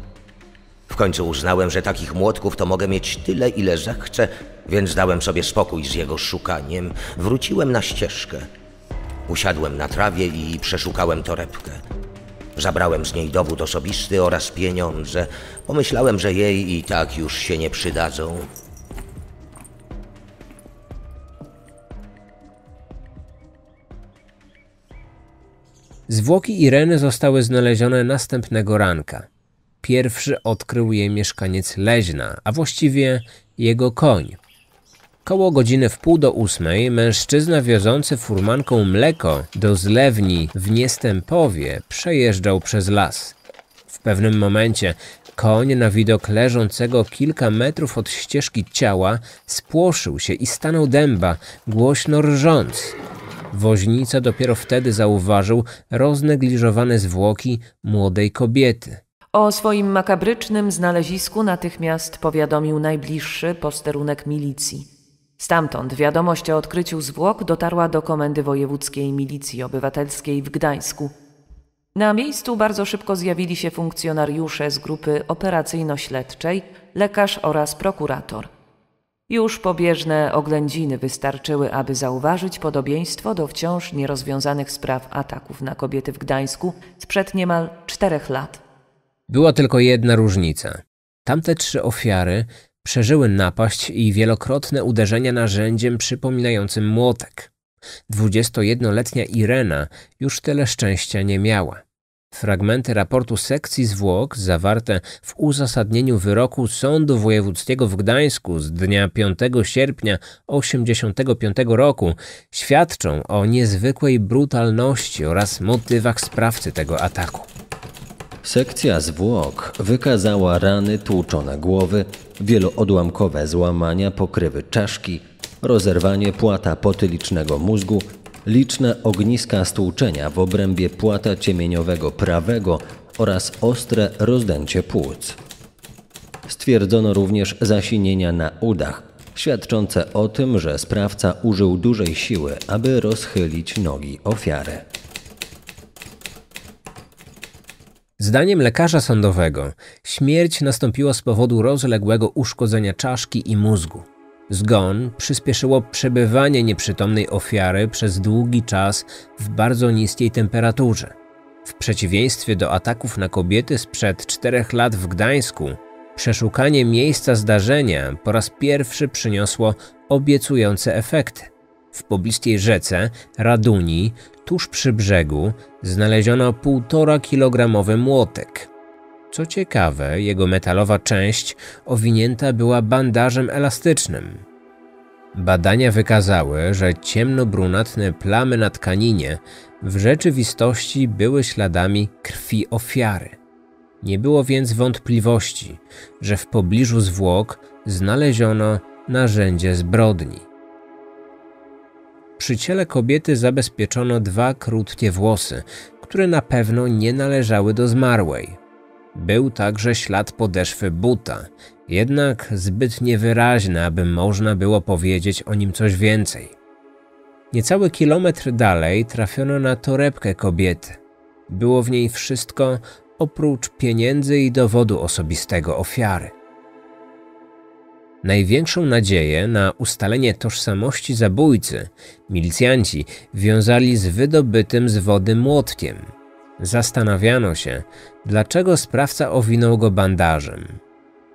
Speaker 1: W końcu uznałem, że takich młotków to mogę mieć tyle, ile zechcę, więc dałem sobie spokój z jego szukaniem. Wróciłem na ścieżkę. Usiadłem na trawie i przeszukałem torebkę. Zabrałem z niej dowód osobisty oraz pieniądze. Pomyślałem, że jej i tak już się nie przydadzą.
Speaker 2: Zwłoki Ireny zostały znalezione następnego ranka. Pierwszy odkrył je mieszkaniec Leźna, a właściwie jego koń. Koło godziny w pół do ósmej mężczyzna wiozący furmanką mleko do zlewni w Niestępowie przejeżdżał przez las. W pewnym momencie koń na widok leżącego kilka metrów od ścieżki ciała spłoszył się i stanął dęba, głośno rżąc. Woźnica dopiero wtedy zauważył roznegliżowane zwłoki młodej kobiety.
Speaker 3: O swoim makabrycznym znalezisku natychmiast powiadomił najbliższy posterunek milicji. Stamtąd wiadomość o odkryciu zwłok dotarła do Komendy Wojewódzkiej Milicji Obywatelskiej w Gdańsku. Na miejscu bardzo szybko zjawili się funkcjonariusze z grupy operacyjno-śledczej, lekarz oraz prokurator. Już pobieżne oględziny wystarczyły, aby zauważyć podobieństwo do wciąż nierozwiązanych spraw ataków na kobiety w Gdańsku sprzed niemal czterech lat.
Speaker 2: Była tylko jedna różnica. Tamte trzy ofiary Przeżyły napaść i wielokrotne uderzenia narzędziem przypominającym młotek. 21-letnia Irena już tyle szczęścia nie miała. Fragmenty raportu sekcji zwłok zawarte w uzasadnieniu wyroku Sądu Wojewódzkiego w Gdańsku z dnia 5 sierpnia 1985 roku świadczą o niezwykłej brutalności oraz motywach sprawcy tego ataku. Sekcja
Speaker 4: zwłok wykazała rany tłuczone głowy, wieloodłamkowe złamania pokrywy czaszki, rozerwanie płata potylicznego mózgu, liczne ogniska stłuczenia w obrębie płata ciemieniowego prawego oraz ostre rozdęcie płuc. Stwierdzono również zasinienia na udach, świadczące o tym, że sprawca użył dużej siły, aby rozchylić
Speaker 2: nogi ofiary. Zdaniem lekarza sądowego, śmierć nastąpiła z powodu rozległego uszkodzenia czaszki i mózgu. Zgon przyspieszyło przebywanie nieprzytomnej ofiary przez długi czas w bardzo niskiej temperaturze. W przeciwieństwie do ataków na kobiety sprzed czterech lat w Gdańsku, przeszukanie miejsca zdarzenia po raz pierwszy przyniosło obiecujące efekty. W pobliskiej rzece Raduni Tuż przy brzegu znaleziono półtora kg młotek. Co ciekawe, jego metalowa część owinięta była bandażem elastycznym. Badania wykazały, że ciemnobrunatne plamy na tkaninie w rzeczywistości były śladami krwi ofiary. Nie było więc wątpliwości, że w pobliżu zwłok znaleziono narzędzie zbrodni. Przy ciele kobiety zabezpieczono dwa krótkie włosy, które na pewno nie należały do zmarłej. Był także ślad podeszwy buta, jednak zbyt niewyraźny, aby można było powiedzieć o nim coś więcej. Niecały kilometr dalej trafiono na torebkę kobiety. Było w niej wszystko oprócz pieniędzy i dowodu osobistego ofiary. Największą nadzieję na ustalenie tożsamości zabójcy milicjanci wiązali z wydobytym z wody młotkiem. Zastanawiano się, dlaczego sprawca owinął go bandażem.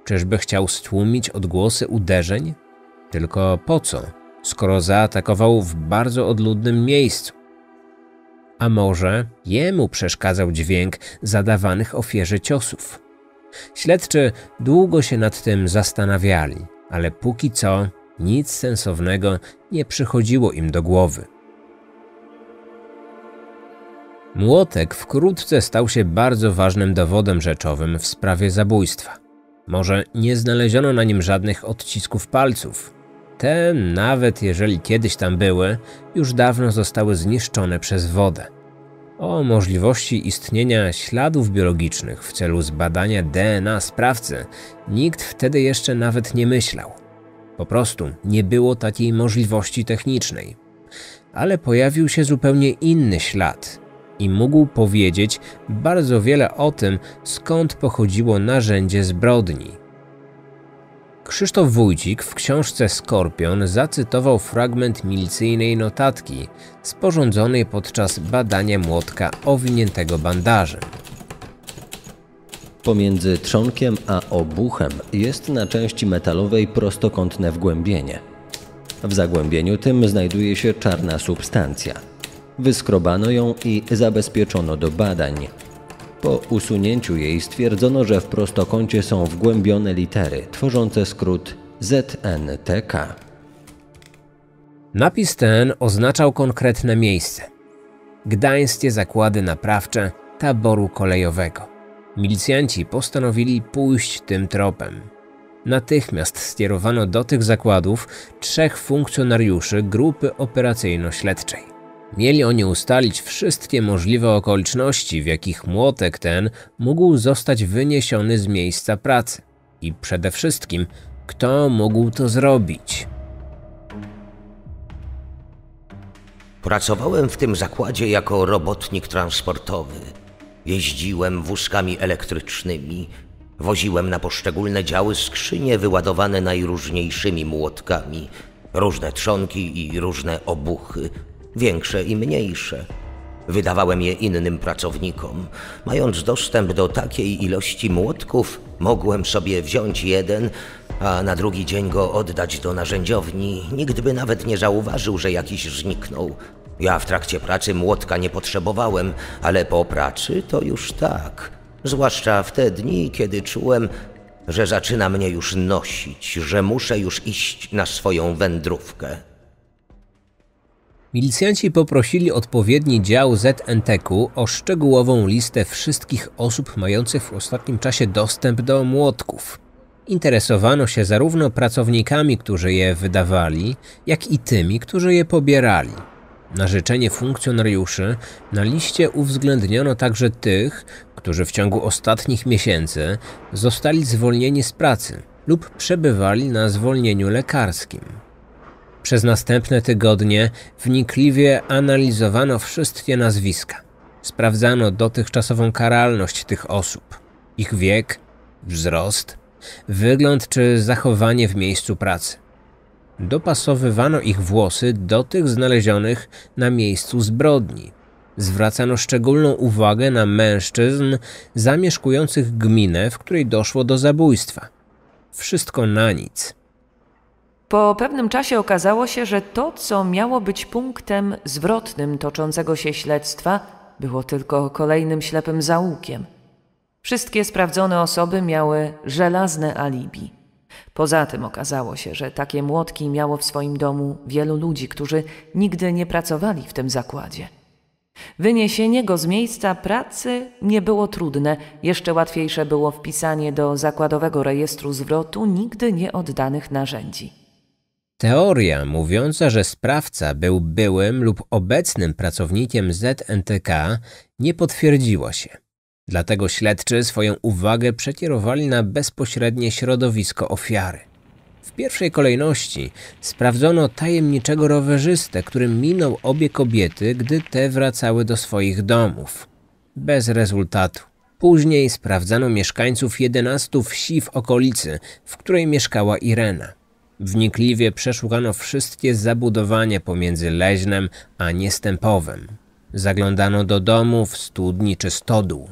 Speaker 2: Czyżby chciał stłumić odgłosy uderzeń? Tylko po co, skoro zaatakował w bardzo odludnym miejscu? A może jemu przeszkadzał dźwięk zadawanych ofierze ciosów? Śledczy długo się nad tym zastanawiali ale póki co nic sensownego nie przychodziło im do głowy. Młotek wkrótce stał się bardzo ważnym dowodem rzeczowym w sprawie zabójstwa. Może nie znaleziono na nim żadnych odcisków palców. Te, nawet jeżeli kiedyś tam były, już dawno zostały zniszczone przez wodę o możliwości istnienia śladów biologicznych w celu zbadania DNA sprawcy nikt wtedy jeszcze nawet nie myślał. Po prostu nie było takiej możliwości technicznej. Ale pojawił się zupełnie inny ślad i mógł powiedzieć bardzo wiele o tym, skąd pochodziło narzędzie zbrodni. Krzysztof Wójcik w książce Skorpion zacytował fragment milicyjnej notatki sporządzonej podczas badania młotka owiniętego bandażem.
Speaker 4: Pomiędzy trzonkiem a obuchem jest na części metalowej prostokątne wgłębienie. W zagłębieniu tym znajduje się czarna substancja. Wyskrobano ją i zabezpieczono do badań, po usunięciu jej stwierdzono, że w prostokącie są wgłębione litery tworzące skrót ZNTK.
Speaker 2: Napis ten oznaczał konkretne miejsce. Gdańskie zakłady naprawcze taboru kolejowego. Milicjanci postanowili pójść tym tropem. Natychmiast skierowano do tych zakładów trzech funkcjonariuszy grupy operacyjno-śledczej. Mieli oni ustalić wszystkie możliwe okoliczności, w jakich młotek ten mógł zostać wyniesiony z miejsca pracy i przede wszystkim, kto mógł to
Speaker 1: zrobić. Pracowałem w tym zakładzie jako robotnik transportowy. Jeździłem wózkami elektrycznymi, woziłem na poszczególne działy skrzynie wyładowane najróżniejszymi młotkami, różne trzonki i różne obuchy – większe i mniejsze. Wydawałem je innym pracownikom. Mając dostęp do takiej ilości młotków, mogłem sobie wziąć jeden, a na drugi dzień go oddać do narzędziowni. Nikt by nawet nie zauważył, że jakiś zniknął. Ja w trakcie pracy młotka nie potrzebowałem, ale po pracy to już tak. Zwłaszcza w te dni, kiedy czułem, że zaczyna mnie już nosić, że muszę już iść na swoją wędrówkę.
Speaker 2: Milicjanci poprosili odpowiedni dział ZNTK-u o szczegółową listę wszystkich osób mających w ostatnim czasie dostęp do młotków. Interesowano się zarówno pracownikami, którzy je wydawali, jak i tymi, którzy je pobierali. Na życzenie funkcjonariuszy na liście uwzględniono także tych, którzy w ciągu ostatnich miesięcy zostali zwolnieni z pracy lub przebywali na zwolnieniu lekarskim. Przez następne tygodnie wnikliwie analizowano wszystkie nazwiska. Sprawdzano dotychczasową karalność tych osób, ich wiek, wzrost, wygląd czy zachowanie w miejscu pracy. Dopasowywano ich włosy do tych znalezionych na miejscu zbrodni. Zwracano szczególną uwagę na mężczyzn zamieszkujących gminę, w której doszło do zabójstwa. Wszystko na nic.
Speaker 3: Po pewnym czasie okazało się, że to, co miało być punktem zwrotnym toczącego się śledztwa, było tylko kolejnym ślepym zaułkiem. Wszystkie sprawdzone osoby miały żelazne alibi. Poza tym okazało się, że takie młotki miało w swoim domu wielu ludzi, którzy nigdy nie pracowali w tym zakładzie. Wyniesienie go z miejsca pracy nie było trudne, jeszcze łatwiejsze było wpisanie do zakładowego rejestru zwrotu nigdy nieoddanych narzędzi.
Speaker 2: Teoria mówiąca, że sprawca był byłym lub obecnym pracownikiem ZNTK nie potwierdziła się. Dlatego śledczy swoją uwagę przekierowali na bezpośrednie środowisko ofiary. W pierwszej kolejności sprawdzono tajemniczego rowerzystę, który minął obie kobiety, gdy te wracały do swoich domów. Bez rezultatu. Później sprawdzano mieszkańców 11 wsi w okolicy, w której mieszkała Irena. Wnikliwie przeszukano wszystkie zabudowania pomiędzy leźnem a niestępowym. Zaglądano do domów, studni czy stodół.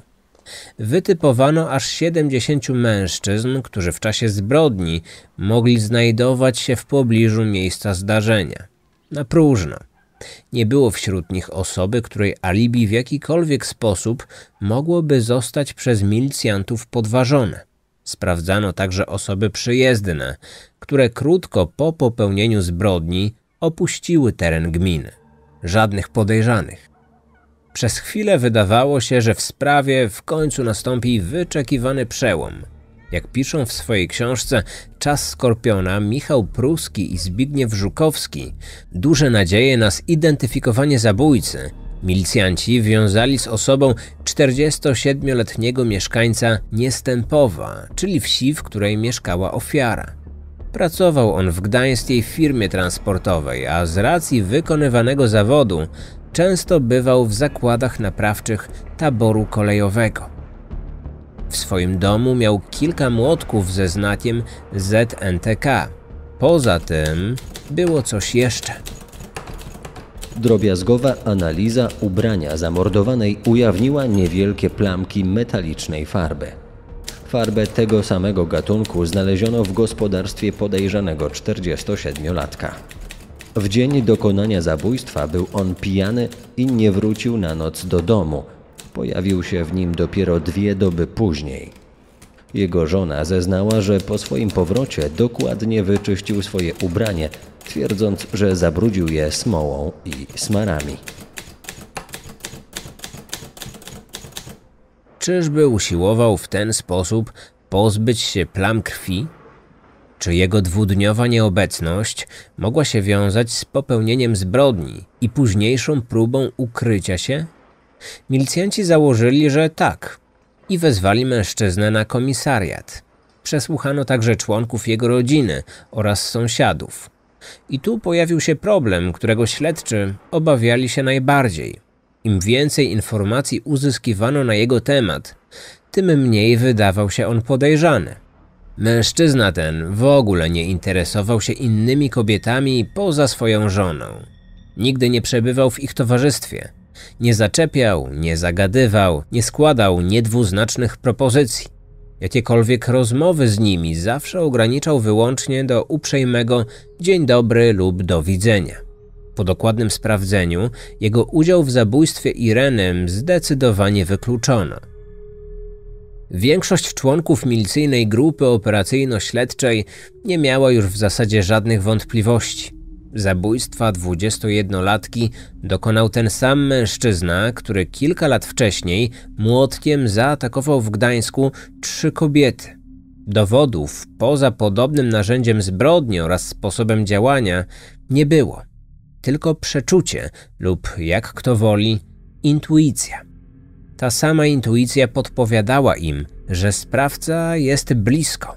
Speaker 2: Wytypowano aż 70 mężczyzn, którzy w czasie zbrodni mogli znajdować się w pobliżu miejsca zdarzenia. Na próżno. Nie było wśród nich osoby, której alibi w jakikolwiek sposób mogłoby zostać przez milicjantów podważone. Sprawdzano także osoby przyjezdne, które krótko po popełnieniu zbrodni opuściły teren gminy. Żadnych podejrzanych. Przez chwilę wydawało się, że w sprawie w końcu nastąpi wyczekiwany przełom. Jak piszą w swojej książce Czas Skorpiona Michał Pruski i Zbigniew Żukowski, duże nadzieje na zidentyfikowanie zabójcy Milicjanci wiązali z osobą 47-letniego mieszkańca Niestępowa, czyli wsi, w której mieszkała ofiara. Pracował on w gdańskiej firmie transportowej, a z racji wykonywanego zawodu często bywał w zakładach naprawczych taboru kolejowego. W swoim domu miał kilka młotków ze znakiem ZNTK. Poza tym było coś jeszcze. Drobiazgowa analiza
Speaker 4: ubrania zamordowanej ujawniła niewielkie plamki metalicznej farby. Farbę tego samego gatunku znaleziono w gospodarstwie podejrzanego 47-latka. W dzień dokonania zabójstwa był on pijany i nie wrócił na noc do domu. Pojawił się w nim dopiero dwie doby później. Jego żona zeznała, że po swoim powrocie dokładnie wyczyścił swoje ubranie twierdząc, że zabrudził je smołą i smarami.
Speaker 2: Czyżby usiłował w ten sposób pozbyć się plam krwi? Czy jego dwudniowa nieobecność mogła się wiązać z popełnieniem zbrodni i późniejszą próbą ukrycia się? Milicjanci założyli, że tak i wezwali mężczyznę na komisariat. Przesłuchano także członków jego rodziny oraz sąsiadów. I tu pojawił się problem, którego śledczy obawiali się najbardziej. Im więcej informacji uzyskiwano na jego temat, tym mniej wydawał się on podejrzany. Mężczyzna ten w ogóle nie interesował się innymi kobietami poza swoją żoną. Nigdy nie przebywał w ich towarzystwie. Nie zaczepiał, nie zagadywał, nie składał niedwuznacznych propozycji. Jakiekolwiek rozmowy z nimi zawsze ograniczał wyłącznie do uprzejmego dzień dobry lub do widzenia. Po dokładnym sprawdzeniu jego udział w zabójstwie Ireny zdecydowanie wykluczono. Większość członków milicyjnej grupy operacyjno-śledczej nie miała już w zasadzie żadnych wątpliwości. Zabójstwa 21-latki dokonał ten sam mężczyzna, który kilka lat wcześniej młotkiem zaatakował w Gdańsku trzy kobiety. Dowodów poza podobnym narzędziem zbrodni oraz sposobem działania nie było, tylko przeczucie lub, jak kto woli, intuicja. Ta sama intuicja podpowiadała im, że sprawca jest blisko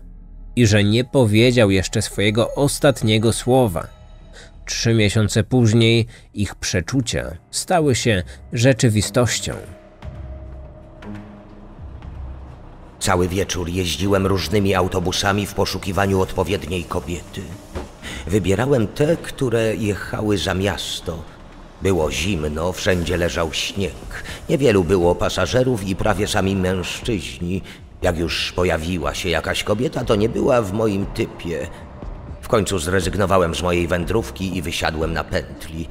Speaker 2: i że nie powiedział jeszcze swojego ostatniego słowa Trzy miesiące później ich przeczucia stały się rzeczywistością.
Speaker 1: Cały wieczór jeździłem różnymi autobusami w poszukiwaniu odpowiedniej kobiety. Wybierałem te, które jechały za miasto. Było zimno, wszędzie leżał śnieg. Niewielu było pasażerów i prawie sami mężczyźni. Jak już pojawiła się jakaś kobieta, to nie była w moim typie końcu zrezygnowałem z mojej wędrówki i wysiadłem na pętli.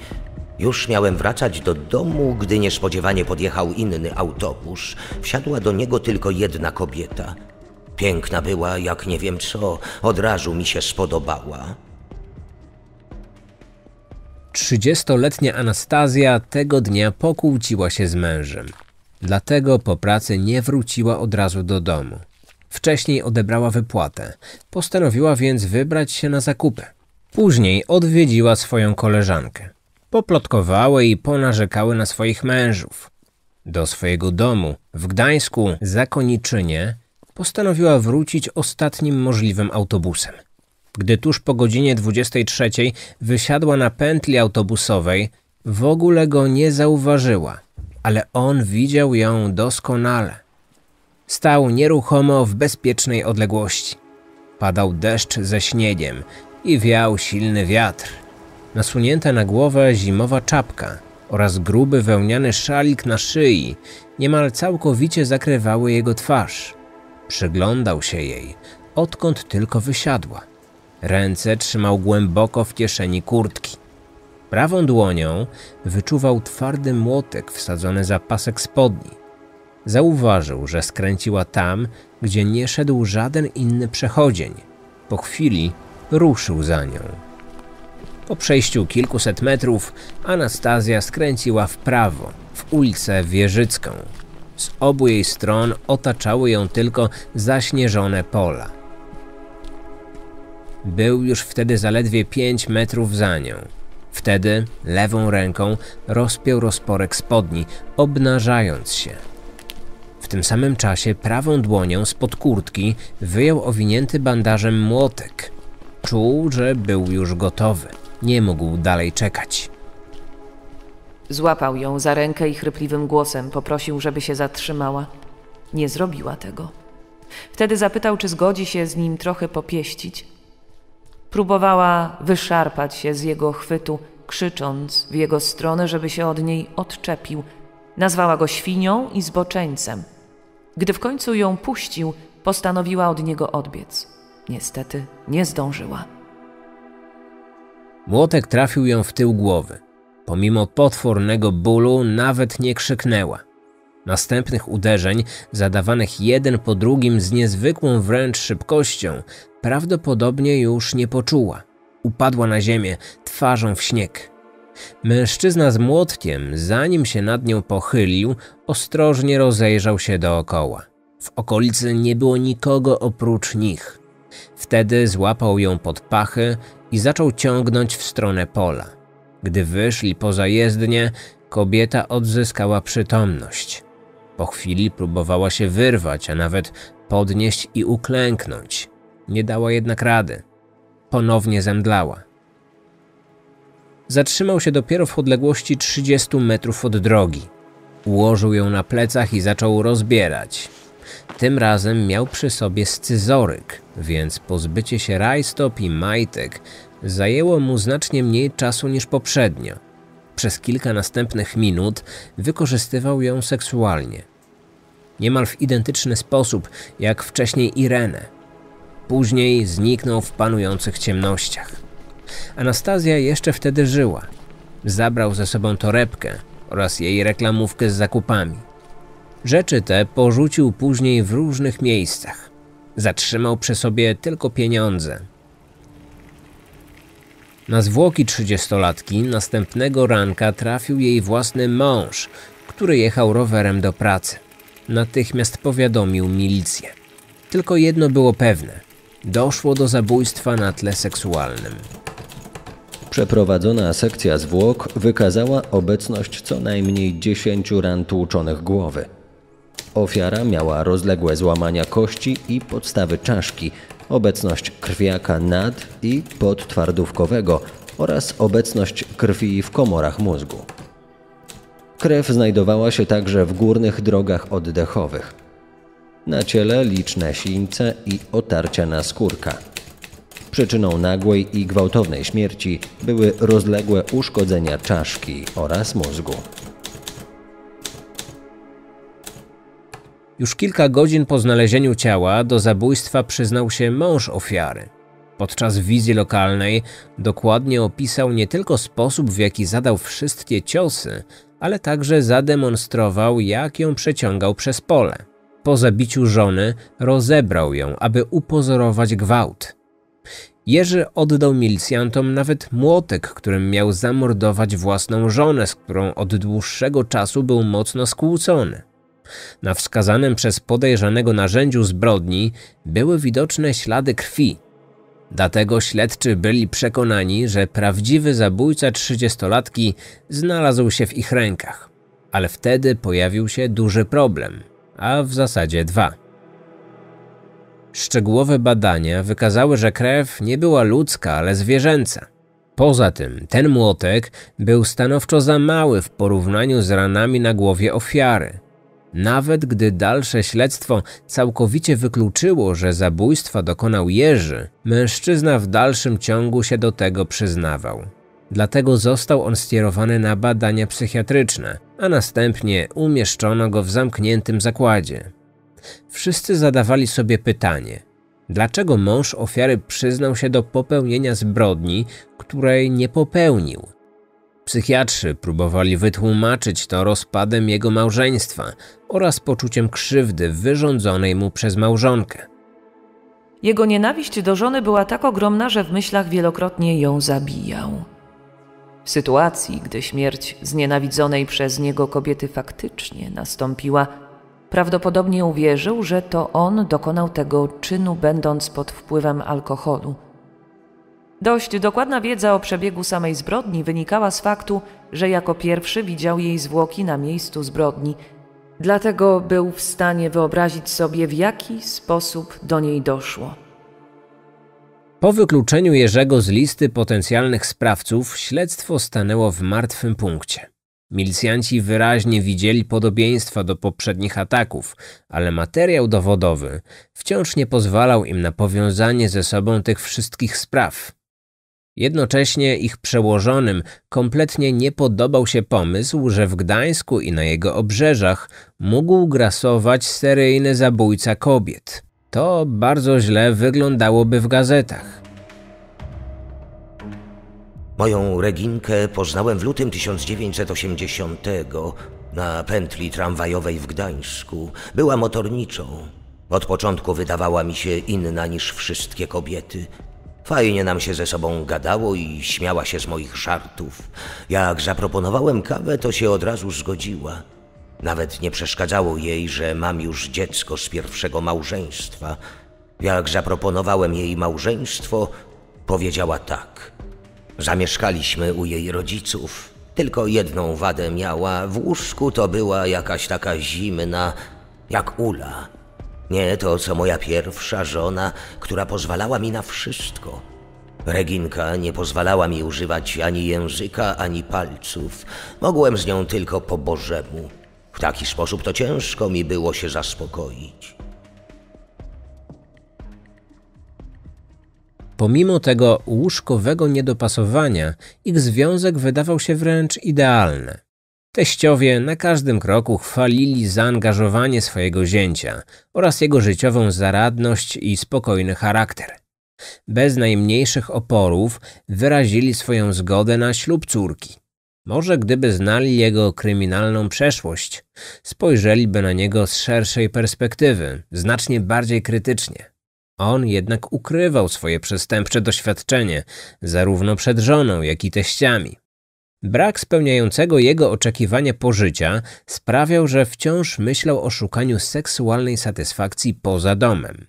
Speaker 1: Już miałem wracać do domu, gdy niespodziewanie podjechał inny autobus. Wsiadła do niego tylko jedna kobieta. Piękna była, jak nie wiem co, od razu mi się spodobała. Trzydziestoletnia
Speaker 2: Anastazja tego dnia pokłóciła się z mężem. Dlatego po pracy nie wróciła od razu do domu. Wcześniej odebrała wypłatę. Postanowiła więc wybrać się na zakupy. Później odwiedziła swoją koleżankę. Poplotkowały i ponarzekały na swoich mężów. Do swojego domu w Gdańsku zakoniczynie postanowiła wrócić ostatnim możliwym autobusem. Gdy tuż po godzinie 23 wysiadła na pętli autobusowej, w ogóle go nie zauważyła, ale on widział ją doskonale. Stał nieruchomo w bezpiecznej odległości. Padał deszcz ze śniegiem i wiał silny wiatr. Nasunięta na głowę zimowa czapka oraz gruby wełniany szalik na szyi niemal całkowicie zakrywały jego twarz. Przyglądał się jej, odkąd tylko wysiadła. Ręce trzymał głęboko w kieszeni kurtki. Prawą dłonią wyczuwał twardy młotek wsadzony za pasek spodni. Zauważył, że skręciła tam, gdzie nie szedł żaden inny przechodzień. Po chwili ruszył za nią. Po przejściu kilkuset metrów Anastazja skręciła w prawo, w ulicę Wieżycką. Z obu jej stron otaczały ją tylko zaśnieżone pola. Był już wtedy zaledwie pięć metrów za nią. Wtedy lewą ręką rozpiął rozporek spodni, obnażając się – w tym samym czasie prawą dłonią spod kurtki wyjął owinięty bandażem młotek. Czuł, że był już gotowy. Nie mógł dalej czekać.
Speaker 3: Złapał ją za rękę i chrypliwym głosem poprosił, żeby się zatrzymała. Nie zrobiła tego. Wtedy zapytał, czy zgodzi się z nim trochę popieścić. Próbowała wyszarpać się z jego chwytu, krzycząc w jego stronę, żeby się od niej odczepił. Nazwała go świnią i zboczeńcem – gdy w końcu ją puścił, postanowiła od niego odbiec. Niestety nie zdążyła.
Speaker 2: Młotek trafił ją w tył głowy. Pomimo potwornego bólu nawet nie krzyknęła. Następnych uderzeń, zadawanych jeden po drugim z niezwykłą wręcz szybkością, prawdopodobnie już nie poczuła. Upadła na ziemię, twarzą w śnieg. Mężczyzna z młotkiem, zanim się nad nią pochylił, ostrożnie rozejrzał się dookoła. W okolicy nie było nikogo oprócz nich. Wtedy złapał ją pod pachy i zaczął ciągnąć w stronę pola. Gdy wyszli poza jezdnię, kobieta odzyskała przytomność. Po chwili próbowała się wyrwać, a nawet podnieść i uklęknąć. Nie dała jednak rady. Ponownie zemdlała zatrzymał się dopiero w odległości 30 metrów od drogi. Ułożył ją na plecach i zaczął rozbierać. Tym razem miał przy sobie scyzoryk, więc pozbycie się rajstop i majtek zajęło mu znacznie mniej czasu niż poprzednio. Przez kilka następnych minut wykorzystywał ją seksualnie. Niemal w identyczny sposób jak wcześniej Irenę. Później zniknął w panujących ciemnościach. Anastazja jeszcze wtedy żyła. Zabrał ze sobą torebkę oraz jej reklamówkę z zakupami. Rzeczy te porzucił później w różnych miejscach. Zatrzymał przy sobie tylko pieniądze. Na zwłoki trzydziestolatki następnego ranka trafił jej własny mąż, który jechał rowerem do pracy. Natychmiast powiadomił milicję. Tylko jedno było pewne. Doszło do zabójstwa na tle seksualnym.
Speaker 4: Przeprowadzona sekcja zwłok wykazała obecność co najmniej 10 ran tłuczonych głowy. Ofiara miała rozległe złamania kości i podstawy czaszki, obecność krwiaka nad i podtwardówkowego oraz obecność krwi w komorach mózgu. Krew znajdowała się także w górnych drogach oddechowych. Na ciele liczne sińce i otarcia na skórka. Przyczyną nagłej i gwałtownej śmierci były rozległe uszkodzenia czaszki oraz mózgu.
Speaker 2: Już kilka godzin po znalezieniu ciała do zabójstwa przyznał się mąż ofiary. Podczas wizji lokalnej dokładnie opisał nie tylko sposób, w jaki zadał wszystkie ciosy, ale także zademonstrował, jak ją przeciągał przez pole. Po zabiciu żony rozebrał ją, aby upozorować gwałt. Jerzy oddał milicjantom nawet młotek, którym miał zamordować własną żonę, z którą od dłuższego czasu był mocno skłócony. Na wskazanym przez podejrzanego narzędziu zbrodni były widoczne ślady krwi. Dlatego śledczy byli przekonani, że prawdziwy zabójca trzydziestolatki znalazł się w ich rękach. Ale wtedy pojawił się duży problem, a w zasadzie dwa. Szczegółowe badania wykazały, że krew nie była ludzka, ale zwierzęca. Poza tym, ten młotek był stanowczo za mały w porównaniu z ranami na głowie ofiary. Nawet gdy dalsze śledztwo całkowicie wykluczyło, że zabójstwa dokonał Jerzy, mężczyzna w dalszym ciągu się do tego przyznawał. Dlatego został on skierowany na badania psychiatryczne, a następnie umieszczono go w zamkniętym zakładzie wszyscy zadawali sobie pytanie, dlaczego mąż ofiary przyznał się do popełnienia zbrodni, której nie popełnił. Psychiatrzy próbowali wytłumaczyć to rozpadem jego małżeństwa oraz poczuciem krzywdy wyrządzonej mu przez małżonkę.
Speaker 3: Jego nienawiść do żony była tak ogromna, że w myślach wielokrotnie ją zabijał. W sytuacji, gdy śmierć znienawidzonej przez niego kobiety faktycznie nastąpiła, Prawdopodobnie uwierzył, że to on dokonał tego czynu, będąc pod wpływem alkoholu. Dość dokładna wiedza o przebiegu samej zbrodni wynikała z faktu, że jako pierwszy widział jej zwłoki na miejscu zbrodni, dlatego był w stanie wyobrazić sobie, w jaki sposób do niej doszło.
Speaker 2: Po wykluczeniu Jerzego z listy potencjalnych sprawców, śledztwo stanęło w martwym punkcie. Milicjanci wyraźnie widzieli podobieństwa do poprzednich ataków, ale materiał dowodowy wciąż nie pozwalał im na powiązanie ze sobą tych wszystkich spraw. Jednocześnie ich przełożonym kompletnie nie podobał się pomysł, że w Gdańsku i na jego obrzeżach mógł grasować seryjny zabójca kobiet.
Speaker 1: To bardzo źle wyglądałoby w gazetach. Moją Reginkę poznałem w lutym 1980 na pętli tramwajowej w Gdańsku. Była motorniczą. Od początku wydawała mi się inna niż wszystkie kobiety. Fajnie nam się ze sobą gadało i śmiała się z moich żartów. Jak zaproponowałem kawę, to się od razu zgodziła. Nawet nie przeszkadzało jej, że mam już dziecko z pierwszego małżeństwa. Jak zaproponowałem jej małżeństwo, powiedziała tak – Zamieszkaliśmy u jej rodziców. Tylko jedną wadę miała, w łóżku to była jakaś taka zimna, jak ula. Nie to, co moja pierwsza żona, która pozwalała mi na wszystko. Reginka nie pozwalała mi używać ani języka, ani palców. Mogłem z nią tylko po Bożemu. W taki sposób to ciężko mi było się zaspokoić.
Speaker 2: Pomimo tego łóżkowego niedopasowania, ich związek wydawał się wręcz idealny. Teściowie na każdym kroku chwalili zaangażowanie swojego zięcia oraz jego życiową zaradność i spokojny charakter. Bez najmniejszych oporów wyrazili swoją zgodę na ślub córki. Może gdyby znali jego kryminalną przeszłość, spojrzeliby na niego z szerszej perspektywy, znacznie bardziej krytycznie. On jednak ukrywał swoje przestępcze doświadczenie, zarówno przed żoną, jak i teściami. Brak spełniającego jego oczekiwania pożycia sprawiał, że wciąż myślał o szukaniu seksualnej satysfakcji poza domem.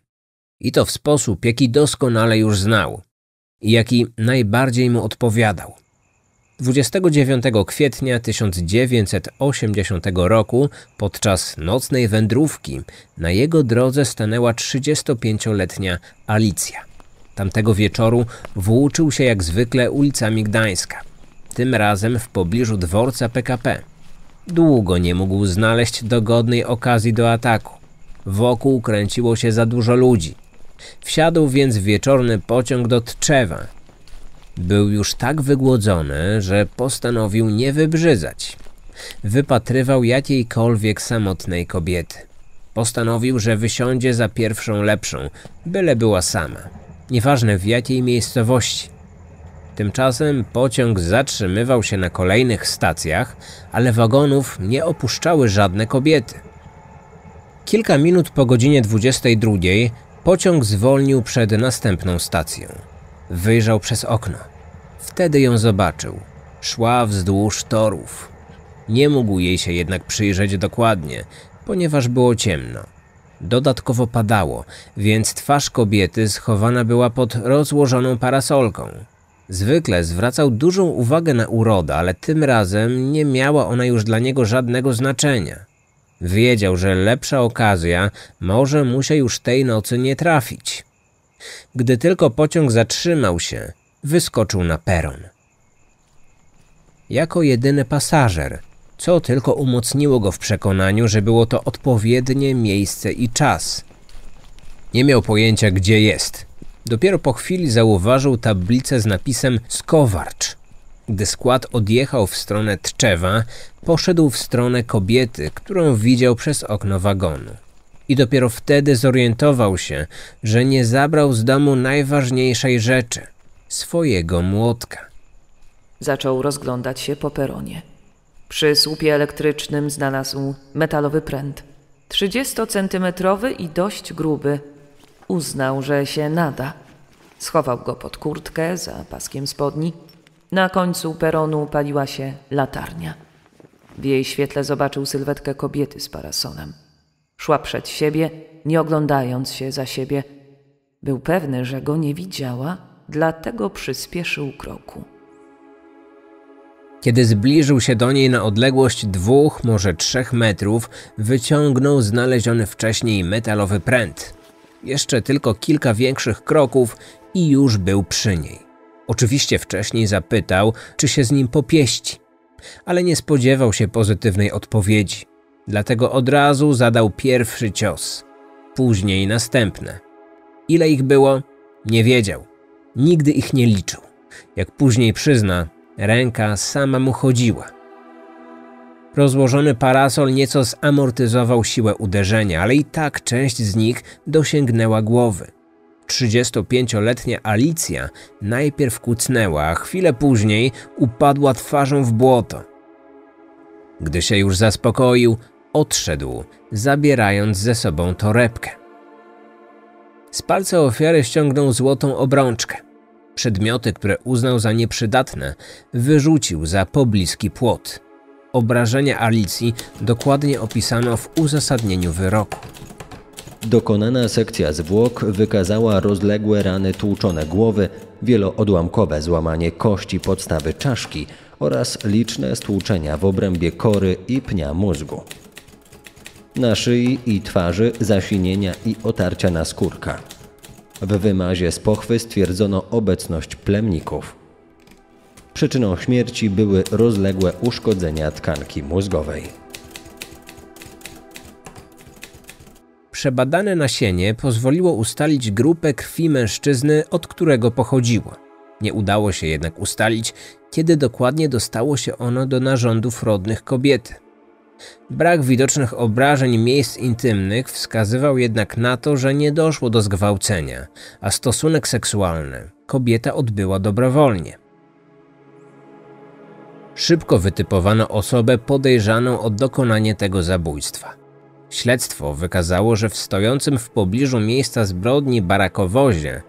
Speaker 2: I to w sposób, jaki doskonale już znał i jaki najbardziej mu odpowiadał. 29 kwietnia 1980 roku podczas nocnej wędrówki na jego drodze stanęła 35-letnia Alicja. Tamtego wieczoru włóczył się jak zwykle ulicami Gdańska, tym razem w pobliżu dworca PKP. Długo nie mógł znaleźć dogodnej okazji do ataku. Wokół kręciło się za dużo ludzi. Wsiadł więc w wieczorny pociąg do Tczewa, był już tak wygłodzony, że postanowił nie wybrzydzać. Wypatrywał jakiejkolwiek samotnej kobiety. Postanowił, że wysiądzie za pierwszą lepszą, byle była sama. Nieważne w jakiej miejscowości. Tymczasem pociąg zatrzymywał się na kolejnych stacjach, ale wagonów nie opuszczały żadne kobiety. Kilka minut po godzinie 22 pociąg zwolnił przed następną stacją. Wyjrzał przez okno. Wtedy ją zobaczył. Szła wzdłuż torów. Nie mógł jej się jednak przyjrzeć dokładnie, ponieważ było ciemno. Dodatkowo padało, więc twarz kobiety schowana była pod rozłożoną parasolką. Zwykle zwracał dużą uwagę na urodę, ale tym razem nie miała ona już dla niego żadnego znaczenia. Wiedział, że lepsza okazja może mu się już tej nocy nie trafić. Gdy tylko pociąg zatrzymał się, wyskoczył na peron. Jako jedyny pasażer, co tylko umocniło go w przekonaniu, że było to odpowiednie miejsce i czas. Nie miał pojęcia, gdzie jest. Dopiero po chwili zauważył tablicę z napisem Skowarcz. Gdy skład odjechał w stronę Tczewa, poszedł w stronę kobiety, którą widział przez okno wagonu. I dopiero wtedy zorientował się, że nie zabrał z domu najważniejszej rzeczy – swojego młotka.
Speaker 3: Zaczął rozglądać się po peronie. Przy słupie elektrycznym znalazł metalowy pręt. 30-centymetrowy i dość gruby. Uznał, że się nada. Schował go pod kurtkę za paskiem spodni. Na końcu peronu paliła się latarnia. W jej świetle zobaczył sylwetkę kobiety z parasolem. Szła przed siebie, nie oglądając się za siebie. Był pewny, że go nie widziała, dlatego przyspieszył kroku.
Speaker 2: Kiedy zbliżył się do niej na odległość dwóch, może trzech metrów, wyciągnął znaleziony wcześniej metalowy pręt. Jeszcze tylko kilka większych kroków i już był przy niej. Oczywiście wcześniej zapytał, czy się z nim popieści, ale nie spodziewał się pozytywnej odpowiedzi. Dlatego od razu zadał pierwszy cios, później następne. Ile ich było, nie wiedział. Nigdy ich nie liczył. Jak później przyzna, ręka sama mu chodziła. Rozłożony parasol nieco zamortyzował siłę uderzenia, ale i tak część z nich dosięgnęła głowy. 35-letnia Alicja najpierw kucnęła, a chwilę później upadła twarzą w błoto. Gdy się już zaspokoił, odszedł, zabierając ze sobą torebkę. Z palca ofiary ściągnął złotą obrączkę. Przedmioty, które uznał za nieprzydatne, wyrzucił za pobliski płot. Obrażenia Alicji dokładnie opisano w uzasadnieniu wyroku. Dokonana sekcja zwłok
Speaker 4: wykazała rozległe rany tłuczone głowy, wieloodłamkowe złamanie kości podstawy czaszki oraz liczne stłuczenia w obrębie kory i pnia mózgu. Na szyi i twarzy zasinienia i otarcia na skórka. W wymazie z pochwy stwierdzono obecność plemników. Przyczyną śmierci były rozległe uszkodzenia tkanki mózgowej.
Speaker 2: Przebadane nasienie pozwoliło ustalić grupę krwi mężczyzny, od którego pochodziło. Nie udało się jednak ustalić, kiedy dokładnie dostało się ono do narządów rodnych kobiety. Brak widocznych obrażeń miejsc intymnych wskazywał jednak na to, że nie doszło do zgwałcenia, a stosunek seksualny kobieta odbyła dobrowolnie. Szybko wytypowano osobę podejrzaną o dokonanie tego zabójstwa. Śledztwo wykazało, że w stojącym w pobliżu miejsca zbrodni barakowozie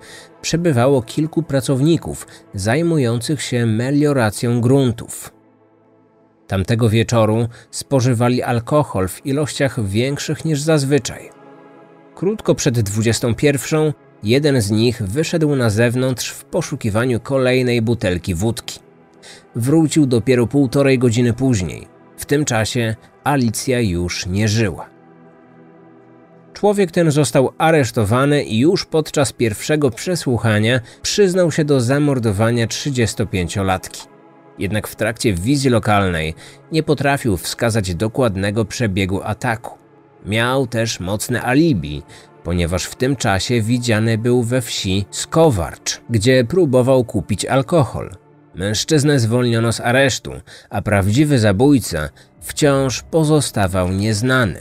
Speaker 2: przebywało kilku pracowników zajmujących się melioracją gruntów. Tamtego wieczoru spożywali alkohol w ilościach większych niż zazwyczaj. Krótko przed 21 jeden z nich wyszedł na zewnątrz w poszukiwaniu kolejnej butelki wódki. Wrócił dopiero półtorej godziny później. W tym czasie Alicja już nie żyła. Człowiek ten został aresztowany i już podczas pierwszego przesłuchania przyznał się do zamordowania 35-latki jednak w trakcie wizji lokalnej nie potrafił wskazać dokładnego przebiegu ataku. Miał też mocne alibi, ponieważ w tym czasie widziany był we wsi Skowarcz, gdzie próbował kupić alkohol. Mężczyznę zwolniono z aresztu, a prawdziwy zabójca wciąż pozostawał
Speaker 1: nieznany.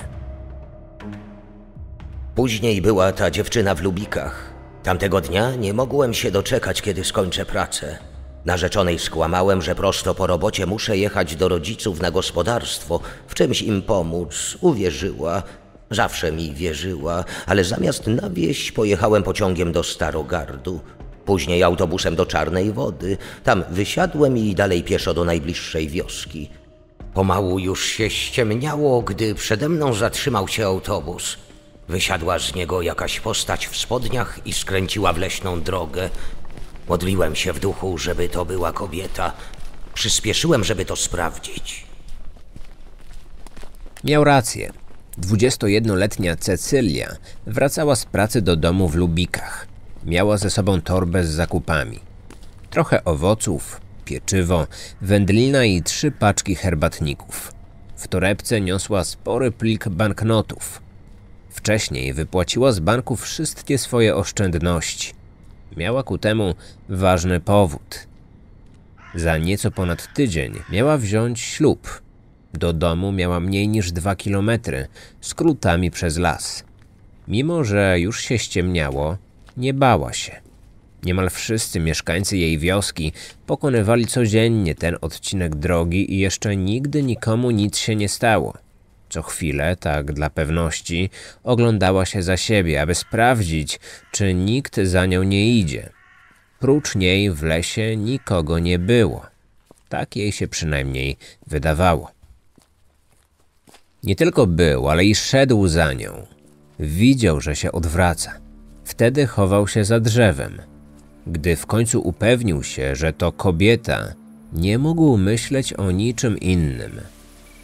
Speaker 1: Później była ta dziewczyna w Lubikach. Tamtego dnia nie mogłem się doczekać, kiedy skończę pracę. Narzeczonej skłamałem, że prosto po robocie muszę jechać do rodziców na gospodarstwo, w czymś im pomóc. Uwierzyła, zawsze mi wierzyła, ale zamiast na wieś pojechałem pociągiem do Starogardu. Później autobusem do Czarnej Wody. Tam wysiadłem i dalej pieszo do najbliższej wioski. Pomału już się ściemniało, gdy przede mną zatrzymał się autobus. Wysiadła z niego jakaś postać w spodniach i skręciła w leśną drogę. Modliłem się w duchu, żeby to była kobieta. Przyspieszyłem, żeby to sprawdzić.
Speaker 2: Miał rację. 21-letnia Cecylia wracała z pracy do domu w Lubikach. Miała ze sobą torbę z zakupami. Trochę owoców, pieczywo, wędlina i trzy paczki herbatników. W torebce niosła spory plik banknotów. Wcześniej wypłaciła z banku wszystkie swoje oszczędności miała ku temu ważny powód. Za nieco ponad tydzień miała wziąć ślub. Do domu miała mniej niż dwa kilometry, skrótami przez las. Mimo, że już się ściemniało, nie bała się. Niemal wszyscy mieszkańcy jej wioski pokonywali codziennie ten odcinek drogi i jeszcze nigdy nikomu nic się nie stało. Co chwilę, tak dla pewności, oglądała się za siebie, aby sprawdzić, czy nikt za nią nie idzie. Prócz niej w lesie nikogo nie było. Tak jej się przynajmniej wydawało. Nie tylko był, ale i szedł za nią. Widział, że się odwraca. Wtedy chował się za drzewem. Gdy w końcu upewnił się, że to kobieta, nie mógł myśleć o niczym innym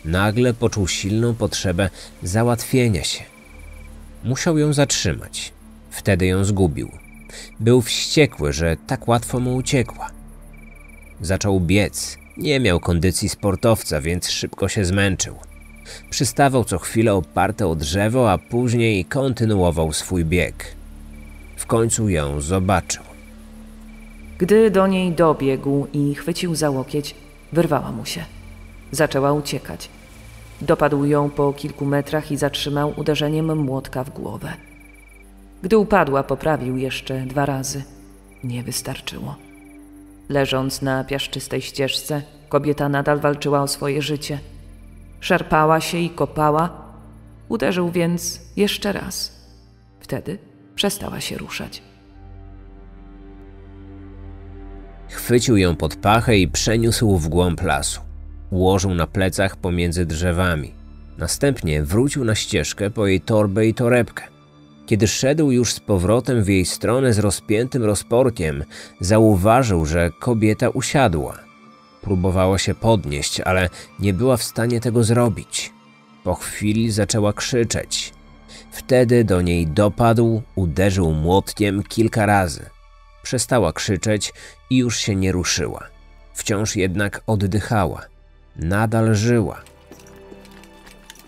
Speaker 2: nagle poczuł silną potrzebę załatwienia się. Musiał ją zatrzymać. Wtedy ją zgubił. Był wściekły, że tak łatwo mu uciekła. Zaczął biec. Nie miał kondycji sportowca, więc szybko się zmęczył. Przystawał co chwilę oparte o drzewo, a później kontynuował swój bieg. W końcu ją zobaczył.
Speaker 3: Gdy do niej dobiegł i chwycił za łokieć, wyrwała mu się. Zaczęła uciekać. Dopadł ją po kilku metrach i zatrzymał uderzeniem młotka w głowę. Gdy upadła, poprawił jeszcze dwa razy. Nie wystarczyło. Leżąc na piaszczystej ścieżce, kobieta nadal walczyła o swoje życie. Szarpała się i kopała. Uderzył więc jeszcze raz. Wtedy przestała się ruszać.
Speaker 2: Chwycił ją pod pachę i przeniósł w głąb lasu ułożył na plecach pomiędzy drzewami. Następnie wrócił na ścieżkę po jej torbę i torebkę. Kiedy szedł już z powrotem w jej stronę z rozpiętym rozporkiem, zauważył, że kobieta usiadła. Próbowała się podnieść, ale nie była w stanie tego zrobić. Po chwili zaczęła krzyczeć. Wtedy do niej dopadł, uderzył młotkiem kilka razy. Przestała krzyczeć i już się nie ruszyła. Wciąż jednak oddychała nadal żyła.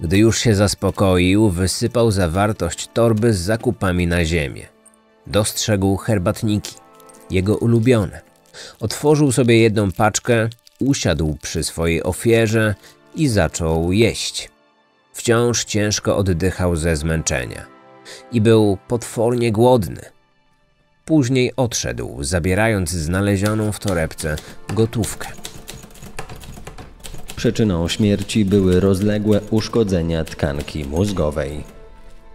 Speaker 2: Gdy już się zaspokoił, wysypał zawartość torby z zakupami na ziemię. Dostrzegł herbatniki, jego ulubione. Otworzył sobie jedną paczkę, usiadł przy swojej ofierze i zaczął jeść. Wciąż ciężko oddychał ze zmęczenia i był potwornie głodny. Później odszedł, zabierając znalezioną w torebce gotówkę.
Speaker 4: Przyczyną śmierci były rozległe uszkodzenia tkanki mózgowej.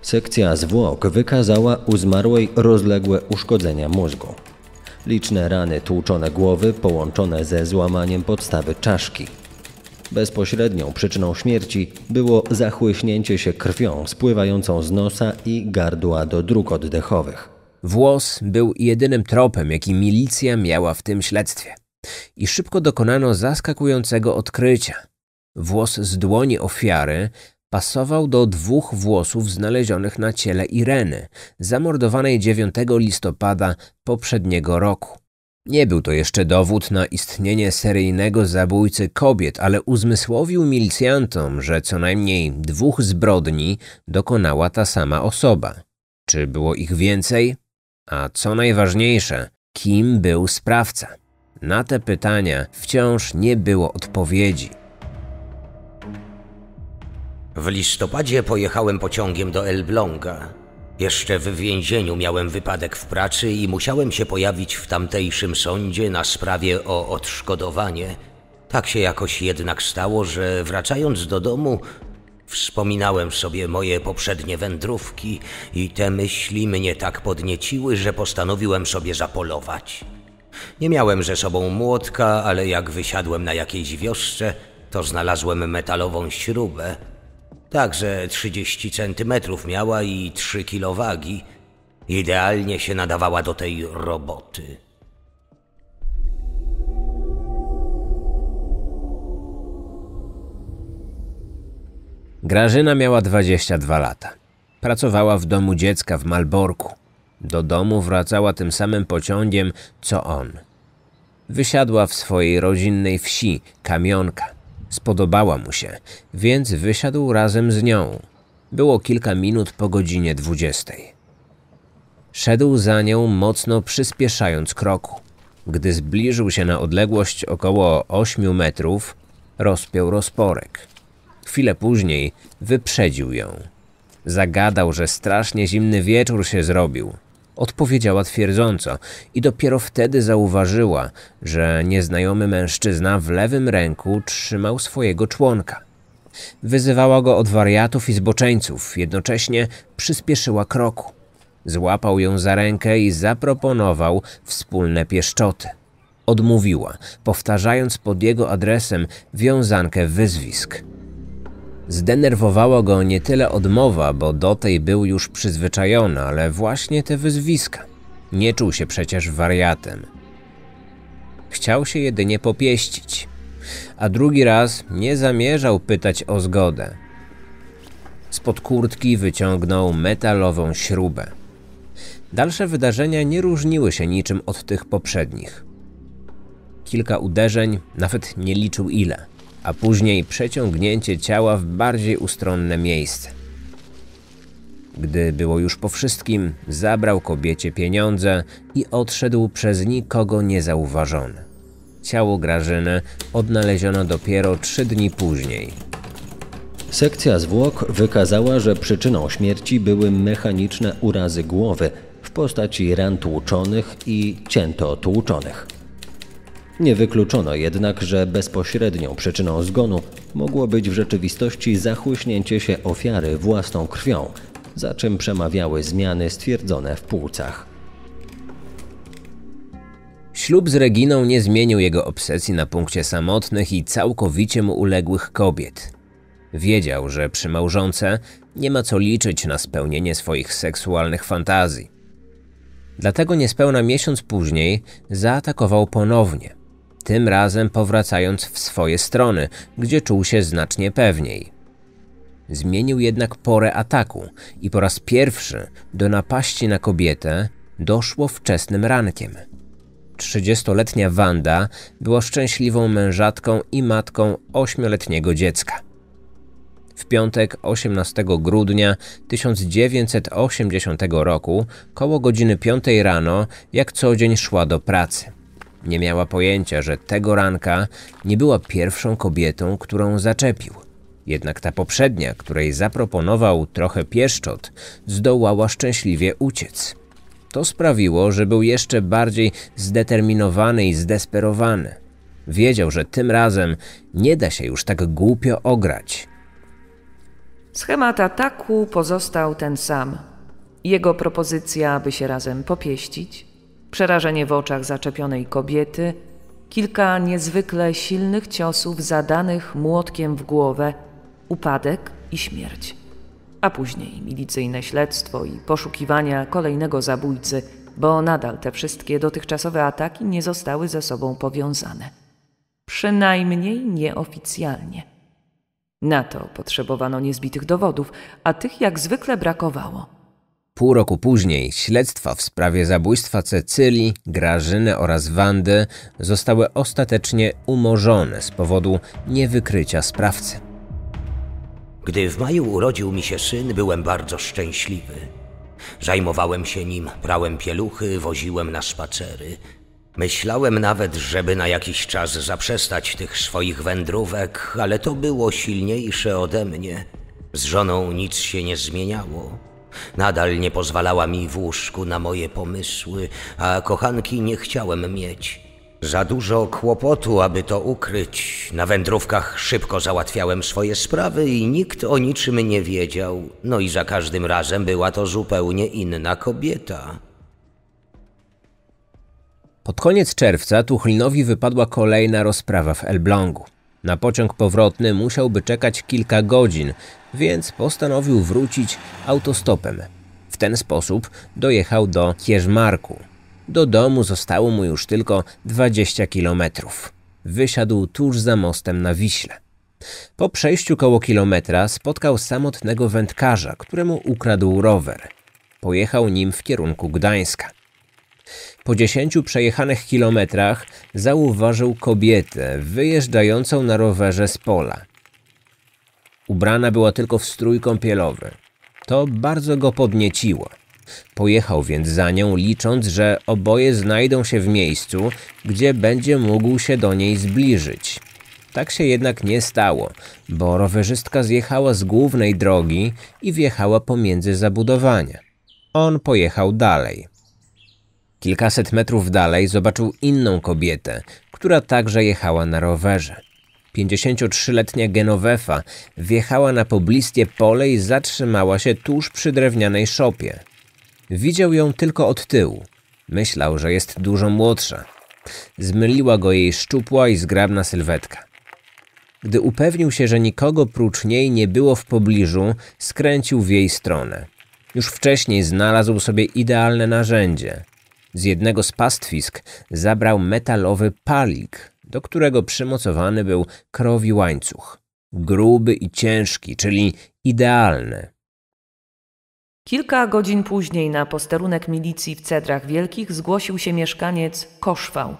Speaker 4: Sekcja zwłok wykazała u zmarłej rozległe uszkodzenia mózgu. Liczne rany tłuczone głowy połączone ze złamaniem podstawy czaszki. Bezpośrednią przyczyną śmierci było zachłyśnięcie się krwią spływającą z nosa i gardła do dróg oddechowych.
Speaker 2: Włos był jedynym tropem, jaki milicja miała w tym śledztwie i szybko dokonano zaskakującego odkrycia. Włos z dłoni ofiary pasował do dwóch włosów znalezionych na ciele Ireny, zamordowanej 9 listopada poprzedniego roku. Nie był to jeszcze dowód na istnienie seryjnego zabójcy kobiet, ale uzmysłowił milicjantom, że co najmniej dwóch zbrodni dokonała ta sama osoba. Czy było ich więcej? A co najważniejsze, kim był sprawca? Na te pytania wciąż nie było odpowiedzi.
Speaker 1: W listopadzie pojechałem pociągiem do Elbląga. Jeszcze w więzieniu miałem wypadek w pracy i musiałem się pojawić w tamtejszym sądzie na sprawie o odszkodowanie. Tak się jakoś jednak stało, że wracając do domu, wspominałem sobie moje poprzednie wędrówki i te myśli mnie tak podnieciły, że postanowiłem sobie zapolować. Nie miałem ze sobą młotka, ale jak wysiadłem na jakiejś wiosce, to znalazłem metalową śrubę. Także 30 centymetrów miała i 3 kilo wagi. Idealnie się nadawała do tej roboty.
Speaker 2: Grażyna miała 22 lata. Pracowała w domu dziecka w Malborku. Do domu wracała tym samym pociągiem, co on. Wysiadła w swojej rodzinnej wsi, kamionka. Spodobała mu się, więc wysiadł razem z nią. Było kilka minut po godzinie dwudziestej. Szedł za nią, mocno przyspieszając kroku. Gdy zbliżył się na odległość około 8 metrów, rozpiął rozporek. Chwilę później wyprzedził ją. Zagadał, że strasznie zimny wieczór się zrobił, odpowiedziała twierdząco i dopiero wtedy zauważyła, że nieznajomy mężczyzna w lewym ręku trzymał swojego członka. Wyzywała go od wariatów i zboczeńców, jednocześnie przyspieszyła kroku. Złapał ją za rękę i zaproponował wspólne pieszczoty. Odmówiła, powtarzając pod jego adresem wiązankę wyzwisk. Zdenerwowało go nie tyle odmowa, bo do tej był już przyzwyczajony, ale właśnie te wyzwiska. Nie czuł się przecież wariatem. Chciał się jedynie popieścić, a drugi raz nie zamierzał pytać o zgodę. Spod kurtki wyciągnął metalową śrubę. Dalsze wydarzenia nie różniły się niczym od tych poprzednich. Kilka uderzeń, nawet nie liczył ile – a później przeciągnięcie ciała w bardziej ustronne miejsce. Gdy było już po wszystkim, zabrał kobiecie pieniądze i odszedł przez nikogo niezauważony. Ciało Grażyny odnaleziono dopiero trzy dni później. Sekcja zwłok
Speaker 4: wykazała, że przyczyną śmierci były mechaniczne urazy głowy w postaci ran tłuczonych i cięto tłuczonych. Nie wykluczono jednak, że bezpośrednią przyczyną zgonu mogło być w rzeczywistości zachłyśnięcie się ofiary własną krwią, za czym przemawiały zmiany stwierdzone w płucach.
Speaker 2: Ślub z Reginą nie zmienił jego obsesji na punkcie samotnych i całkowicie mu uległych kobiet. Wiedział, że przy małżonce nie ma co liczyć na spełnienie swoich seksualnych fantazji. Dlatego niespełna miesiąc później zaatakował ponownie – tym razem powracając w swoje strony, gdzie czuł się znacznie pewniej. Zmienił jednak porę ataku i po raz pierwszy do napaści na kobietę doszło wczesnym rankiem. 30-letnia Wanda była szczęśliwą mężatką i matką ośmioletniego dziecka. W piątek 18 grudnia 1980 roku, koło godziny 5 rano, jak co dzień szła do pracy. Nie miała pojęcia, że tego ranka nie była pierwszą kobietą, którą zaczepił. Jednak ta poprzednia, której zaproponował trochę pieszczot, zdołała szczęśliwie uciec. To sprawiło, że był jeszcze bardziej zdeterminowany i zdesperowany. Wiedział, że tym razem nie da się już tak głupio ograć.
Speaker 3: Schemat ataku pozostał ten sam. Jego propozycja, by się razem popieścić, przerażenie w oczach zaczepionej kobiety, kilka niezwykle silnych ciosów zadanych młotkiem w głowę, upadek i śmierć. A później milicyjne śledztwo i poszukiwania kolejnego zabójcy, bo nadal te wszystkie dotychczasowe ataki nie zostały ze sobą powiązane. Przynajmniej nieoficjalnie. Na to potrzebowano niezbitych dowodów, a tych jak zwykle brakowało.
Speaker 2: Pół roku później śledztwa w sprawie zabójstwa Cecylii, Grażyny oraz Wandy zostały ostatecznie umorzone z powodu niewykrycia sprawcy.
Speaker 1: Gdy w maju urodził mi się syn, byłem bardzo szczęśliwy. Zajmowałem się nim, prałem pieluchy, woziłem na spacery. Myślałem nawet, żeby na jakiś czas zaprzestać tych swoich wędrówek, ale to było silniejsze ode mnie. Z żoną nic się nie zmieniało. Nadal nie pozwalała mi w łóżku na moje pomysły, a kochanki nie chciałem mieć. Za dużo kłopotu, aby to ukryć. Na wędrówkach szybko załatwiałem swoje sprawy i nikt o niczym nie wiedział. No i za każdym razem była to zupełnie inna kobieta.
Speaker 2: Pod koniec czerwca Tuchlinowi wypadła kolejna rozprawa w Elblągu. Na pociąg powrotny musiałby czekać kilka godzin, więc postanowił wrócić autostopem. W ten sposób dojechał do Kierzmarku. Do domu zostało mu już tylko 20 kilometrów. Wysiadł tuż za mostem na Wiśle. Po przejściu koło kilometra spotkał samotnego wędkarza, któremu ukradł rower. Pojechał nim w kierunku Gdańska. Po dziesięciu przejechanych kilometrach zauważył kobietę wyjeżdżającą na rowerze z pola. Ubrana była tylko w strój kąpielowy. To bardzo go podnieciło. Pojechał więc za nią, licząc, że oboje znajdą się w miejscu, gdzie będzie mógł się do niej zbliżyć. Tak się jednak nie stało, bo rowerzystka zjechała z głównej drogi i wjechała pomiędzy zabudowania. On pojechał dalej. Kilkaset metrów dalej zobaczył inną kobietę, która także jechała na rowerze. 53-letnia Genovefa wjechała na pobliskie pole i zatrzymała się tuż przy drewnianej szopie. Widział ją tylko od tyłu. Myślał, że jest dużo młodsza. Zmyliła go jej szczupła i zgrabna sylwetka. Gdy upewnił się, że nikogo prócz niej nie było w pobliżu, skręcił w jej stronę. Już wcześniej znalazł sobie idealne narzędzie. Z jednego z pastwisk zabrał metalowy palik, do którego przymocowany był krowi łańcuch. Gruby i ciężki, czyli idealny.
Speaker 3: Kilka godzin później na posterunek milicji w Cedrach Wielkich zgłosił się mieszkaniec Koszwał.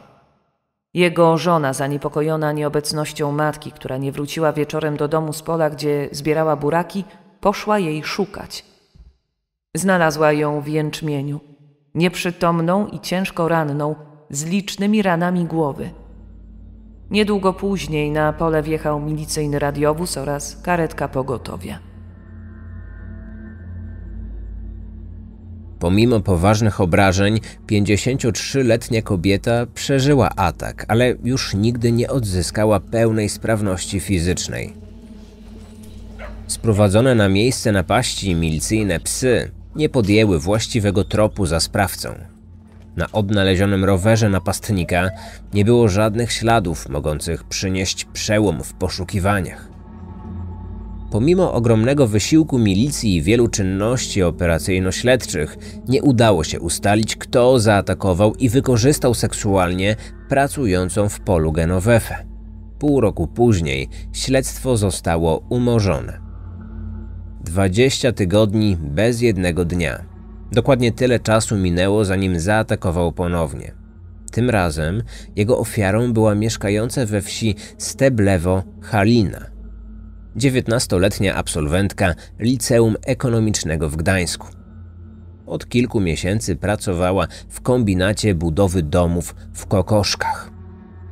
Speaker 3: Jego żona, zaniepokojona nieobecnością matki, która nie wróciła wieczorem do domu z pola, gdzie zbierała buraki, poszła jej szukać. Znalazła ją w jęczmieniu, nieprzytomną i ciężko ranną, z licznymi ranami głowy. Niedługo później na pole wjechał milicyjny radiowóz oraz karetka pogotowia.
Speaker 2: Pomimo poważnych obrażeń, 53-letnia kobieta przeżyła atak, ale już nigdy nie odzyskała pełnej sprawności fizycznej. Sprowadzone na miejsce napaści milicyjne psy nie podjęły właściwego tropu za sprawcą. Na odnalezionym rowerze napastnika nie było żadnych śladów mogących przynieść przełom w poszukiwaniach. Pomimo ogromnego wysiłku milicji i wielu czynności operacyjno-śledczych, nie udało się ustalić, kto zaatakował i wykorzystał seksualnie pracującą w polu Genovefe. Pół roku później śledztwo zostało umorzone. 20 tygodni bez jednego dnia Dokładnie tyle czasu minęło, zanim zaatakował ponownie. Tym razem jego ofiarą była mieszkająca we wsi Steblewo Halina, 19-letnia absolwentka Liceum Ekonomicznego w Gdańsku. Od kilku miesięcy pracowała w kombinacie budowy domów w Kokoszkach.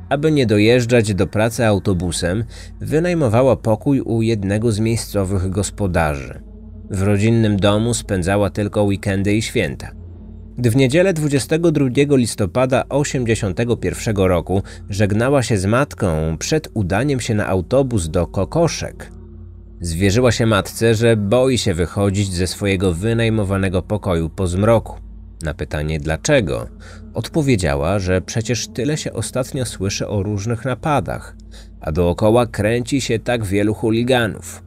Speaker 2: Aby nie dojeżdżać do pracy autobusem, wynajmowała pokój u jednego z miejscowych gospodarzy. W rodzinnym domu spędzała tylko weekendy i święta. Gdy w niedzielę 22 listopada 81 roku żegnała się z matką przed udaniem się na autobus do Kokoszek, zwierzyła się matce, że boi się wychodzić ze swojego wynajmowanego pokoju po zmroku. Na pytanie dlaczego, odpowiedziała, że przecież tyle się ostatnio słyszy o różnych napadach, a dookoła kręci się tak wielu chuliganów.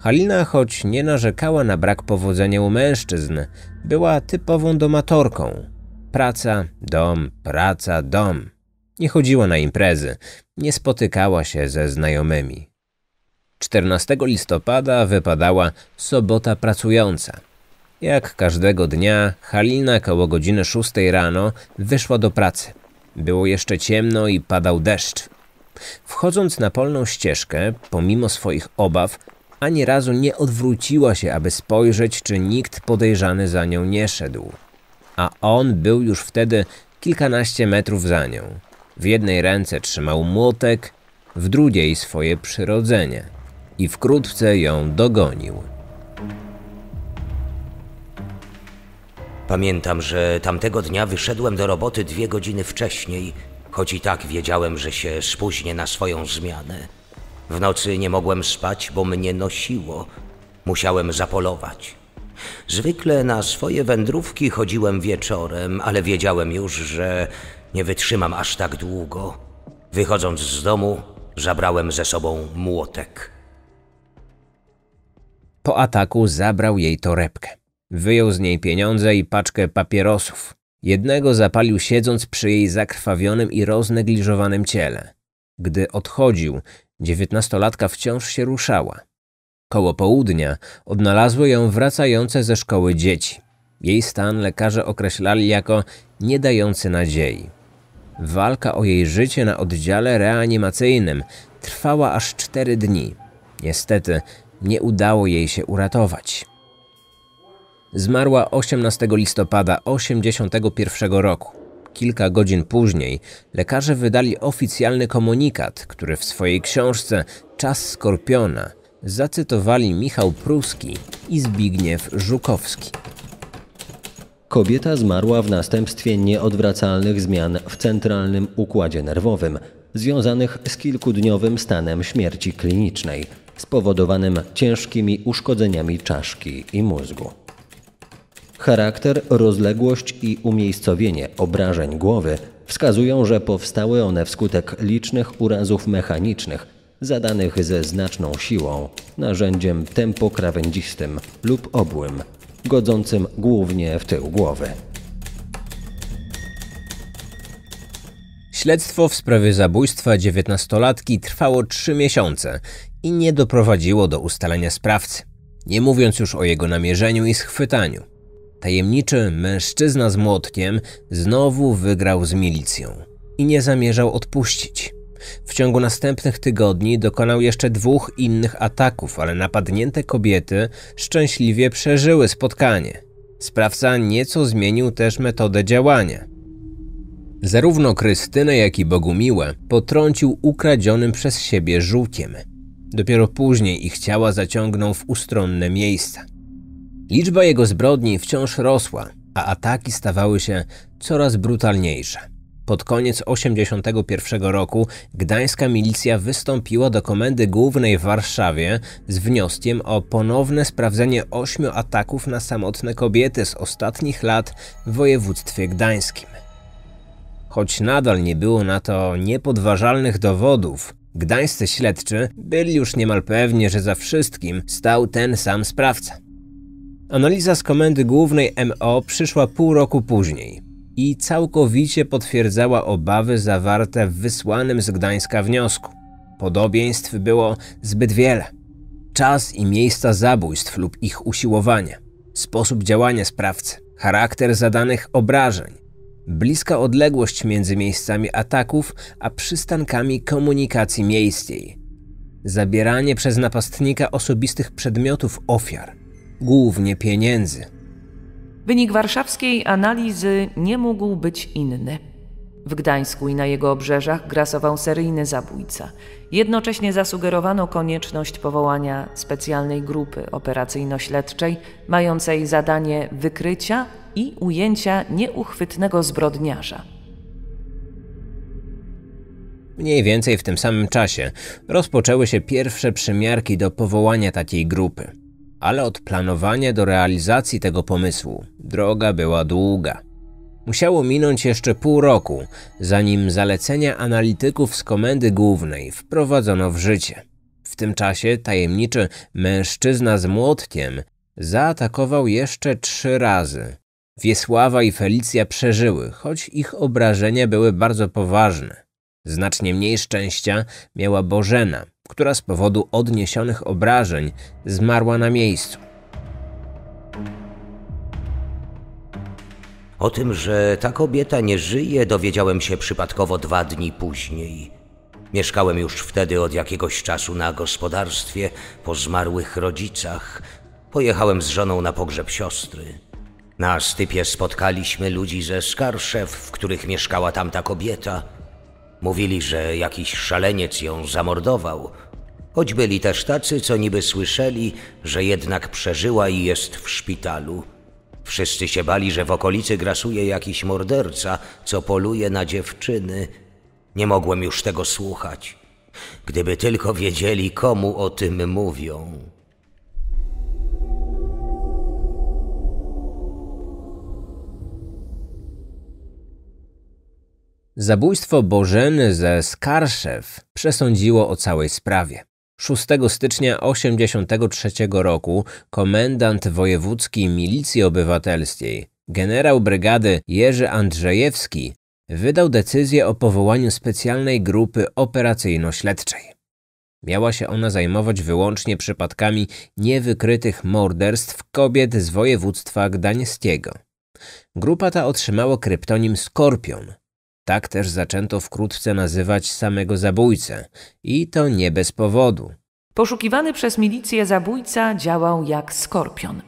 Speaker 2: Halina, choć nie narzekała na brak powodzenia u mężczyzn, była typową domatorką. Praca, dom, praca, dom. Nie chodziła na imprezy, nie spotykała się ze znajomymi. 14 listopada wypadała sobota pracująca. Jak każdego dnia, Halina koło godziny 6 rano wyszła do pracy. Było jeszcze ciemno i padał deszcz. Wchodząc na polną ścieżkę, pomimo swoich obaw, ani razu nie odwróciła się, aby spojrzeć, czy nikt podejrzany za nią nie szedł. A on był już wtedy kilkanaście metrów za nią. W jednej ręce trzymał młotek, w drugiej swoje przyrodzenie i wkrótce ją dogonił.
Speaker 1: Pamiętam, że tamtego dnia wyszedłem do roboty dwie godziny wcześniej, choć i tak wiedziałem, że się spóźnię na swoją zmianę. W nocy nie mogłem spać, bo mnie nosiło. Musiałem zapolować. Zwykle na swoje wędrówki chodziłem wieczorem, ale wiedziałem już, że nie wytrzymam aż tak długo. Wychodząc z domu, zabrałem ze sobą młotek.
Speaker 2: Po ataku zabrał jej torebkę. Wyjął z niej pieniądze i paczkę papierosów. Jednego zapalił siedząc przy jej zakrwawionym i roznegliżowanym ciele. Gdy odchodził, Dziewiętnastolatka wciąż się ruszała. Koło południa odnalazły ją wracające ze szkoły dzieci. Jej stan lekarze określali jako nie dający nadziei. Walka o jej życie na oddziale reanimacyjnym trwała aż cztery dni. Niestety nie udało jej się uratować. Zmarła 18 listopada 81 roku. Kilka godzin później lekarze wydali oficjalny komunikat, który w swojej książce Czas Skorpiona zacytowali Michał Pruski i Zbigniew Żukowski. Kobieta zmarła w
Speaker 4: następstwie nieodwracalnych zmian w centralnym układzie nerwowym, związanych z kilkudniowym stanem śmierci klinicznej, spowodowanym ciężkimi uszkodzeniami czaszki i mózgu. Charakter, rozległość i umiejscowienie obrażeń głowy wskazują, że powstały one wskutek licznych urazów mechanicznych zadanych ze znaczną siłą, narzędziem tempokrawędzistym lub obłym, godzącym głównie w tył głowy.
Speaker 2: Śledztwo w sprawie zabójstwa dziewiętnastolatki trwało trzy miesiące i nie doprowadziło do ustalenia sprawcy, nie mówiąc już o jego namierzeniu i schwytaniu. Tajemniczy mężczyzna z młotkiem znowu wygrał z milicją i nie zamierzał odpuścić. W ciągu następnych tygodni dokonał jeszcze dwóch innych ataków, ale napadnięte kobiety szczęśliwie przeżyły spotkanie. Sprawca nieco zmienił też metodę działania. Zarówno Krystynę, jak i Bogumiłę potrącił ukradzionym przez siebie żółkiem. Dopiero później ich ciała zaciągnął w ustronne miejsca. Liczba jego zbrodni wciąż rosła, a ataki stawały się coraz brutalniejsze. Pod koniec 1981 roku gdańska milicja wystąpiła do Komendy Głównej w Warszawie z wnioskiem o ponowne sprawdzenie ośmiu ataków na samotne kobiety z ostatnich lat w województwie gdańskim. Choć nadal nie było na to niepodważalnych dowodów, gdańscy śledczy byli już niemal pewni, że za wszystkim stał ten sam sprawca. Analiza z komendy głównej MO przyszła pół roku później i całkowicie potwierdzała obawy zawarte w wysłanym z Gdańska wniosku. Podobieństw było zbyt wiele. Czas i miejsca zabójstw lub ich usiłowania, sposób działania sprawcy, charakter zadanych obrażeń, bliska odległość między miejscami ataków a przystankami komunikacji miejskiej, zabieranie przez napastnika osobistych przedmiotów ofiar, głównie pieniędzy.
Speaker 3: Wynik warszawskiej analizy nie mógł być inny. W Gdańsku i na jego obrzeżach grasował seryjny zabójca. Jednocześnie zasugerowano konieczność powołania specjalnej grupy operacyjno-śledczej, mającej zadanie wykrycia i ujęcia nieuchwytnego zbrodniarza.
Speaker 2: Mniej więcej w tym samym czasie rozpoczęły się pierwsze przymiarki do powołania takiej grupy ale od planowania do realizacji tego pomysłu droga była długa. Musiało minąć jeszcze pół roku, zanim zalecenia analityków z komendy głównej wprowadzono w życie. W tym czasie tajemniczy mężczyzna z młotkiem zaatakował jeszcze trzy razy. Wiesława i Felicja przeżyły, choć ich obrażenia były bardzo poważne. Znacznie mniej szczęścia miała Bożena, która z powodu odniesionych obrażeń zmarła na miejscu.
Speaker 1: O tym, że ta kobieta nie żyje, dowiedziałem się przypadkowo dwa dni później. Mieszkałem już wtedy od jakiegoś czasu na gospodarstwie po zmarłych rodzicach. Pojechałem z żoną na pogrzeb siostry. Na stypie spotkaliśmy ludzi ze Skarszew, w których mieszkała tamta kobieta. Mówili, że jakiś szaleniec ją zamordował. Choć byli też tacy, co niby słyszeli, że jednak przeżyła i jest w szpitalu. Wszyscy się bali, że w okolicy grasuje jakiś morderca, co poluje na dziewczyny. Nie mogłem już tego słuchać. Gdyby tylko wiedzieli, komu o tym mówią.
Speaker 2: Zabójstwo Bożeny ze Skarszew przesądziło o całej sprawie. 6 stycznia 1983 roku komendant wojewódzki Milicji Obywatelskiej, generał brygady Jerzy Andrzejewski, wydał decyzję o powołaniu specjalnej grupy operacyjno-śledczej. Miała się ona zajmować wyłącznie przypadkami niewykrytych morderstw kobiet z województwa gdańskiego. Grupa ta otrzymała kryptonim Skorpion – tak też zaczęto wkrótce nazywać samego zabójcę i to nie bez powodu.
Speaker 3: Poszukiwany przez milicję zabójca działał jak skorpion.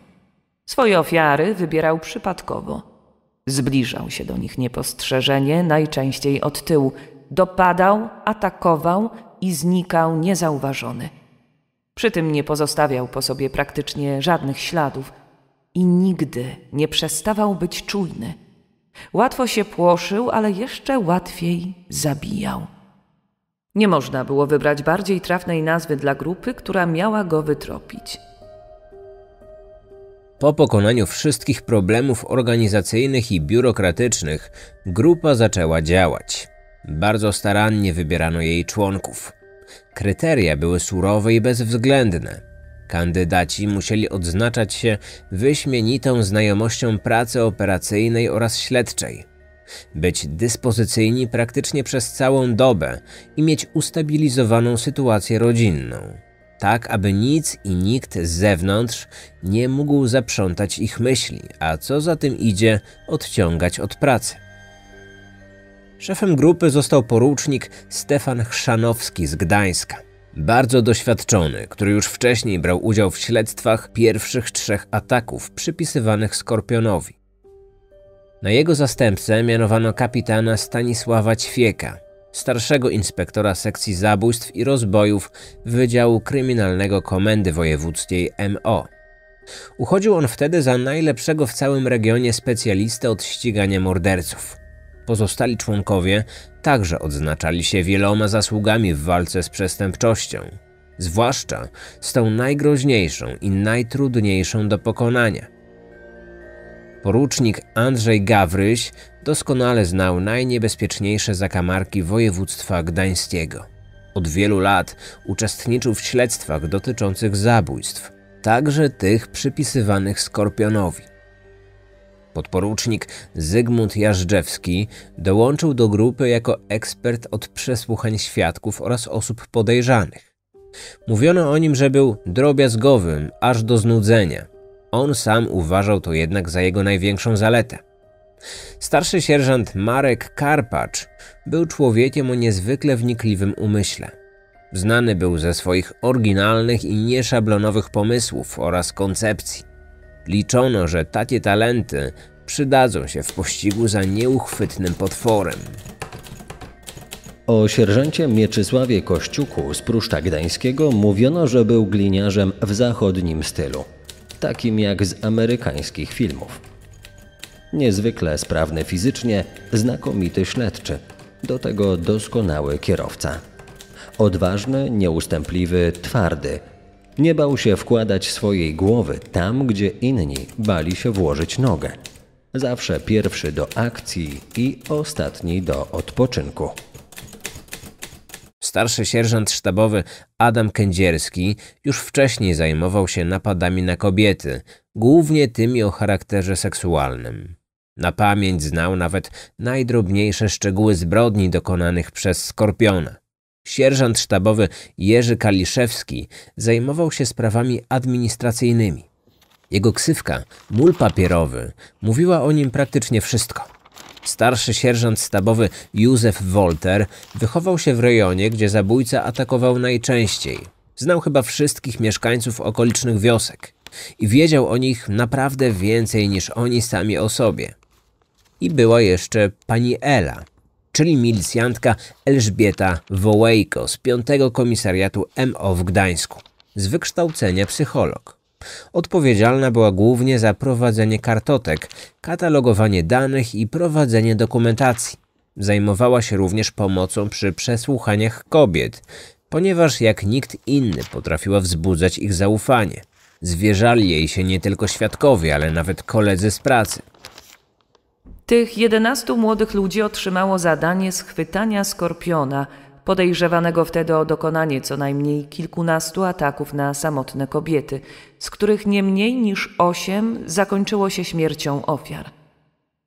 Speaker 3: Swoje ofiary wybierał przypadkowo. Zbliżał się do nich niepostrzeżenie, najczęściej od tyłu. Dopadał, atakował i znikał niezauważony. Przy tym nie pozostawiał po sobie praktycznie żadnych śladów i nigdy nie przestawał być czujny. Łatwo się płoszył, ale jeszcze łatwiej zabijał. Nie można było wybrać bardziej trafnej nazwy dla grupy, która miała go wytropić.
Speaker 2: Po pokonaniu wszystkich problemów organizacyjnych i biurokratycznych, grupa zaczęła działać. Bardzo starannie wybierano jej członków. Kryteria były surowe i bezwzględne. Kandydaci musieli odznaczać się wyśmienitą znajomością pracy operacyjnej oraz śledczej, być dyspozycyjni praktycznie przez całą dobę i mieć ustabilizowaną sytuację rodzinną, tak aby nic i nikt z zewnątrz nie mógł zaprzątać ich myśli, a co za tym idzie, odciągać od pracy. Szefem grupy został porucznik Stefan Chrzanowski z Gdańska. Bardzo doświadczony, który już wcześniej brał udział w śledztwach pierwszych trzech ataków przypisywanych Skorpionowi. Na jego zastępcę mianowano kapitana Stanisława Ćwieka, starszego inspektora sekcji zabójstw i rozbojów Wydziału Kryminalnego Komendy Wojewódzkiej MO. Uchodził on wtedy za najlepszego w całym regionie specjalistę od ścigania morderców. Pozostali członkowie także odznaczali się wieloma zasługami w walce z przestępczością, zwłaszcza z tą najgroźniejszą i najtrudniejszą do pokonania. Porucznik Andrzej Gawryś doskonale znał najniebezpieczniejsze zakamarki województwa gdańskiego. Od wielu lat uczestniczył w śledztwach dotyczących zabójstw, także tych przypisywanych Skorpionowi. Podporucznik Zygmunt Jażdżewski dołączył do grupy jako ekspert od przesłuchań świadków oraz osób podejrzanych. Mówiono o nim, że był drobiazgowym aż do znudzenia. On sam uważał to jednak za jego największą zaletę. Starszy sierżant Marek Karpacz był człowiekiem o niezwykle wnikliwym umyśle. Znany był ze swoich oryginalnych i nieszablonowych pomysłów oraz koncepcji. Liczono, że takie talenty przydadzą się w pościgu za nieuchwytnym potworem.
Speaker 4: O sierżancie Mieczysławie Kościuku z Pruszcza Gdańskiego mówiono, że był gliniarzem w zachodnim stylu, takim jak z amerykańskich filmów. Niezwykle sprawny fizycznie, znakomity śledczy, do tego doskonały kierowca. Odważny, nieustępliwy, twardy – nie bał się wkładać swojej głowy tam, gdzie inni bali się włożyć nogę. Zawsze pierwszy do akcji
Speaker 2: i ostatni do odpoczynku. Starszy sierżant sztabowy Adam Kędzierski już wcześniej zajmował się napadami na kobiety, głównie tymi o charakterze seksualnym. Na pamięć znał nawet najdrobniejsze szczegóły zbrodni dokonanych przez skorpiona. Sierżant sztabowy Jerzy Kaliszewski zajmował się sprawami administracyjnymi. Jego ksywka, mól papierowy, mówiła o nim praktycznie wszystko. Starszy sierżant sztabowy Józef Wolter wychował się w rejonie, gdzie zabójca atakował najczęściej. Znał chyba wszystkich mieszkańców okolicznych wiosek i wiedział o nich naprawdę więcej niż oni sami o sobie. I była jeszcze pani Ela, czyli milicjantka Elżbieta Wołejko z 5 Komisariatu MO w Gdańsku. Z wykształcenia psycholog. Odpowiedzialna była głównie za prowadzenie kartotek, katalogowanie danych i prowadzenie dokumentacji. Zajmowała się również pomocą przy przesłuchaniach kobiet, ponieważ jak nikt inny potrafiła wzbudzać ich zaufanie. Zwierzali jej się nie tylko świadkowie, ale nawet koledzy z pracy.
Speaker 3: Tych 11 młodych ludzi otrzymało zadanie schwytania skorpiona, podejrzewanego wtedy o dokonanie co najmniej kilkunastu ataków na samotne kobiety, z których nie mniej niż osiem zakończyło się śmiercią ofiar.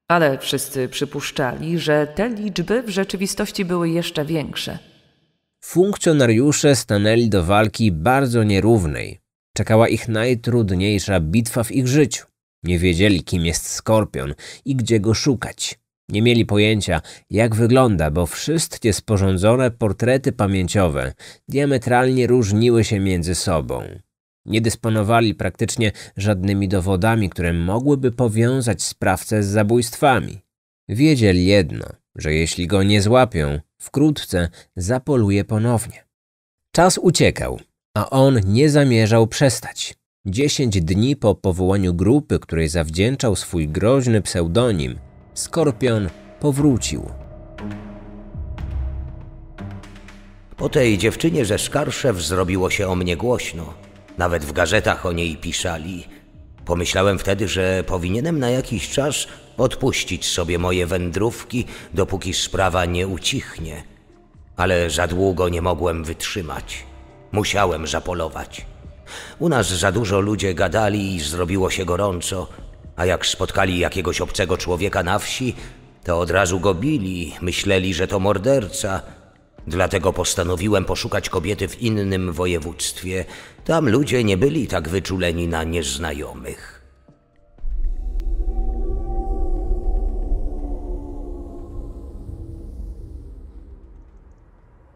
Speaker 3: Ale wszyscy przypuszczali, że te liczby w rzeczywistości były jeszcze większe.
Speaker 2: Funkcjonariusze stanęli do walki bardzo nierównej. Czekała ich najtrudniejsza bitwa w ich życiu. Nie wiedzieli, kim jest skorpion i gdzie go szukać. Nie mieli pojęcia, jak wygląda, bo wszystkie sporządzone portrety pamięciowe diametralnie różniły się między sobą. Nie dysponowali praktycznie żadnymi dowodami, które mogłyby powiązać sprawcę z zabójstwami. Wiedzieli jedno, że jeśli go nie złapią, wkrótce zapoluje ponownie. Czas uciekał, a on nie zamierzał przestać. Dziesięć dni po powołaniu grupy, której zawdzięczał swój groźny pseudonim, Skorpion powrócił.
Speaker 1: Po tej dziewczynie ze Szkarszew zrobiło się o mnie głośno. Nawet w gazetach o niej piszali. Pomyślałem wtedy, że powinienem na jakiś czas odpuścić sobie moje wędrówki, dopóki sprawa nie ucichnie. Ale za długo nie mogłem wytrzymać. Musiałem zapolować. U nas za dużo ludzie gadali i zrobiło się gorąco, a jak spotkali jakiegoś obcego człowieka na wsi, to od razu go bili, myśleli, że to morderca. Dlatego postanowiłem poszukać kobiety w innym województwie. Tam ludzie nie byli tak wyczuleni na nieznajomych.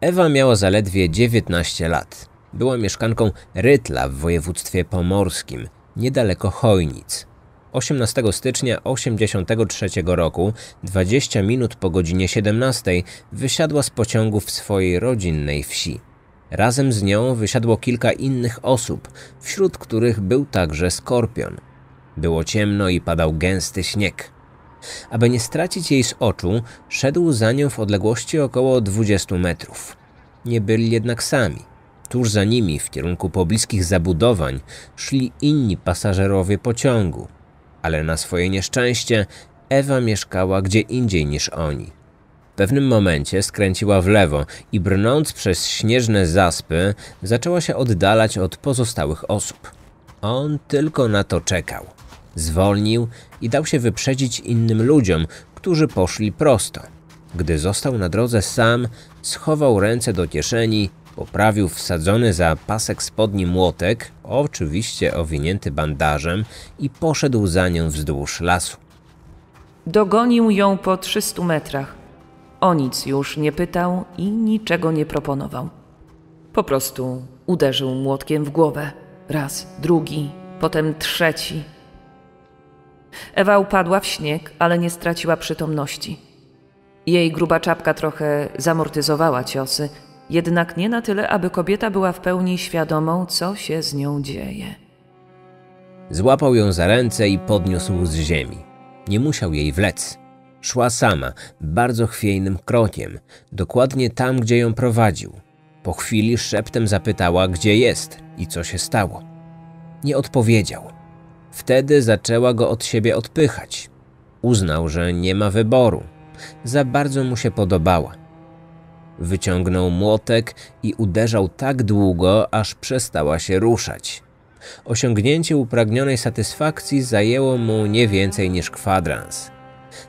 Speaker 2: Ewa miała zaledwie 19 lat. Była mieszkanką Rytla w województwie pomorskim, niedaleko Chojnic. 18 stycznia 1983 roku, 20 minut po godzinie 17, wysiadła z pociągu w swojej rodzinnej wsi. Razem z nią wysiadło kilka innych osób, wśród których był także skorpion. Było ciemno i padał gęsty śnieg. Aby nie stracić jej z oczu, szedł za nią w odległości około 20 metrów. Nie byli jednak sami. Tuż za nimi, w kierunku pobliskich zabudowań, szli inni pasażerowie pociągu, ale na swoje nieszczęście Ewa mieszkała gdzie indziej niż oni. W pewnym momencie skręciła w lewo i brnąc przez śnieżne zaspy, zaczęła się oddalać od pozostałych osób. On tylko na to czekał. Zwolnił i dał się wyprzedzić innym ludziom, którzy poszli prosto. Gdy został na drodze sam, schował ręce do kieszeni Poprawił wsadzony za pasek spodni młotek, oczywiście owinięty bandażem, i poszedł za nią wzdłuż lasu.
Speaker 3: Dogonił ją po 300 metrach. O nic już nie pytał i niczego nie proponował. Po prostu uderzył młotkiem w głowę. Raz, drugi, potem trzeci. Ewa upadła w śnieg, ale nie straciła przytomności. Jej gruba czapka trochę zamortyzowała ciosy, jednak nie na tyle, aby kobieta była w pełni świadomą, co się z nią dzieje.
Speaker 2: Złapał ją za ręce i podniósł z ziemi. Nie musiał jej wlec. Szła sama, bardzo chwiejnym krokiem, dokładnie tam, gdzie ją prowadził. Po chwili szeptem zapytała, gdzie jest i co się stało. Nie odpowiedział. Wtedy zaczęła go od siebie odpychać. Uznał, że nie ma wyboru. Za bardzo mu się podobała. Wyciągnął młotek i uderzał tak długo, aż przestała się ruszać. Osiągnięcie upragnionej satysfakcji zajęło mu nie więcej niż kwadrans.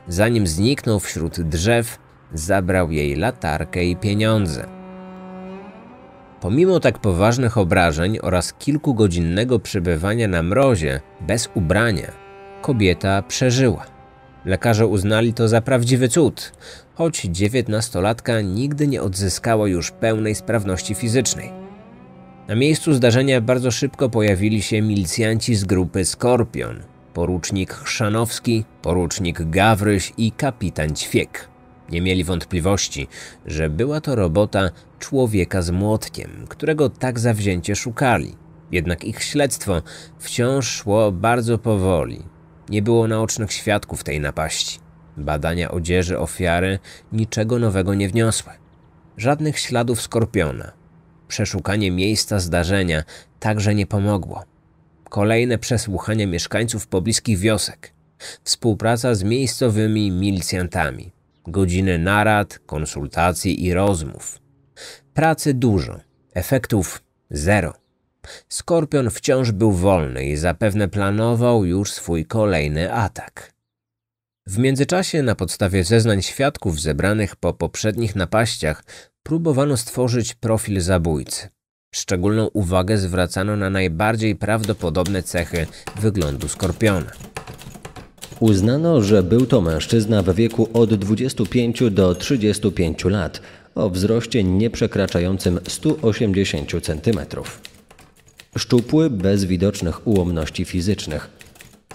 Speaker 2: Zanim zniknął wśród drzew, zabrał jej latarkę i pieniądze. Pomimo tak poważnych obrażeń oraz kilkugodzinnego przebywania na mrozie, bez ubrania, kobieta przeżyła. Lekarze uznali to za prawdziwy cud choć dziewiętnastolatka nigdy nie odzyskała już pełnej sprawności fizycznej. Na miejscu zdarzenia bardzo szybko pojawili się milicjanci z grupy Skorpion, porucznik Chrzanowski, porucznik Gawryś i kapitan Ćwiek. Nie mieli wątpliwości, że była to robota człowieka z młotkiem, którego tak zawzięcie szukali. Jednak ich śledztwo wciąż szło bardzo powoli. Nie było naocznych świadków tej napaści. Badania odzieży ofiary niczego nowego nie wniosły. Żadnych śladów skorpiona. Przeszukanie miejsca zdarzenia także nie pomogło. Kolejne przesłuchania mieszkańców pobliskich wiosek. Współpraca z miejscowymi milicjantami. Godziny narad, konsultacji i rozmów. Pracy dużo, efektów zero. Skorpion wciąż był wolny i zapewne planował już swój kolejny atak. W międzyczasie, na podstawie zeznań świadków zebranych po poprzednich napaściach, próbowano stworzyć profil zabójcy. Szczególną uwagę zwracano na najbardziej prawdopodobne cechy wyglądu skorpiona.
Speaker 4: Uznano, że był to mężczyzna w wieku od 25 do 35 lat, o wzroście nieprzekraczającym 180 cm. Szczupły, bez widocznych ułomności fizycznych,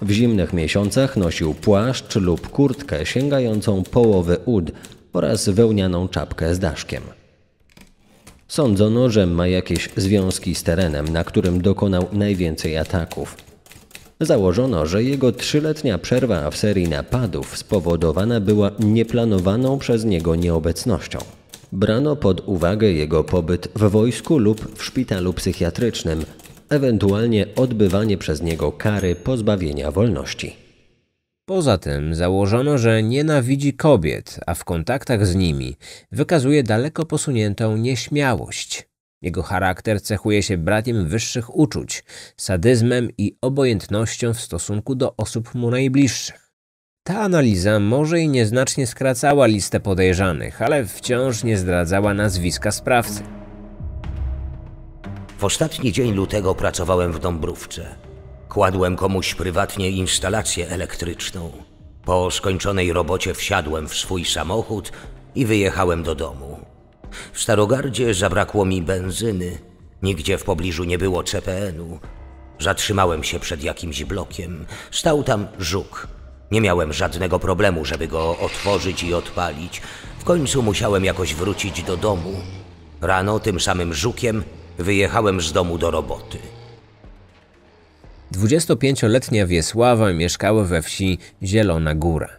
Speaker 4: w zimnych miesiącach nosił płaszcz lub kurtkę sięgającą połowy ud oraz wełnianą czapkę z daszkiem. Sądzono, że ma jakieś związki z terenem, na którym dokonał najwięcej ataków. Założono, że jego trzyletnia przerwa w serii napadów spowodowana była nieplanowaną przez niego nieobecnością. Brano pod uwagę jego pobyt w wojsku lub w szpitalu psychiatrycznym, ewentualnie odbywanie przez niego kary
Speaker 2: pozbawienia wolności. Poza tym założono, że nienawidzi kobiet, a w kontaktach z nimi wykazuje daleko posuniętą nieśmiałość. Jego charakter cechuje się brakiem wyższych uczuć, sadyzmem i obojętnością w stosunku do osób mu najbliższych. Ta analiza może i nieznacznie skracała listę podejrzanych, ale wciąż nie zdradzała nazwiska sprawcy.
Speaker 1: W ostatni dzień lutego pracowałem w Dąbrówce. Kładłem komuś prywatnie instalację elektryczną. Po skończonej robocie wsiadłem w swój samochód i wyjechałem do domu. W Starogardzie zabrakło mi benzyny. Nigdzie w pobliżu nie było CPN-u. Zatrzymałem się przed jakimś blokiem. Stał tam żuk. Nie miałem żadnego problemu, żeby go otworzyć i odpalić. W końcu musiałem jakoś wrócić do domu. Rano tym samym żukiem Wyjechałem z domu do roboty.
Speaker 2: 25-letnia Wiesława mieszkała we wsi Zielona Góra.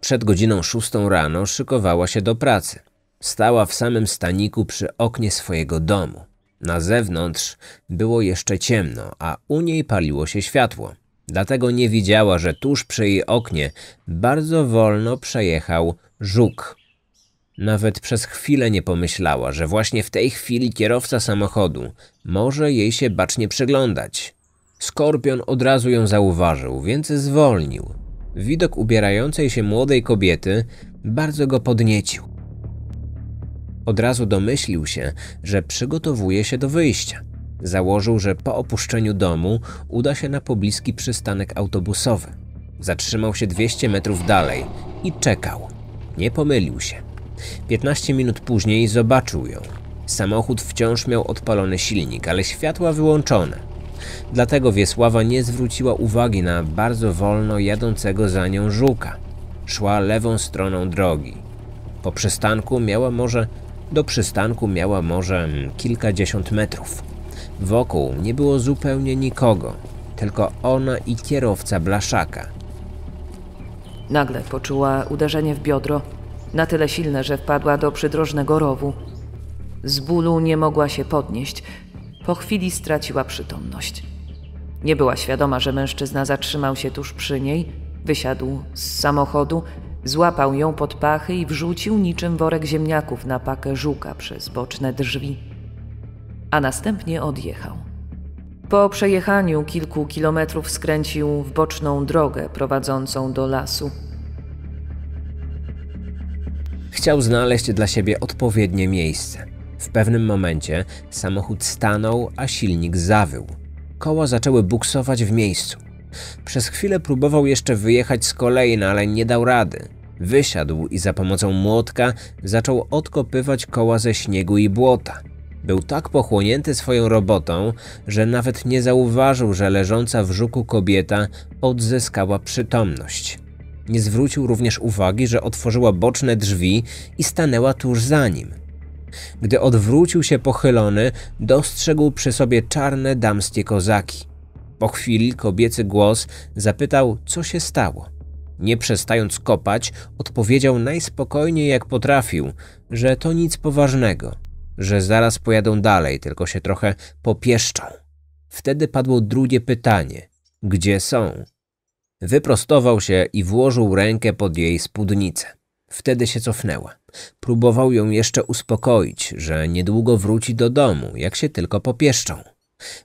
Speaker 2: Przed godziną 6 rano szykowała się do pracy. Stała w samym staniku przy oknie swojego domu. Na zewnątrz było jeszcze ciemno, a u niej paliło się światło. Dlatego nie widziała, że tuż przy jej oknie bardzo wolno przejechał żuk. Nawet przez chwilę nie pomyślała, że właśnie w tej chwili kierowca samochodu może jej się bacznie przyglądać. Skorpion od razu ją zauważył, więc zwolnił. Widok ubierającej się młodej kobiety bardzo go podniecił. Od razu domyślił się, że przygotowuje się do wyjścia. Założył, że po opuszczeniu domu uda się na pobliski przystanek autobusowy. Zatrzymał się 200 metrów dalej i czekał. Nie pomylił się. 15 minut później zobaczył ją. Samochód wciąż miał odpalony silnik, ale światła wyłączone. Dlatego Wiesława nie zwróciła uwagi na bardzo wolno jadącego za nią żuka. Szła lewą stroną drogi. Po przystanku miała może do przystanku miała może mm, kilkadziesiąt metrów. Wokół nie było zupełnie nikogo, tylko ona i kierowca blaszaka.
Speaker 3: Nagle poczuła uderzenie w biodro na tyle silne, że wpadła do przydrożnego rowu. Z bólu nie mogła się podnieść. Po chwili straciła przytomność. Nie była świadoma, że mężczyzna zatrzymał się tuż przy niej, wysiadł z samochodu, złapał ją pod pachy i wrzucił niczym worek ziemniaków na pakę żuka przez boczne drzwi, a następnie odjechał. Po przejechaniu kilku kilometrów skręcił w boczną drogę prowadzącą do lasu.
Speaker 2: Chciał znaleźć dla siebie odpowiednie miejsce. W pewnym momencie samochód stanął, a silnik zawył. Koła zaczęły buksować w miejscu. Przez chwilę próbował jeszcze wyjechać z kolei, no ale nie dał rady. Wysiadł i za pomocą młotka zaczął odkopywać koła ze śniegu i błota. Był tak pochłonięty swoją robotą, że nawet nie zauważył, że leżąca w żuku kobieta odzyskała przytomność. Nie zwrócił również uwagi, że otworzyła boczne drzwi i stanęła tuż za nim. Gdy odwrócił się pochylony, dostrzegł przy sobie czarne damskie kozaki. Po chwili kobiecy głos zapytał, co się stało. Nie przestając kopać, odpowiedział najspokojniej jak potrafił, że to nic poważnego, że zaraz pojadą dalej, tylko się trochę popieszczą. Wtedy padło drugie pytanie: gdzie są? Wyprostował się i włożył rękę pod jej spódnicę. Wtedy się cofnęła. Próbował ją jeszcze uspokoić, że niedługo wróci do domu, jak się tylko popieszczą.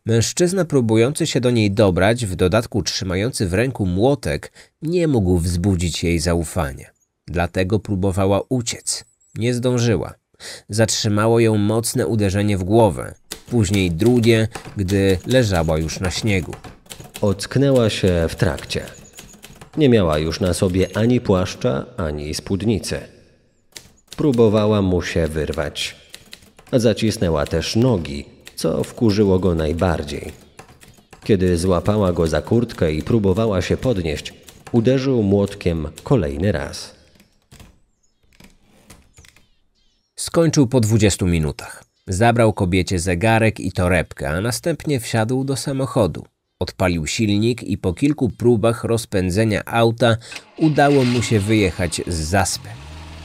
Speaker 2: Mężczyzna próbujący się do niej dobrać, w dodatku trzymający w ręku młotek, nie mógł wzbudzić jej zaufania. Dlatego próbowała uciec. Nie zdążyła. Zatrzymało ją mocne uderzenie w głowę, później drugie, gdy leżała już na śniegu. Ocknęła się
Speaker 4: w trakcie. Nie miała już na sobie ani płaszcza, ani spódnicy. Próbowała mu się wyrwać. Zacisnęła też nogi, co wkurzyło go najbardziej. Kiedy złapała go za kurtkę i próbowała się podnieść, uderzył młotkiem kolejny raz.
Speaker 2: Skończył po 20 minutach. Zabrał kobiecie zegarek i torebkę, a następnie wsiadł do samochodu. Odpalił silnik i po kilku próbach rozpędzenia auta udało mu się wyjechać z zaspy.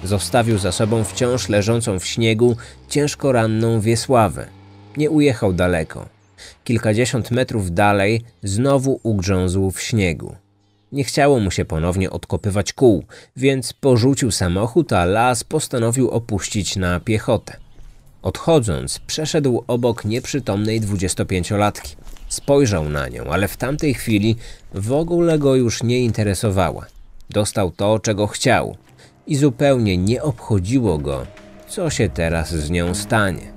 Speaker 2: Zostawił za sobą wciąż leżącą w śniegu ciężko ranną Wiesławę. Nie ujechał daleko. Kilkadziesiąt metrów dalej znowu ugrzązł w śniegu. Nie chciało mu się ponownie odkopywać kół, więc porzucił samochód, a las postanowił opuścić na piechotę. Odchodząc, przeszedł obok nieprzytomnej 25-latki. Spojrzał na nią, ale w tamtej chwili w ogóle go już nie interesowała. Dostał to, czego chciał i zupełnie
Speaker 1: nie obchodziło go, co się teraz z nią stanie.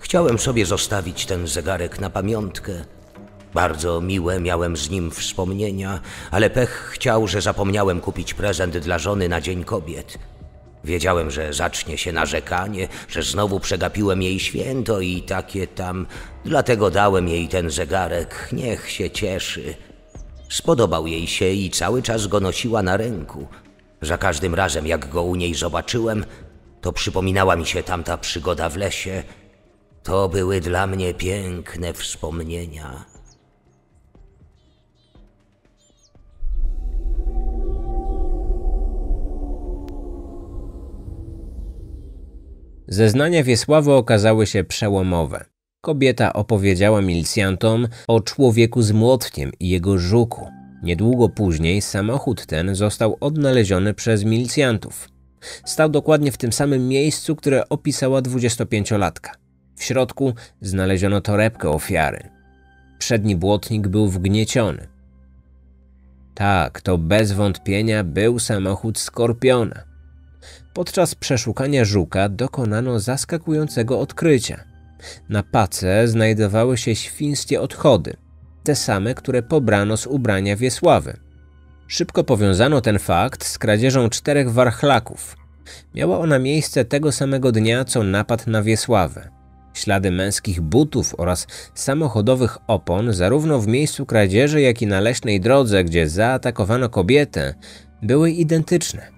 Speaker 1: Chciałem sobie zostawić ten zegarek na pamiątkę. Bardzo miłe miałem z nim wspomnienia, ale pech chciał, że zapomniałem kupić prezent dla żony na Dzień Kobiet – Wiedziałem, że zacznie się narzekanie, że znowu przegapiłem jej święto i takie tam, dlatego dałem jej ten zegarek, niech się cieszy. Spodobał jej się i cały czas go nosiła na ręku. Za każdym razem, jak go u niej zobaczyłem, to przypominała mi się tamta przygoda w lesie. To były dla mnie piękne wspomnienia.
Speaker 2: Zeznania Wiesławy okazały się przełomowe. Kobieta opowiedziała milicjantom o człowieku z młotkiem i jego żuku. Niedługo później samochód ten został odnaleziony przez milicjantów. Stał dokładnie w tym samym miejscu, które opisała 25-latka. W środku znaleziono torebkę ofiary. Przedni błotnik był wgnieciony. Tak, to bez wątpienia był samochód Skorpiona. Podczas przeszukania żuka dokonano zaskakującego odkrycia. Na pace znajdowały się świńskie odchody, te same, które pobrano z ubrania Wiesławy. Szybko powiązano ten fakt z kradzieżą czterech warchlaków. Miała ona miejsce tego samego dnia, co napad na Wiesławę. Ślady męskich butów oraz samochodowych opon, zarówno w miejscu kradzieży, jak i na leśnej drodze, gdzie zaatakowano kobietę, były identyczne.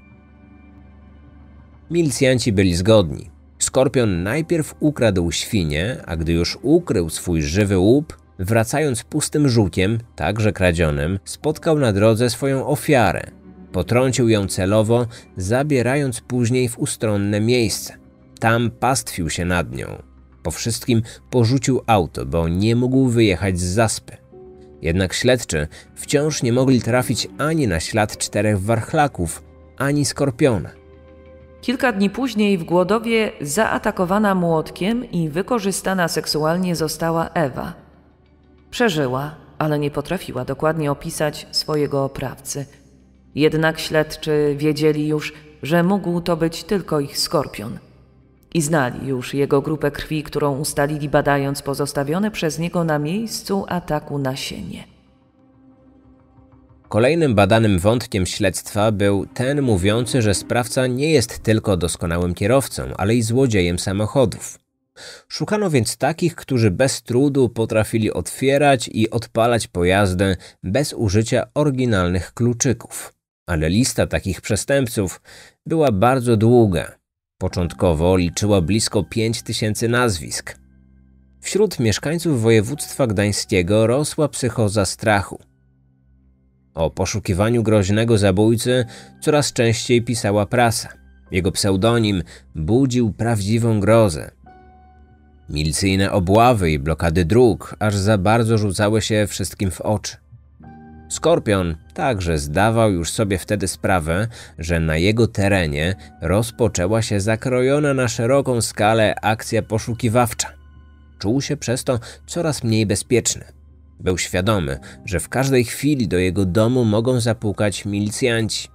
Speaker 2: Milicjanci byli zgodni. Skorpion najpierw ukradł świnię, a gdy już ukrył swój żywy łup, wracając pustym żółkiem, także kradzionym, spotkał na drodze swoją ofiarę. Potrącił ją celowo, zabierając później w ustronne miejsce. Tam pastwił się nad nią. Po wszystkim porzucił auto, bo nie mógł wyjechać z zaspy. Jednak śledczy wciąż nie mogli trafić ani na ślad czterech warchlaków, ani skorpiona.
Speaker 3: Kilka dni później w Głodowie zaatakowana młotkiem i wykorzystana seksualnie została Ewa. Przeżyła, ale nie potrafiła dokładnie opisać swojego oprawcy. Jednak śledczy wiedzieli już, że mógł to być tylko ich skorpion. I znali już jego grupę krwi, którą ustalili badając pozostawione przez niego na miejscu ataku nasienie.
Speaker 2: Kolejnym badanym wątkiem śledztwa był ten mówiący, że sprawca nie jest tylko doskonałym kierowcą, ale i złodziejem samochodów. Szukano więc takich, którzy bez trudu potrafili otwierać i odpalać pojazdy bez użycia oryginalnych kluczyków. Ale lista takich przestępców była bardzo długa. Początkowo liczyła blisko 5000 nazwisk. Wśród mieszkańców województwa gdańskiego rosła psychoza strachu. O poszukiwaniu groźnego zabójcy coraz częściej pisała prasa. Jego pseudonim budził prawdziwą grozę. Milicyjne obławy i blokady dróg aż za bardzo rzucały się wszystkim w oczy. Skorpion także zdawał już sobie wtedy sprawę, że na jego terenie rozpoczęła się zakrojona na szeroką skalę akcja poszukiwawcza. Czuł się przez to coraz mniej bezpieczny. Był świadomy, że w każdej chwili do jego domu mogą zapukać milicjanci.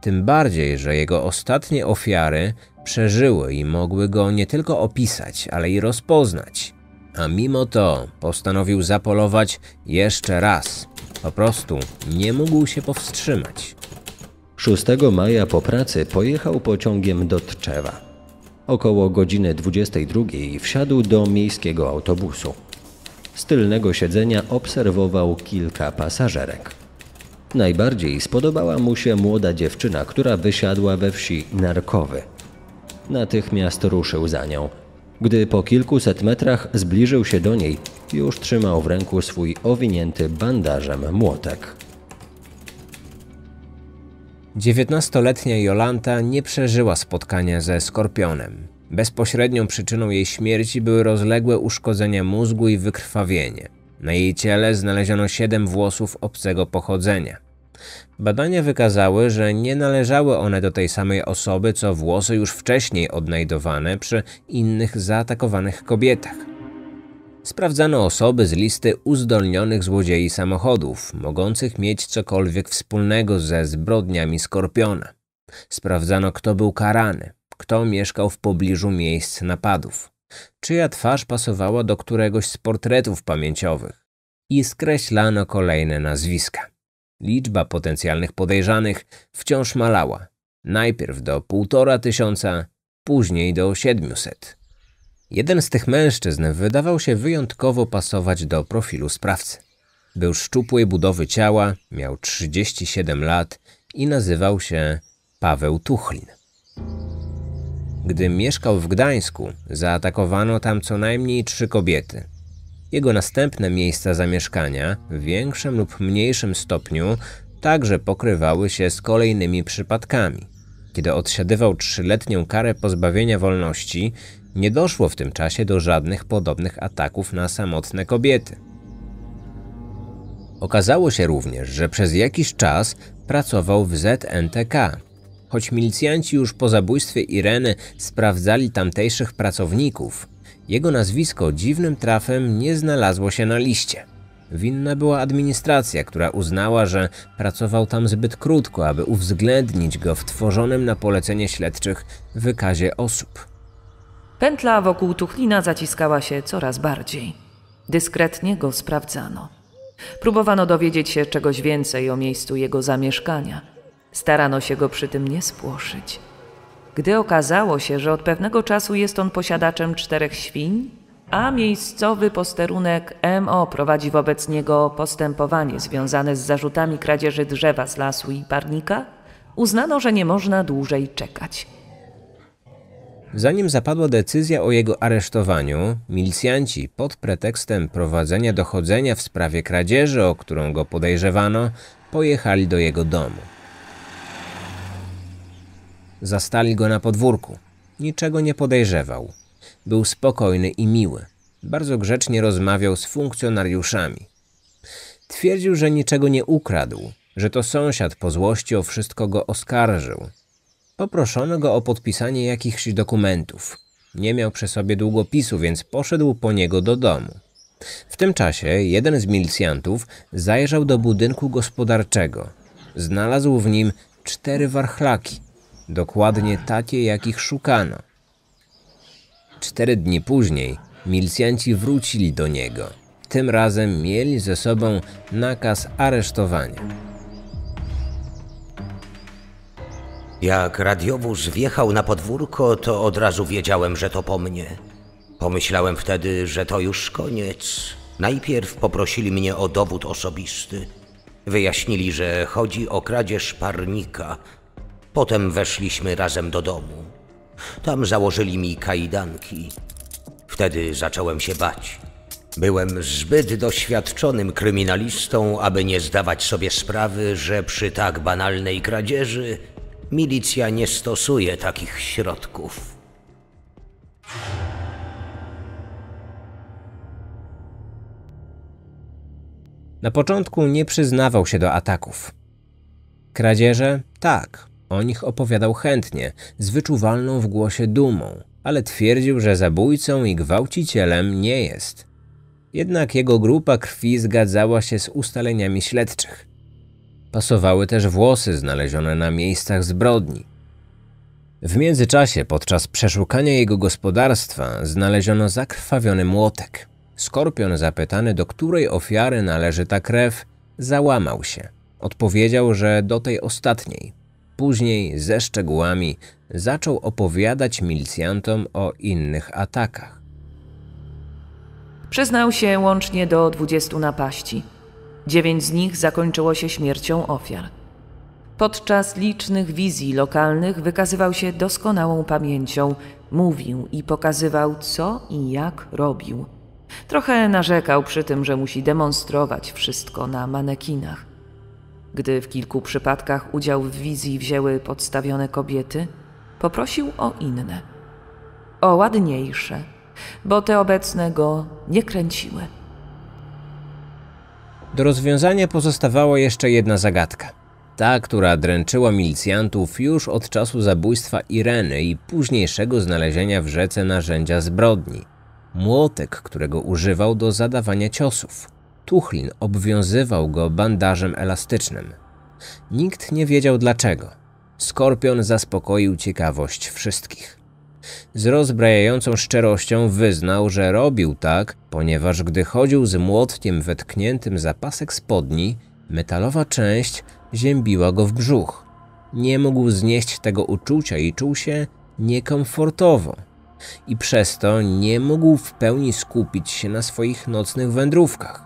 Speaker 2: Tym bardziej, że jego ostatnie ofiary przeżyły i mogły go nie tylko opisać, ale i rozpoznać. A mimo to postanowił zapolować jeszcze raz. Po prostu nie mógł się powstrzymać. 6 maja
Speaker 4: po pracy pojechał pociągiem do Tczewa. Około godziny 22 wsiadł do miejskiego autobusu. Z tylnego siedzenia obserwował kilka pasażerek. Najbardziej spodobała mu się młoda dziewczyna, która wysiadła we wsi Narkowy. Natychmiast ruszył za nią. Gdy po kilkuset metrach zbliżył się do niej, już trzymał w ręku swój owinięty
Speaker 2: bandażem młotek. Dziewiętnastoletnia Jolanta nie przeżyła spotkania ze skorpionem. Bezpośrednią przyczyną jej śmierci były rozległe uszkodzenia mózgu i wykrwawienie. Na jej ciele znaleziono siedem włosów obcego pochodzenia. Badania wykazały, że nie należały one do tej samej osoby, co włosy już wcześniej odnajdowane przy innych zaatakowanych kobietach. Sprawdzano osoby z listy uzdolnionych złodziei samochodów, mogących mieć cokolwiek wspólnego ze zbrodniami Skorpiona. Sprawdzano, kto był karany kto mieszkał w pobliżu miejsc napadów, czyja twarz pasowała do któregoś z portretów pamięciowych i skreślano kolejne nazwiska. Liczba potencjalnych podejrzanych wciąż malała, najpierw do półtora tysiąca, później do siedmiuset. Jeden z tych mężczyzn wydawał się wyjątkowo pasować do profilu sprawcy. Był szczupłej budowy ciała, miał 37 lat i nazywał się Paweł Tuchlin gdy mieszkał w Gdańsku, zaatakowano tam co najmniej trzy kobiety. Jego następne miejsca zamieszkania, w większym lub mniejszym stopniu, także pokrywały się z kolejnymi przypadkami. Kiedy odsiadywał trzyletnią karę pozbawienia wolności, nie doszło w tym czasie do żadnych podobnych ataków na samotne kobiety. Okazało się również, że przez jakiś czas pracował w ZNTK, Choć milicjanci już po zabójstwie Ireny sprawdzali tamtejszych pracowników, jego nazwisko dziwnym trafem nie znalazło się na liście. Winna była administracja, która uznała, że pracował tam zbyt krótko, aby uwzględnić go w tworzonym na polecenie śledczych wykazie osób.
Speaker 3: Pętla wokół Tuchlina zaciskała się coraz bardziej. Dyskretnie go sprawdzano. Próbowano dowiedzieć się czegoś więcej o miejscu jego zamieszkania – Starano się go przy tym nie spłoszyć. Gdy okazało się, że od pewnego czasu jest on posiadaczem czterech świń, a miejscowy posterunek MO prowadzi wobec niego postępowanie związane z zarzutami kradzieży drzewa z lasu i parnika, uznano, że nie można dłużej czekać.
Speaker 2: Zanim zapadła decyzja o jego aresztowaniu, milicjanci pod pretekstem prowadzenia dochodzenia w sprawie kradzieży, o którą go podejrzewano, pojechali do jego domu. Zastali go na podwórku. Niczego nie podejrzewał. Był spokojny i miły. Bardzo grzecznie rozmawiał z funkcjonariuszami. Twierdził, że niczego nie ukradł, że to sąsiad po złości o wszystko go oskarżył. Poproszono go o podpisanie jakichś dokumentów. Nie miał przy sobie długopisu, więc poszedł po niego do domu. W tym czasie jeden z milicjantów zajrzał do budynku gospodarczego. Znalazł w nim cztery warchlaki, dokładnie takie, jakich szukano. Cztery dni później milicjanci wrócili do niego. Tym razem mieli ze sobą nakaz aresztowania.
Speaker 1: Jak radiowóz wjechał na podwórko, to od razu wiedziałem, że to po mnie. Pomyślałem wtedy, że to już koniec. Najpierw poprosili mnie o dowód osobisty. Wyjaśnili, że chodzi o kradzież parnika, Potem weszliśmy razem do domu. Tam założyli mi kajdanki. Wtedy zacząłem się bać. Byłem zbyt doświadczonym kryminalistą, aby nie zdawać sobie sprawy, że przy tak banalnej kradzieży milicja nie stosuje takich środków. Na
Speaker 2: początku nie przyznawał się do ataków. Kradzieże? Tak, o nich opowiadał chętnie, z wyczuwalną w głosie dumą, ale twierdził, że zabójcą i gwałcicielem nie jest. Jednak jego grupa krwi zgadzała się z ustaleniami śledczych. Pasowały też włosy znalezione na miejscach zbrodni. W międzyczasie, podczas przeszukania jego gospodarstwa, znaleziono zakrwawiony młotek. Skorpion, zapytany, do której ofiary należy ta krew, załamał się. Odpowiedział, że do tej ostatniej. Później ze szczegółami zaczął opowiadać milicjantom o innych atakach.
Speaker 3: Przyznał się łącznie do 20 napaści. Dziewięć z nich zakończyło się śmiercią ofiar. Podczas licznych wizji lokalnych wykazywał się doskonałą pamięcią, mówił i pokazywał, co i jak robił. Trochę narzekał przy tym, że musi demonstrować wszystko na manekinach gdy w kilku przypadkach udział w wizji wzięły podstawione kobiety, poprosił o inne, o ładniejsze, bo te obecne go nie kręciły.
Speaker 2: Do rozwiązania pozostawała jeszcze jedna zagadka. Ta, która dręczyła milicjantów już od czasu zabójstwa Ireny i późniejszego znalezienia w rzece narzędzia zbrodni. Młotek, którego używał do zadawania ciosów. Tuchlin obwiązywał go bandażem elastycznym. Nikt nie wiedział dlaczego. Skorpion zaspokoił ciekawość wszystkich. Z rozbrajającą szczerością wyznał, że robił tak, ponieważ gdy chodził z młotkiem wetkniętym za pasek spodni, metalowa część ziębiła go w brzuch. Nie mógł znieść tego uczucia i czuł się niekomfortowo. I przez to nie mógł w pełni skupić się na swoich nocnych wędrówkach.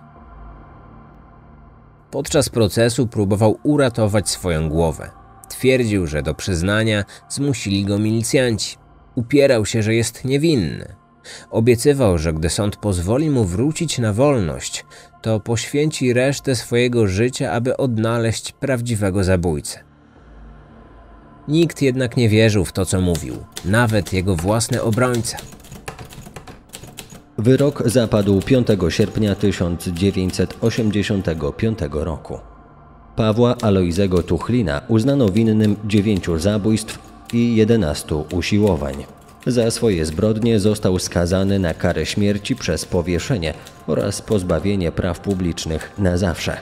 Speaker 2: Podczas procesu próbował uratować swoją głowę. Twierdził, że do przyznania zmusili go milicjanci. Upierał się, że jest niewinny. Obiecywał, że gdy sąd pozwoli mu wrócić na wolność, to poświęci resztę swojego życia, aby odnaleźć prawdziwego zabójcę. Nikt jednak nie wierzył w to, co mówił, nawet jego własny obrońca.
Speaker 4: Wyrok zapadł 5 sierpnia 1985 roku. Pawła Aloizego Tuchlina uznano winnym 9 zabójstw i 11 usiłowań. Za swoje zbrodnie został skazany na karę śmierci przez powieszenie oraz pozbawienie praw publicznych na zawsze.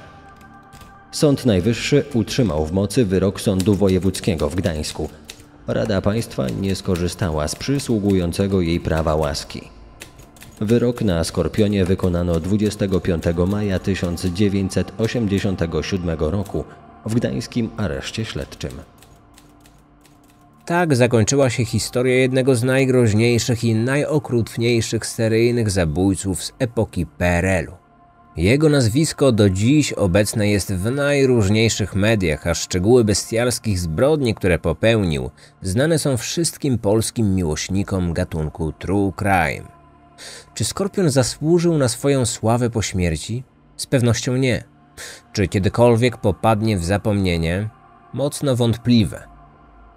Speaker 4: Sąd Najwyższy utrzymał w mocy wyrok Sądu Wojewódzkiego w Gdańsku. Rada Państwa nie skorzystała z przysługującego jej prawa łaski. Wyrok na Skorpionie wykonano 25 maja 1987 roku w gdańskim areszcie śledczym.
Speaker 2: Tak zakończyła się historia jednego z najgroźniejszych i najokrutniejszych seryjnych zabójców z epoki PRL-u. Jego nazwisko do dziś obecne jest w najróżniejszych mediach, a szczegóły bestialskich zbrodni, które popełnił, znane są wszystkim polskim miłośnikom gatunku true crime. Czy Skorpion zasłużył na swoją sławę po śmierci? Z pewnością nie. Czy kiedykolwiek popadnie w zapomnienie? Mocno wątpliwe.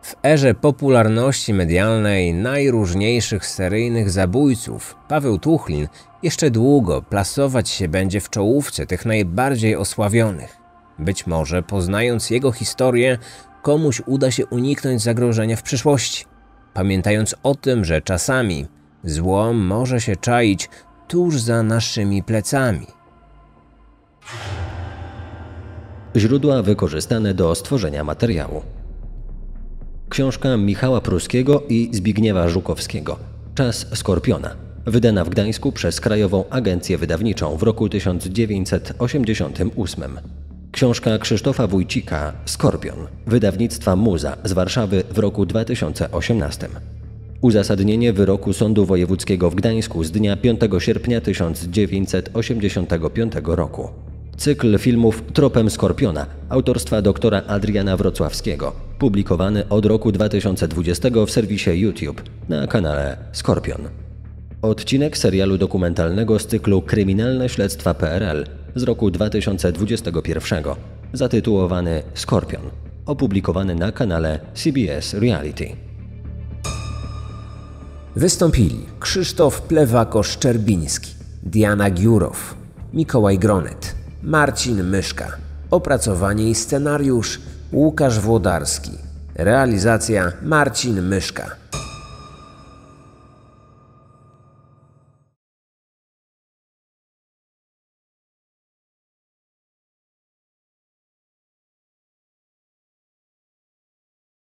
Speaker 2: W erze popularności medialnej najróżniejszych seryjnych zabójców Paweł Tuchlin jeszcze długo plasować się będzie w czołówce tych najbardziej osławionych. Być może poznając jego historię, komuś uda się uniknąć zagrożenia w przyszłości. Pamiętając o tym, że czasami Zło może się czaić tuż za naszymi plecami.
Speaker 4: Źródła wykorzystane do stworzenia materiału. Książka Michała Pruskiego i Zbigniewa Żukowskiego. Czas Skorpiona. Wydana w Gdańsku przez Krajową Agencję Wydawniczą w roku 1988. Książka Krzysztofa Wójcika Skorpion. Wydawnictwa Muza z Warszawy w roku 2018. Uzasadnienie wyroku Sądu Wojewódzkiego w Gdańsku z dnia 5 sierpnia 1985 roku. Cykl filmów Tropem Skorpiona autorstwa doktora Adriana Wrocławskiego, publikowany od roku 2020 w serwisie YouTube na kanale Skorpion. Odcinek serialu dokumentalnego z cyklu Kryminalne Śledztwa PRL z roku 2021, zatytułowany Skorpion, opublikowany na kanale CBS
Speaker 2: Reality. Wystąpili Krzysztof Plewako-Szczerbiński, Diana Giurow, Mikołaj Gronet, Marcin Myszka. Opracowanie i scenariusz Łukasz Włodarski. Realizacja Marcin Myszka.